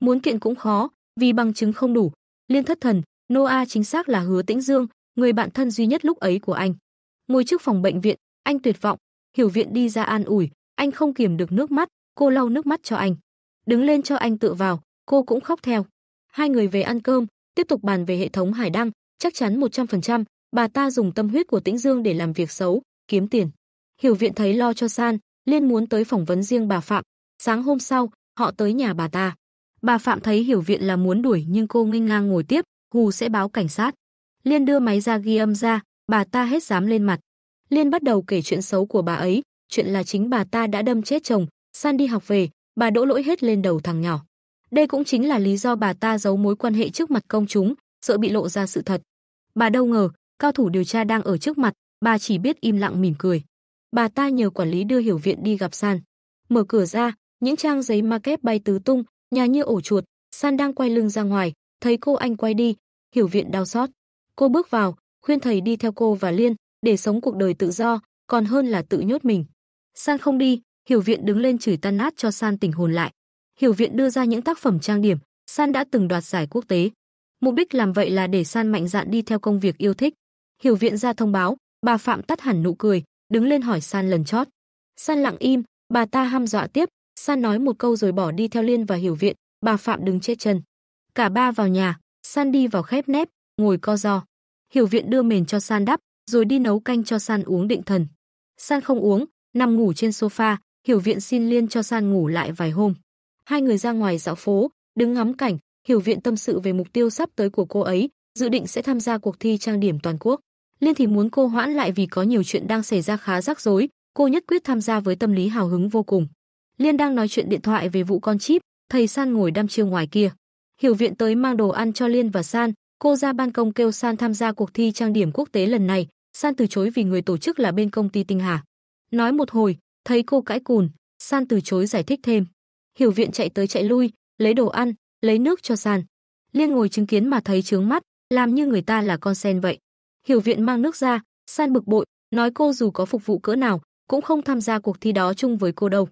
Muốn kiện cũng khó, vì bằng chứng không đủ. Liên thất thần, Noah chính xác là Hứa Tĩnh Dương, người bạn thân duy nhất lúc ấy của anh. Ngồi trước phòng bệnh viện, anh tuyệt vọng, Hiểu Viện đi ra an ủi, anh không kiềm được nước mắt, cô lau nước mắt cho anh. Đứng lên cho anh tự vào, cô cũng khóc theo. Hai người về ăn cơm, tiếp tục bàn về hệ thống hải đăng, chắc chắn 100%, bà ta dùng tâm huyết của Tĩnh Dương để làm việc xấu, kiếm tiền. Hiểu viện thấy lo cho San, liên muốn tới phỏng vấn riêng bà Phạm. Sáng hôm sau, họ tới nhà bà ta. Bà Phạm thấy hiểu viện là muốn đuổi nhưng cô nghênh ngang ngồi tiếp, hù sẽ báo cảnh sát. Liên đưa máy ra ghi âm ra, bà ta hết dám lên mặt. Liên bắt đầu kể chuyện xấu của bà ấy, chuyện là chính bà ta đã đâm chết chồng, San đi học về, bà đỗ lỗi hết lên đầu thằng nhỏ. Đây cũng chính là lý do bà ta giấu mối quan hệ trước mặt công chúng, sợ bị lộ ra sự thật. Bà đâu ngờ, cao thủ điều tra đang ở trước mặt, bà chỉ biết im lặng mỉm cười bà ta nhờ quản lý đưa Hiểu Viện đi gặp San. Mở cửa ra, những trang giấy ma kép bay tứ tung, nhà như ổ chuột, San đang quay lưng ra ngoài, thấy cô anh quay đi, Hiểu Viện đau xót. Cô bước vào, khuyên thầy đi theo cô và Liên, để sống cuộc đời tự do, còn hơn là tự nhốt mình. San không đi, Hiểu Viện đứng lên chửi tan nát cho San tỉnh hồn lại. Hiểu Viện đưa ra những tác phẩm trang điểm, San đã từng đoạt giải quốc tế. Mục đích làm vậy là để San mạnh dạn đi theo công việc yêu thích. Hiểu Viện ra thông báo, bà Phạm tắt hẳn nụ cười, đứng lên hỏi San lần chót. San lặng im, bà ta ham dọa tiếp, San nói một câu rồi bỏ đi theo Liên và Hiểu Viện, bà Phạm đứng chết chân. Cả ba vào nhà, San đi vào khép nép, ngồi co giò. Hiểu Viện đưa mền cho San đắp, rồi đi nấu canh cho San uống định thần. San không uống, nằm ngủ trên sofa, Hiểu Viện xin Liên cho San ngủ lại vài hôm. Hai người ra ngoài dạo phố, đứng ngắm cảnh, Hiểu Viện tâm sự về mục tiêu sắp tới của cô ấy, dự định sẽ tham gia cuộc thi trang điểm toàn quốc. Liên thì muốn cô hoãn lại vì có nhiều chuyện đang xảy ra khá rắc rối, cô nhất quyết tham gia với tâm lý hào hứng vô cùng. Liên đang nói chuyện điện thoại về vụ con chip, thầy San ngồi đăm chiêu ngoài kia. Hiểu viện tới mang đồ ăn cho Liên và San, cô ra ban công kêu San tham gia cuộc thi trang điểm quốc tế lần này, San từ chối vì người tổ chức là bên công ty Tinh Hà. Nói một hồi, thấy cô cãi cùn, San từ chối giải thích thêm. Hiểu viện chạy tới chạy lui, lấy đồ ăn, lấy nước cho San. Liên ngồi chứng kiến mà thấy chướng mắt, làm như người ta là con sen vậy. Hiểu Viện mang nước ra, San bực bội, nói cô dù có phục vụ cỡ nào, cũng không tham gia cuộc thi đó chung với cô đâu.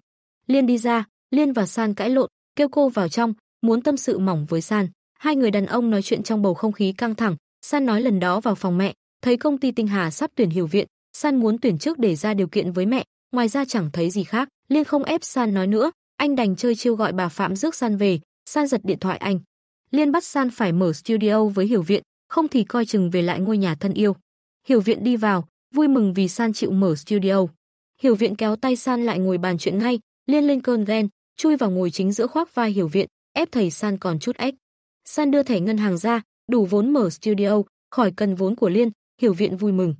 Liên đi ra, Liên và San cãi lộn, kêu cô vào trong, muốn tâm sự mỏng với San. Hai người đàn ông nói chuyện trong bầu không khí căng thẳng, San nói lần đó vào phòng mẹ, thấy công ty Tinh Hà sắp tuyển Hiểu Viện, San muốn tuyển trước để ra điều kiện với mẹ, ngoài ra chẳng thấy gì khác, Liên không ép San nói nữa, anh đành chơi chiêu gọi bà Phạm rước San về, San giật điện thoại anh. Liên bắt San phải mở studio với Hiểu Viện, không thì coi chừng về lại ngôi nhà thân yêu. Hiểu Viện đi vào, vui mừng vì San chịu mở studio. Hiểu Viện kéo tay San lại ngồi bàn chuyện ngay, liên lên cơn ghen, chui vào ngồi chính giữa khoác vai Hiểu Viện, ép thầy San còn chút ếch. San đưa thẻ ngân hàng ra, đủ vốn mở studio, khỏi cần vốn của Liên, Hiểu Viện vui mừng.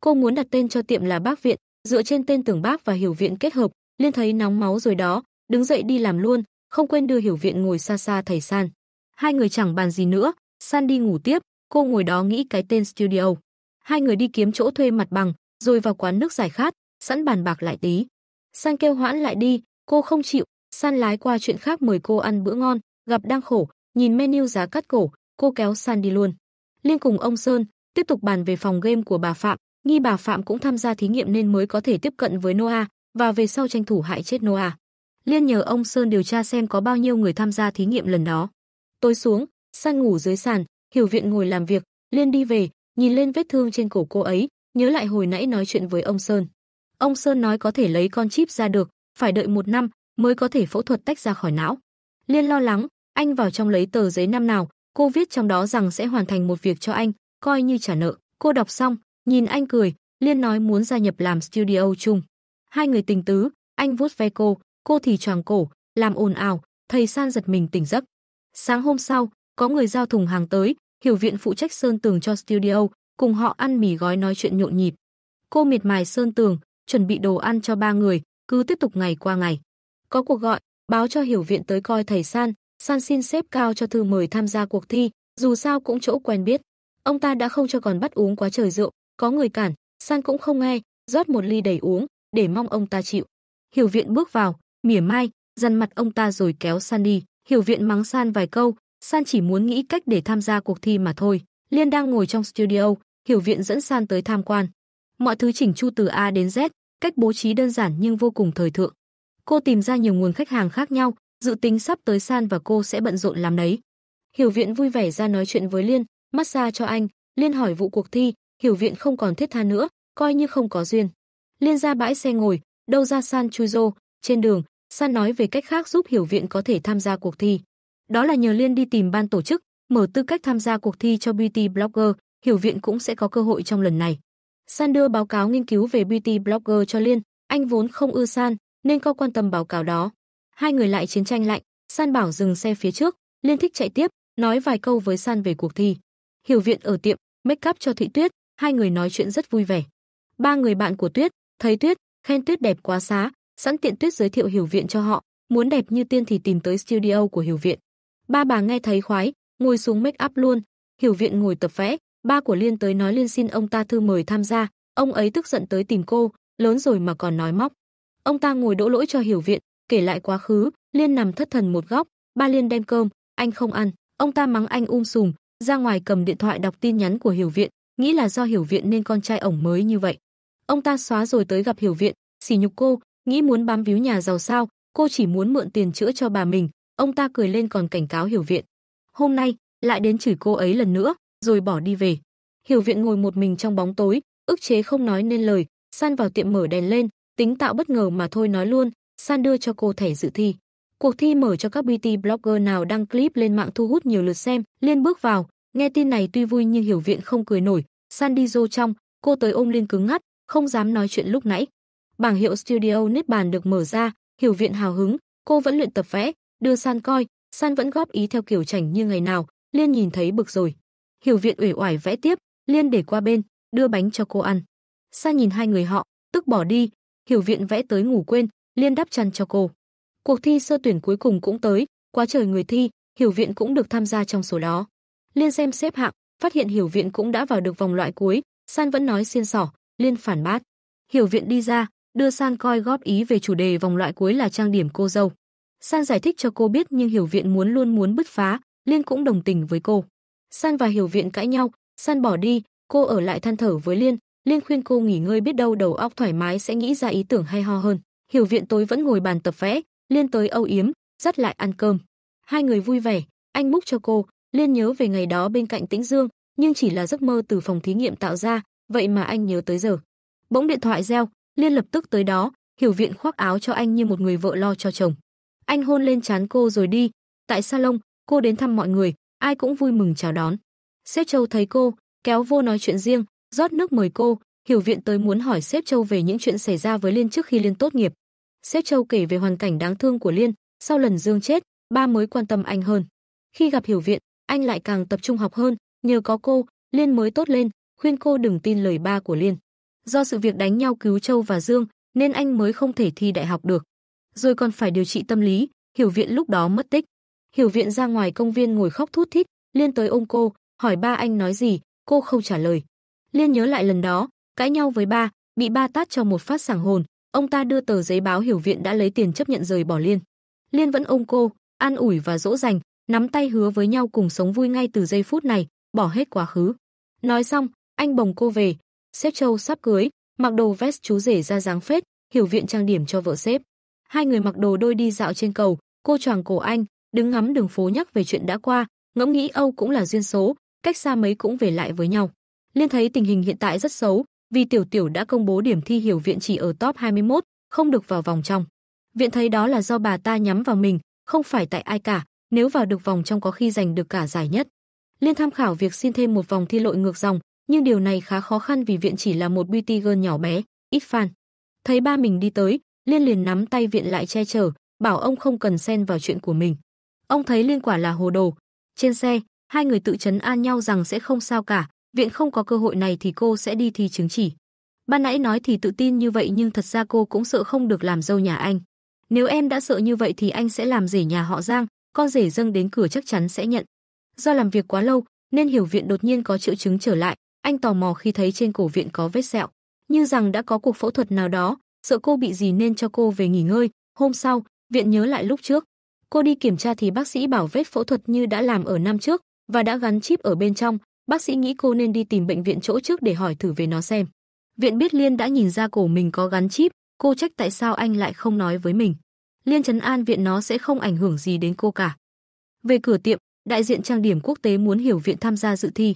Cô muốn đặt tên cho tiệm là Bác Viện, dựa trên tên tưởng bác và Hiểu Viện kết hợp, Liên thấy nóng máu rồi đó, đứng dậy đi làm luôn, không quên đưa Hiểu Viện ngồi xa xa thầy San. Hai người chẳng bàn gì nữa, San đi ngủ tiếp, Cô ngồi đó nghĩ cái tên studio. Hai người đi kiếm chỗ thuê mặt bằng, rồi vào quán nước giải khát, sẵn bàn bạc lại tí. San kêu hoãn lại đi, cô không chịu, San lái qua chuyện khác mời cô ăn bữa ngon, gặp đang khổ, nhìn menu giá cắt cổ, cô kéo San đi luôn. Liên cùng ông Sơn, tiếp tục bàn về phòng game của bà Phạm, nghi bà Phạm cũng tham gia thí nghiệm nên mới có thể tiếp cận với Noah và về sau tranh thủ hại chết Noah. Liên nhờ ông Sơn điều tra xem có bao nhiêu người tham gia thí nghiệm lần đó. Tối xuống, San ngủ dưới sàn, Hiểu Viện ngồi làm việc, liên đi về, nhìn lên vết thương trên cổ cô ấy, nhớ lại hồi nãy nói chuyện với ông Sơn. Ông Sơn nói có thể lấy con chip ra được, phải đợi một năm mới có thể phẫu thuật tách ra khỏi não. Liên lo lắng, anh vào trong lấy tờ giấy năm nào, cô viết trong đó rằng sẽ hoàn thành một việc cho anh, coi như trả nợ. Cô đọc xong, nhìn anh cười, Liên nói muốn gia nhập làm studio chung. Hai người tình tứ, anh vuốt ve cô, cô thì choàng cổ, làm ồn ào, thầy San giật mình tỉnh giấc. Sáng hôm sau, có người giao thùng hàng tới, hiểu viện phụ trách sơn tường cho studio, cùng họ ăn mì gói nói chuyện nhộn nhịp. Cô miệt mài sơn tường, chuẩn bị đồ ăn cho ba người, cứ tiếp tục ngày qua ngày. Có cuộc gọi, báo cho hiểu viện tới coi thầy San, San xin xếp cao cho thư mời tham gia cuộc thi, dù sao cũng chỗ quen biết. Ông ta đã không cho còn bắt uống quá trời rượu, có người cản, San cũng không nghe, rót một ly đầy uống, để mong ông ta chịu. Hiểu viện bước vào, mỉa mai, dằn mặt ông ta rồi kéo San đi. Hiểu viện mắng San vài câu, San chỉ muốn nghĩ cách để tham gia cuộc thi mà thôi. Liên đang ngồi trong studio, Hiểu Viện dẫn San tới tham quan. Mọi thứ chỉnh chu từ A đến Z, cách bố trí đơn giản nhưng vô cùng thời thượng. Cô tìm ra nhiều nguồn khách hàng khác nhau, dự tính sắp tới San và cô sẽ bận rộn làm đấy. Hiểu Viện vui vẻ ra nói chuyện với Liên, massage cho anh, Liên hỏi vụ cuộc thi, Hiểu Viện không còn thiết tha nữa, coi như không có duyên. Liên ra bãi xe ngồi, đâu ra San chui rô, trên đường, San nói về cách khác giúp Hiểu Viện có thể tham gia cuộc thi. Đó là nhờ Liên đi tìm ban tổ chức, mở tư cách tham gia cuộc thi cho beauty blogger, hiểu viện cũng sẽ có cơ hội trong lần này. San đưa báo cáo nghiên cứu về beauty blogger cho Liên, anh vốn không ưa San nên có quan tâm báo cáo đó. Hai người lại chiến tranh lạnh, San bảo dừng xe phía trước, Liên thích chạy tiếp, nói vài câu với San về cuộc thi. Hiểu viện ở tiệm, make up cho Thị Tuyết, hai người nói chuyện rất vui vẻ. Ba người bạn của Tuyết, thấy Tuyết, khen Tuyết đẹp quá xá, sẵn tiện Tuyết giới thiệu Hiểu viện cho họ, muốn đẹp như tiên thì tìm tới studio của Hiểu viện. Ba bà nghe thấy khoái, ngồi xuống make up luôn, hiểu viện ngồi tập vẽ, ba của Liên tới nói Liên xin ông ta thư mời tham gia, ông ấy tức giận tới tìm cô, lớn rồi mà còn nói móc. Ông ta ngồi đỗ lỗi cho hiểu viện, kể lại quá khứ, Liên nằm thất thần một góc, ba Liên đem cơm, anh không ăn, ông ta mắng anh um sùm, ra ngoài cầm điện thoại đọc tin nhắn của hiểu viện, nghĩ là do hiểu viện nên con trai ổng mới như vậy. Ông ta xóa rồi tới gặp hiểu viện, sỉ nhục cô, nghĩ muốn bám víu nhà giàu sao, cô chỉ muốn mượn tiền chữa cho bà mình, Ông ta cười lên còn cảnh cáo Hiểu Viện. Hôm nay, lại đến chửi cô ấy lần nữa, rồi bỏ đi về. Hiểu Viện ngồi một mình trong bóng tối, ức chế không nói nên lời, San vào tiệm mở đèn lên, tính tạo bất ngờ mà thôi nói luôn, San đưa cho cô thẻ dự thi. Cuộc thi mở cho các beauty blogger nào đăng clip lên mạng thu hút nhiều lượt xem, liên bước vào, nghe tin này tuy vui nhưng Hiểu Viện không cười nổi, San đi vô trong, cô tới ôm liên cứng ngắt, không dám nói chuyện lúc nãy. Bảng hiệu Studio nếp bàn được mở ra, Hiểu Viện hào hứng, cô vẫn luyện tập vẽ, đưa San coi, San vẫn góp ý theo kiểu chảnh như ngày nào, Liên nhìn thấy bực rồi. Hiểu Viện ủy oải vẽ tiếp, Liên để qua bên, đưa bánh cho cô ăn. San nhìn hai người họ, tức bỏ đi, Hiểu Viện vẽ tới ngủ quên, Liên đắp chăn cho cô. Cuộc thi sơ tuyển cuối cùng cũng tới, quá trời người thi, Hiểu Viện cũng được tham gia trong số đó. Liên xem xếp hạng, phát hiện Hiểu Viện cũng đã vào được vòng loại cuối, San vẫn nói xiên sỏ, Liên phản bát. Hiểu Viện đi ra, đưa San coi góp ý về chủ đề vòng loại cuối là trang điểm cô dâu. San giải thích cho cô biết nhưng Hiểu Viện muốn luôn muốn bứt phá, Liên cũng đồng tình với cô. San và Hiểu Viện cãi nhau, San bỏ đi, cô ở lại than thở với Liên, Liên khuyên cô nghỉ ngơi biết đâu đầu óc thoải mái sẽ nghĩ ra ý tưởng hay ho hơn. Hiểu Viện tối vẫn ngồi bàn tập vẽ, Liên tới âu yếm, dắt lại ăn cơm. Hai người vui vẻ, anh múc cho cô, Liên nhớ về ngày đó bên cạnh Tĩnh Dương, nhưng chỉ là giấc mơ từ phòng thí nghiệm tạo ra, vậy mà anh nhớ tới giờ. Bỗng điện thoại reo, Liên lập tức tới đó, Hiểu Viện khoác áo cho anh như một người vợ lo cho chồng. Anh hôn lên trán cô rồi đi. Tại salon, cô đến thăm mọi người, ai cũng vui mừng chào đón. Sếp Châu thấy cô, kéo vô nói chuyện riêng, rót nước mời cô, Hiểu Viện tới muốn hỏi sếp Châu về những chuyện xảy ra với Liên trước khi Liên tốt nghiệp. Sếp Châu kể về hoàn cảnh đáng thương của Liên, sau lần Dương chết, ba mới quan tâm anh hơn. Khi gặp Hiểu Viện, anh lại càng tập trung học hơn, nhờ có cô, Liên mới tốt lên, khuyên cô đừng tin lời ba của Liên. Do sự việc đánh nhau cứu Châu và Dương, nên anh mới không thể thi đại học được rồi còn phải điều trị tâm lý, Hiểu Viện lúc đó mất tích. Hiểu Viện ra ngoài công viên ngồi khóc thút thít, Liên tới ôm cô, hỏi ba anh nói gì, cô không trả lời. Liên nhớ lại lần đó, cãi nhau với ba, bị ba tát cho một phát sảng hồn, ông ta đưa tờ giấy báo Hiểu Viện đã lấy tiền chấp nhận rời bỏ Liên. Liên vẫn ôm cô, an ủi và dỗ dành, nắm tay hứa với nhau cùng sống vui ngay từ giây phút này, bỏ hết quá khứ. Nói xong, anh bồng cô về, xếp Châu sắp cưới, mặc đồ vest chú rể ra dáng phết, hiểu viện trang điểm cho vợ xếp. Hai người mặc đồ đôi đi dạo trên cầu, cô choàng cổ anh, đứng ngắm đường phố nhắc về chuyện đã qua, ngẫm nghĩ Âu cũng là duyên số, cách xa mấy cũng về lại với nhau. Liên thấy tình hình hiện tại rất xấu, vì Tiểu Tiểu đã công bố điểm thi hiểu viện chỉ ở top 21, không được vào vòng trong. Viện thấy đó là do bà ta nhắm vào mình, không phải tại ai cả, nếu vào được vòng trong có khi giành được cả giải nhất. Liên tham khảo việc xin thêm một vòng thi lội ngược dòng, nhưng điều này khá khó khăn vì viện chỉ là một beauty girl nhỏ bé, ít fan. Thấy ba mình đi tới, Liên liền nắm tay viện lại che chở, bảo ông không cần xen vào chuyện của mình. Ông thấy Liên quả là hồ đồ. Trên xe, hai người tự chấn an nhau rằng sẽ không sao cả, viện không có cơ hội này thì cô sẽ đi thi chứng chỉ. Ban nãy nói thì tự tin như vậy nhưng thật ra cô cũng sợ không được làm dâu nhà anh. Nếu em đã sợ như vậy thì anh sẽ làm rể nhà họ Giang, con rể dâng đến cửa chắc chắn sẽ nhận. Do làm việc quá lâu, nên hiểu viện đột nhiên có triệu chứng trở lại, anh tò mò khi thấy trên cổ viện có vết sẹo, như rằng đã có cuộc phẫu thuật nào đó, sợ cô bị gì nên cho cô về nghỉ ngơi. Hôm sau, viện nhớ lại lúc trước. Cô đi kiểm tra thì bác sĩ bảo vết phẫu thuật như đã làm ở năm trước và đã gắn chip ở bên trong. Bác sĩ nghĩ cô nên đi tìm bệnh viện chỗ trước để hỏi thử về nó xem. Viện biết Liên đã nhìn ra cổ mình có gắn chip, cô trách tại sao anh lại không nói với mình. Liên trấn an viện nó sẽ không ảnh hưởng gì đến cô cả. Về cửa tiệm, đại diện trang điểm quốc tế muốn hiểu viện tham gia dự thi.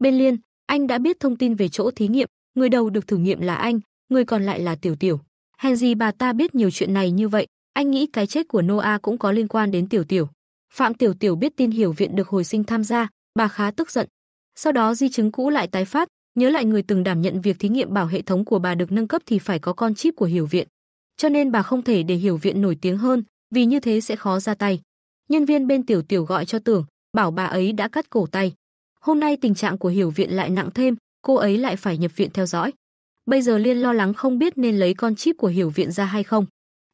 Bên Liên, anh đã biết thông tin về chỗ thí nghiệm, người đầu được thử nghiệm là anh, người còn lại là Tiểu Tiểu. Hèn gì bà ta biết nhiều chuyện này như vậy, anh nghĩ cái chết của Noah cũng có liên quan đến Tiểu Tiểu. Phạm Tiểu Tiểu biết tin hiểu viện được hồi sinh tham gia, bà khá tức giận. Sau đó di chứng cũ lại tái phát, nhớ lại người từng đảm nhận việc thí nghiệm bảo hệ thống của bà được nâng cấp thì phải có con chip của hiểu viện. Cho nên bà không thể để hiểu viện nổi tiếng hơn, vì như thế sẽ khó ra tay. Nhân viên bên Tiểu Tiểu gọi cho tưởng, bảo bà ấy đã cắt cổ tay. Hôm nay tình trạng của hiểu viện lại nặng thêm, cô ấy lại phải nhập viện theo dõi. Bây giờ Liên lo lắng không biết nên lấy con chip của Hiểu Viện ra hay không.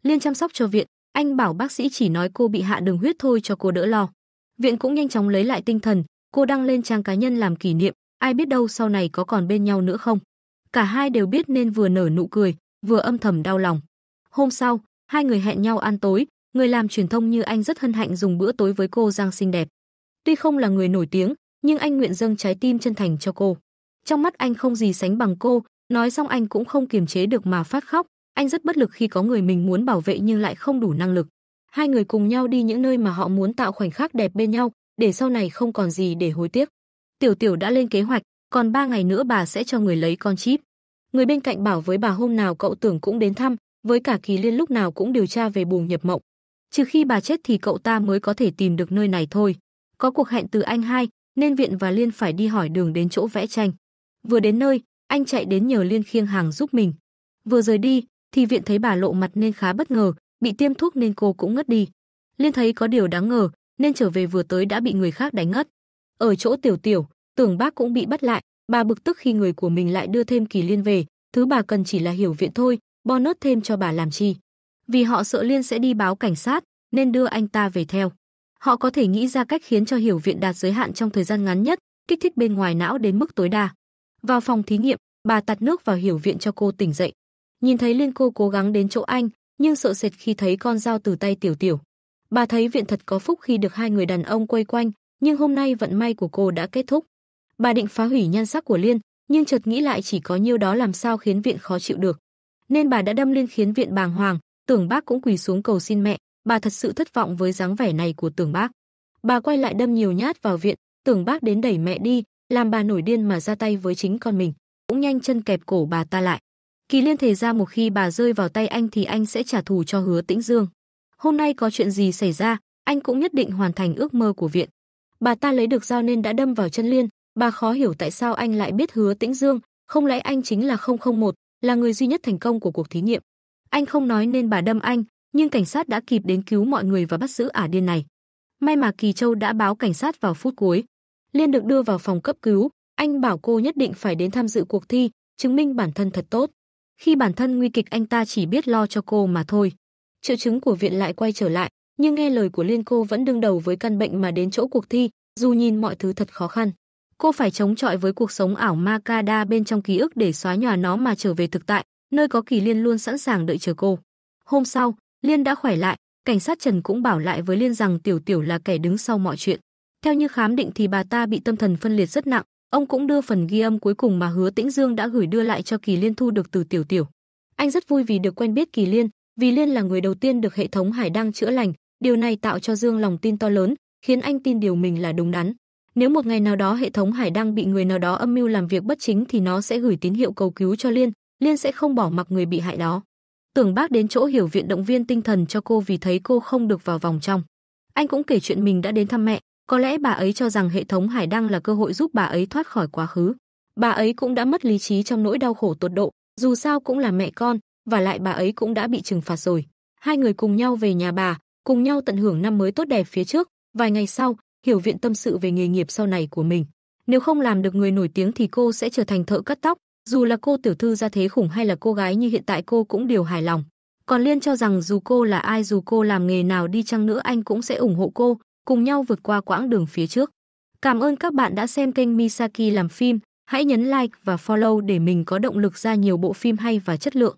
Liên chăm sóc cho Viện, anh bảo bác sĩ chỉ nói cô bị hạ đường huyết thôi cho cô đỡ lo. Viện cũng nhanh chóng lấy lại tinh thần, cô đăng lên trang cá nhân làm kỷ niệm, ai biết đâu sau này có còn bên nhau nữa không. Cả hai đều biết nên vừa nở nụ cười, vừa âm thầm đau lòng. Hôm sau, hai người hẹn nhau ăn tối, người làm truyền thông như anh rất hân hạnh dùng bữa tối với cô Giang xinh đẹp. Tuy không là người nổi tiếng, nhưng anh nguyện dâng trái tim chân thành cho cô. Trong mắt anh không gì sánh bằng cô, Nói xong anh cũng không kiềm chế được mà phát khóc, anh rất bất lực khi có người mình muốn bảo vệ nhưng lại không đủ năng lực. Hai người cùng nhau đi những nơi mà họ muốn tạo khoảnh khắc đẹp bên nhau, để sau này không còn gì để hối tiếc. Tiểu Tiểu đã lên kế hoạch, còn ba ngày nữa bà sẽ cho người lấy con chip. Người bên cạnh bảo với bà hôm nào cậu tưởng cũng đến thăm, với cả Kỳ Liên lúc nào cũng điều tra về buồng nhập mộng. Trừ khi bà chết thì cậu ta mới có thể tìm được nơi này thôi. Có cuộc hẹn từ anh hai, nên Viện và Liên phải đi hỏi đường đến chỗ vẽ tranh. Vừa đến nơi, anh chạy đến nhờ Liên khiêng hàng giúp mình. Vừa rời đi thì viện thấy bà lộ mặt nên khá bất ngờ, bị tiêm thuốc nên cô cũng ngất đi. Liên thấy có điều đáng ngờ nên trở về vừa tới đã bị người khác đánh ngất. Ở chỗ Tiểu Tiểu, tưởng bác cũng bị bắt lại, bà bực tức khi người của mình lại đưa thêm Kỳ Liên về, thứ bà cần chỉ là hiểu viện thôi, bonus thêm cho bà làm chi. Vì họ sợ Liên sẽ đi báo cảnh sát nên đưa anh ta về theo. Họ có thể nghĩ ra cách khiến cho hiểu viện đạt giới hạn trong thời gian ngắn nhất, kích thích bên ngoài não đến mức tối đa. Vào phòng thí nghiệm, bà tạt nước vào hiểu viện cho cô tỉnh dậy. Nhìn thấy Liên cô cố gắng đến chỗ anh, nhưng sợ sệt khi thấy con dao từ tay Tiểu Tiểu. Bà thấy viện thật có phúc khi được hai người đàn ông quay quanh, nhưng hôm nay vận may của cô đã kết thúc. Bà định phá hủy nhan sắc của Liên, nhưng chợt nghĩ lại chỉ có nhiêu đó làm sao khiến viện khó chịu được. Nên bà đã đâm Liên khiến viện bàng hoàng, tưởng bác cũng quỳ xuống cầu xin mẹ, bà thật sự thất vọng với dáng vẻ này của tưởng bác. Bà quay lại đâm nhiều nhát vào viện, tưởng bác đến đẩy mẹ đi, làm bà nổi điên mà ra tay với chính con mình, cũng nhanh chân kẹp cổ bà ta lại. Kỳ Liên thề ra một khi bà rơi vào tay anh thì anh sẽ trả thù cho Hứa Tĩnh Dương. Hôm nay có chuyện gì xảy ra, anh cũng nhất định hoàn thành ước mơ của viện. Bà ta lấy được dao nên đã đâm vào chân Liên, bà khó hiểu tại sao anh lại biết Hứa Tĩnh Dương, không lẽ anh chính là 001, là người duy nhất thành công của cuộc thí nghiệm. Anh không nói nên bà đâm anh, nhưng cảnh sát đã kịp đến cứu mọi người và bắt giữ ả điên này. May mà Kỳ Châu đã báo cảnh sát vào phút cuối, Liên được đưa vào phòng cấp cứu, anh bảo cô nhất định phải đến tham dự cuộc thi, chứng minh bản thân thật tốt. Khi bản thân nguy kịch anh ta chỉ biết lo cho cô mà thôi. Triệu chứng của viện lại quay trở lại, nhưng nghe lời của Liên cô vẫn đương đầu với căn bệnh mà đến chỗ cuộc thi, dù nhìn mọi thứ thật khó khăn. Cô phải chống chọi với cuộc sống ảo Makada bên trong ký ức để xóa nhòa nó mà trở về thực tại, nơi có Kỳ Liên luôn sẵn sàng đợi chờ cô. Hôm sau, Liên đã khỏe lại, cảnh sát Trần cũng bảo lại với Liên rằng Tiểu Tiểu là kẻ đứng sau mọi chuyện. Theo như khám định thì bà ta bị tâm thần phân liệt rất nặng, ông cũng đưa phần ghi âm cuối cùng mà Hứa Tĩnh Dương đã gửi đưa lại cho Kỳ Liên thu được từ Tiểu Tiểu. Anh rất vui vì được quen biết Kỳ Liên, vì Liên là người đầu tiên được hệ thống Hải Đăng chữa lành, điều này tạo cho Dương lòng tin to lớn, khiến anh tin điều mình là đúng đắn. Nếu một ngày nào đó hệ thống Hải Đăng bị người nào đó âm mưu làm việc bất chính thì nó sẽ gửi tín hiệu cầu cứu cho Liên, Liên sẽ không bỏ mặc người bị hại đó. Tưởng bác đến chỗ hiểu viện động viên tinh thần cho cô vì thấy cô không được vào vòng trong. Anh cũng kể chuyện mình đã đến thăm mẹ, có lẽ bà ấy cho rằng hệ thống hải đăng là cơ hội giúp bà ấy thoát khỏi quá khứ. Bà ấy cũng đã mất lý trí trong nỗi đau khổ tột độ, dù sao cũng là mẹ con, và lại bà ấy cũng đã bị trừng phạt rồi. Hai người cùng nhau về nhà bà, cùng nhau tận hưởng năm mới tốt đẹp phía trước, vài ngày sau, hiểu viện tâm sự về nghề nghiệp sau này của mình. Nếu không làm được người nổi tiếng thì cô sẽ trở thành thợ cắt tóc, dù là cô tiểu thư ra thế khủng hay là cô gái như hiện tại cô cũng đều hài lòng. Còn Liên cho rằng dù cô là ai dù cô làm nghề nào đi chăng nữa anh cũng sẽ ủng hộ cô, cùng nhau vượt qua quãng đường phía trước. Cảm ơn các bạn đã xem kênh Misaki làm phim, hãy nhấn like và follow để mình có động lực ra nhiều bộ phim hay và chất lượng.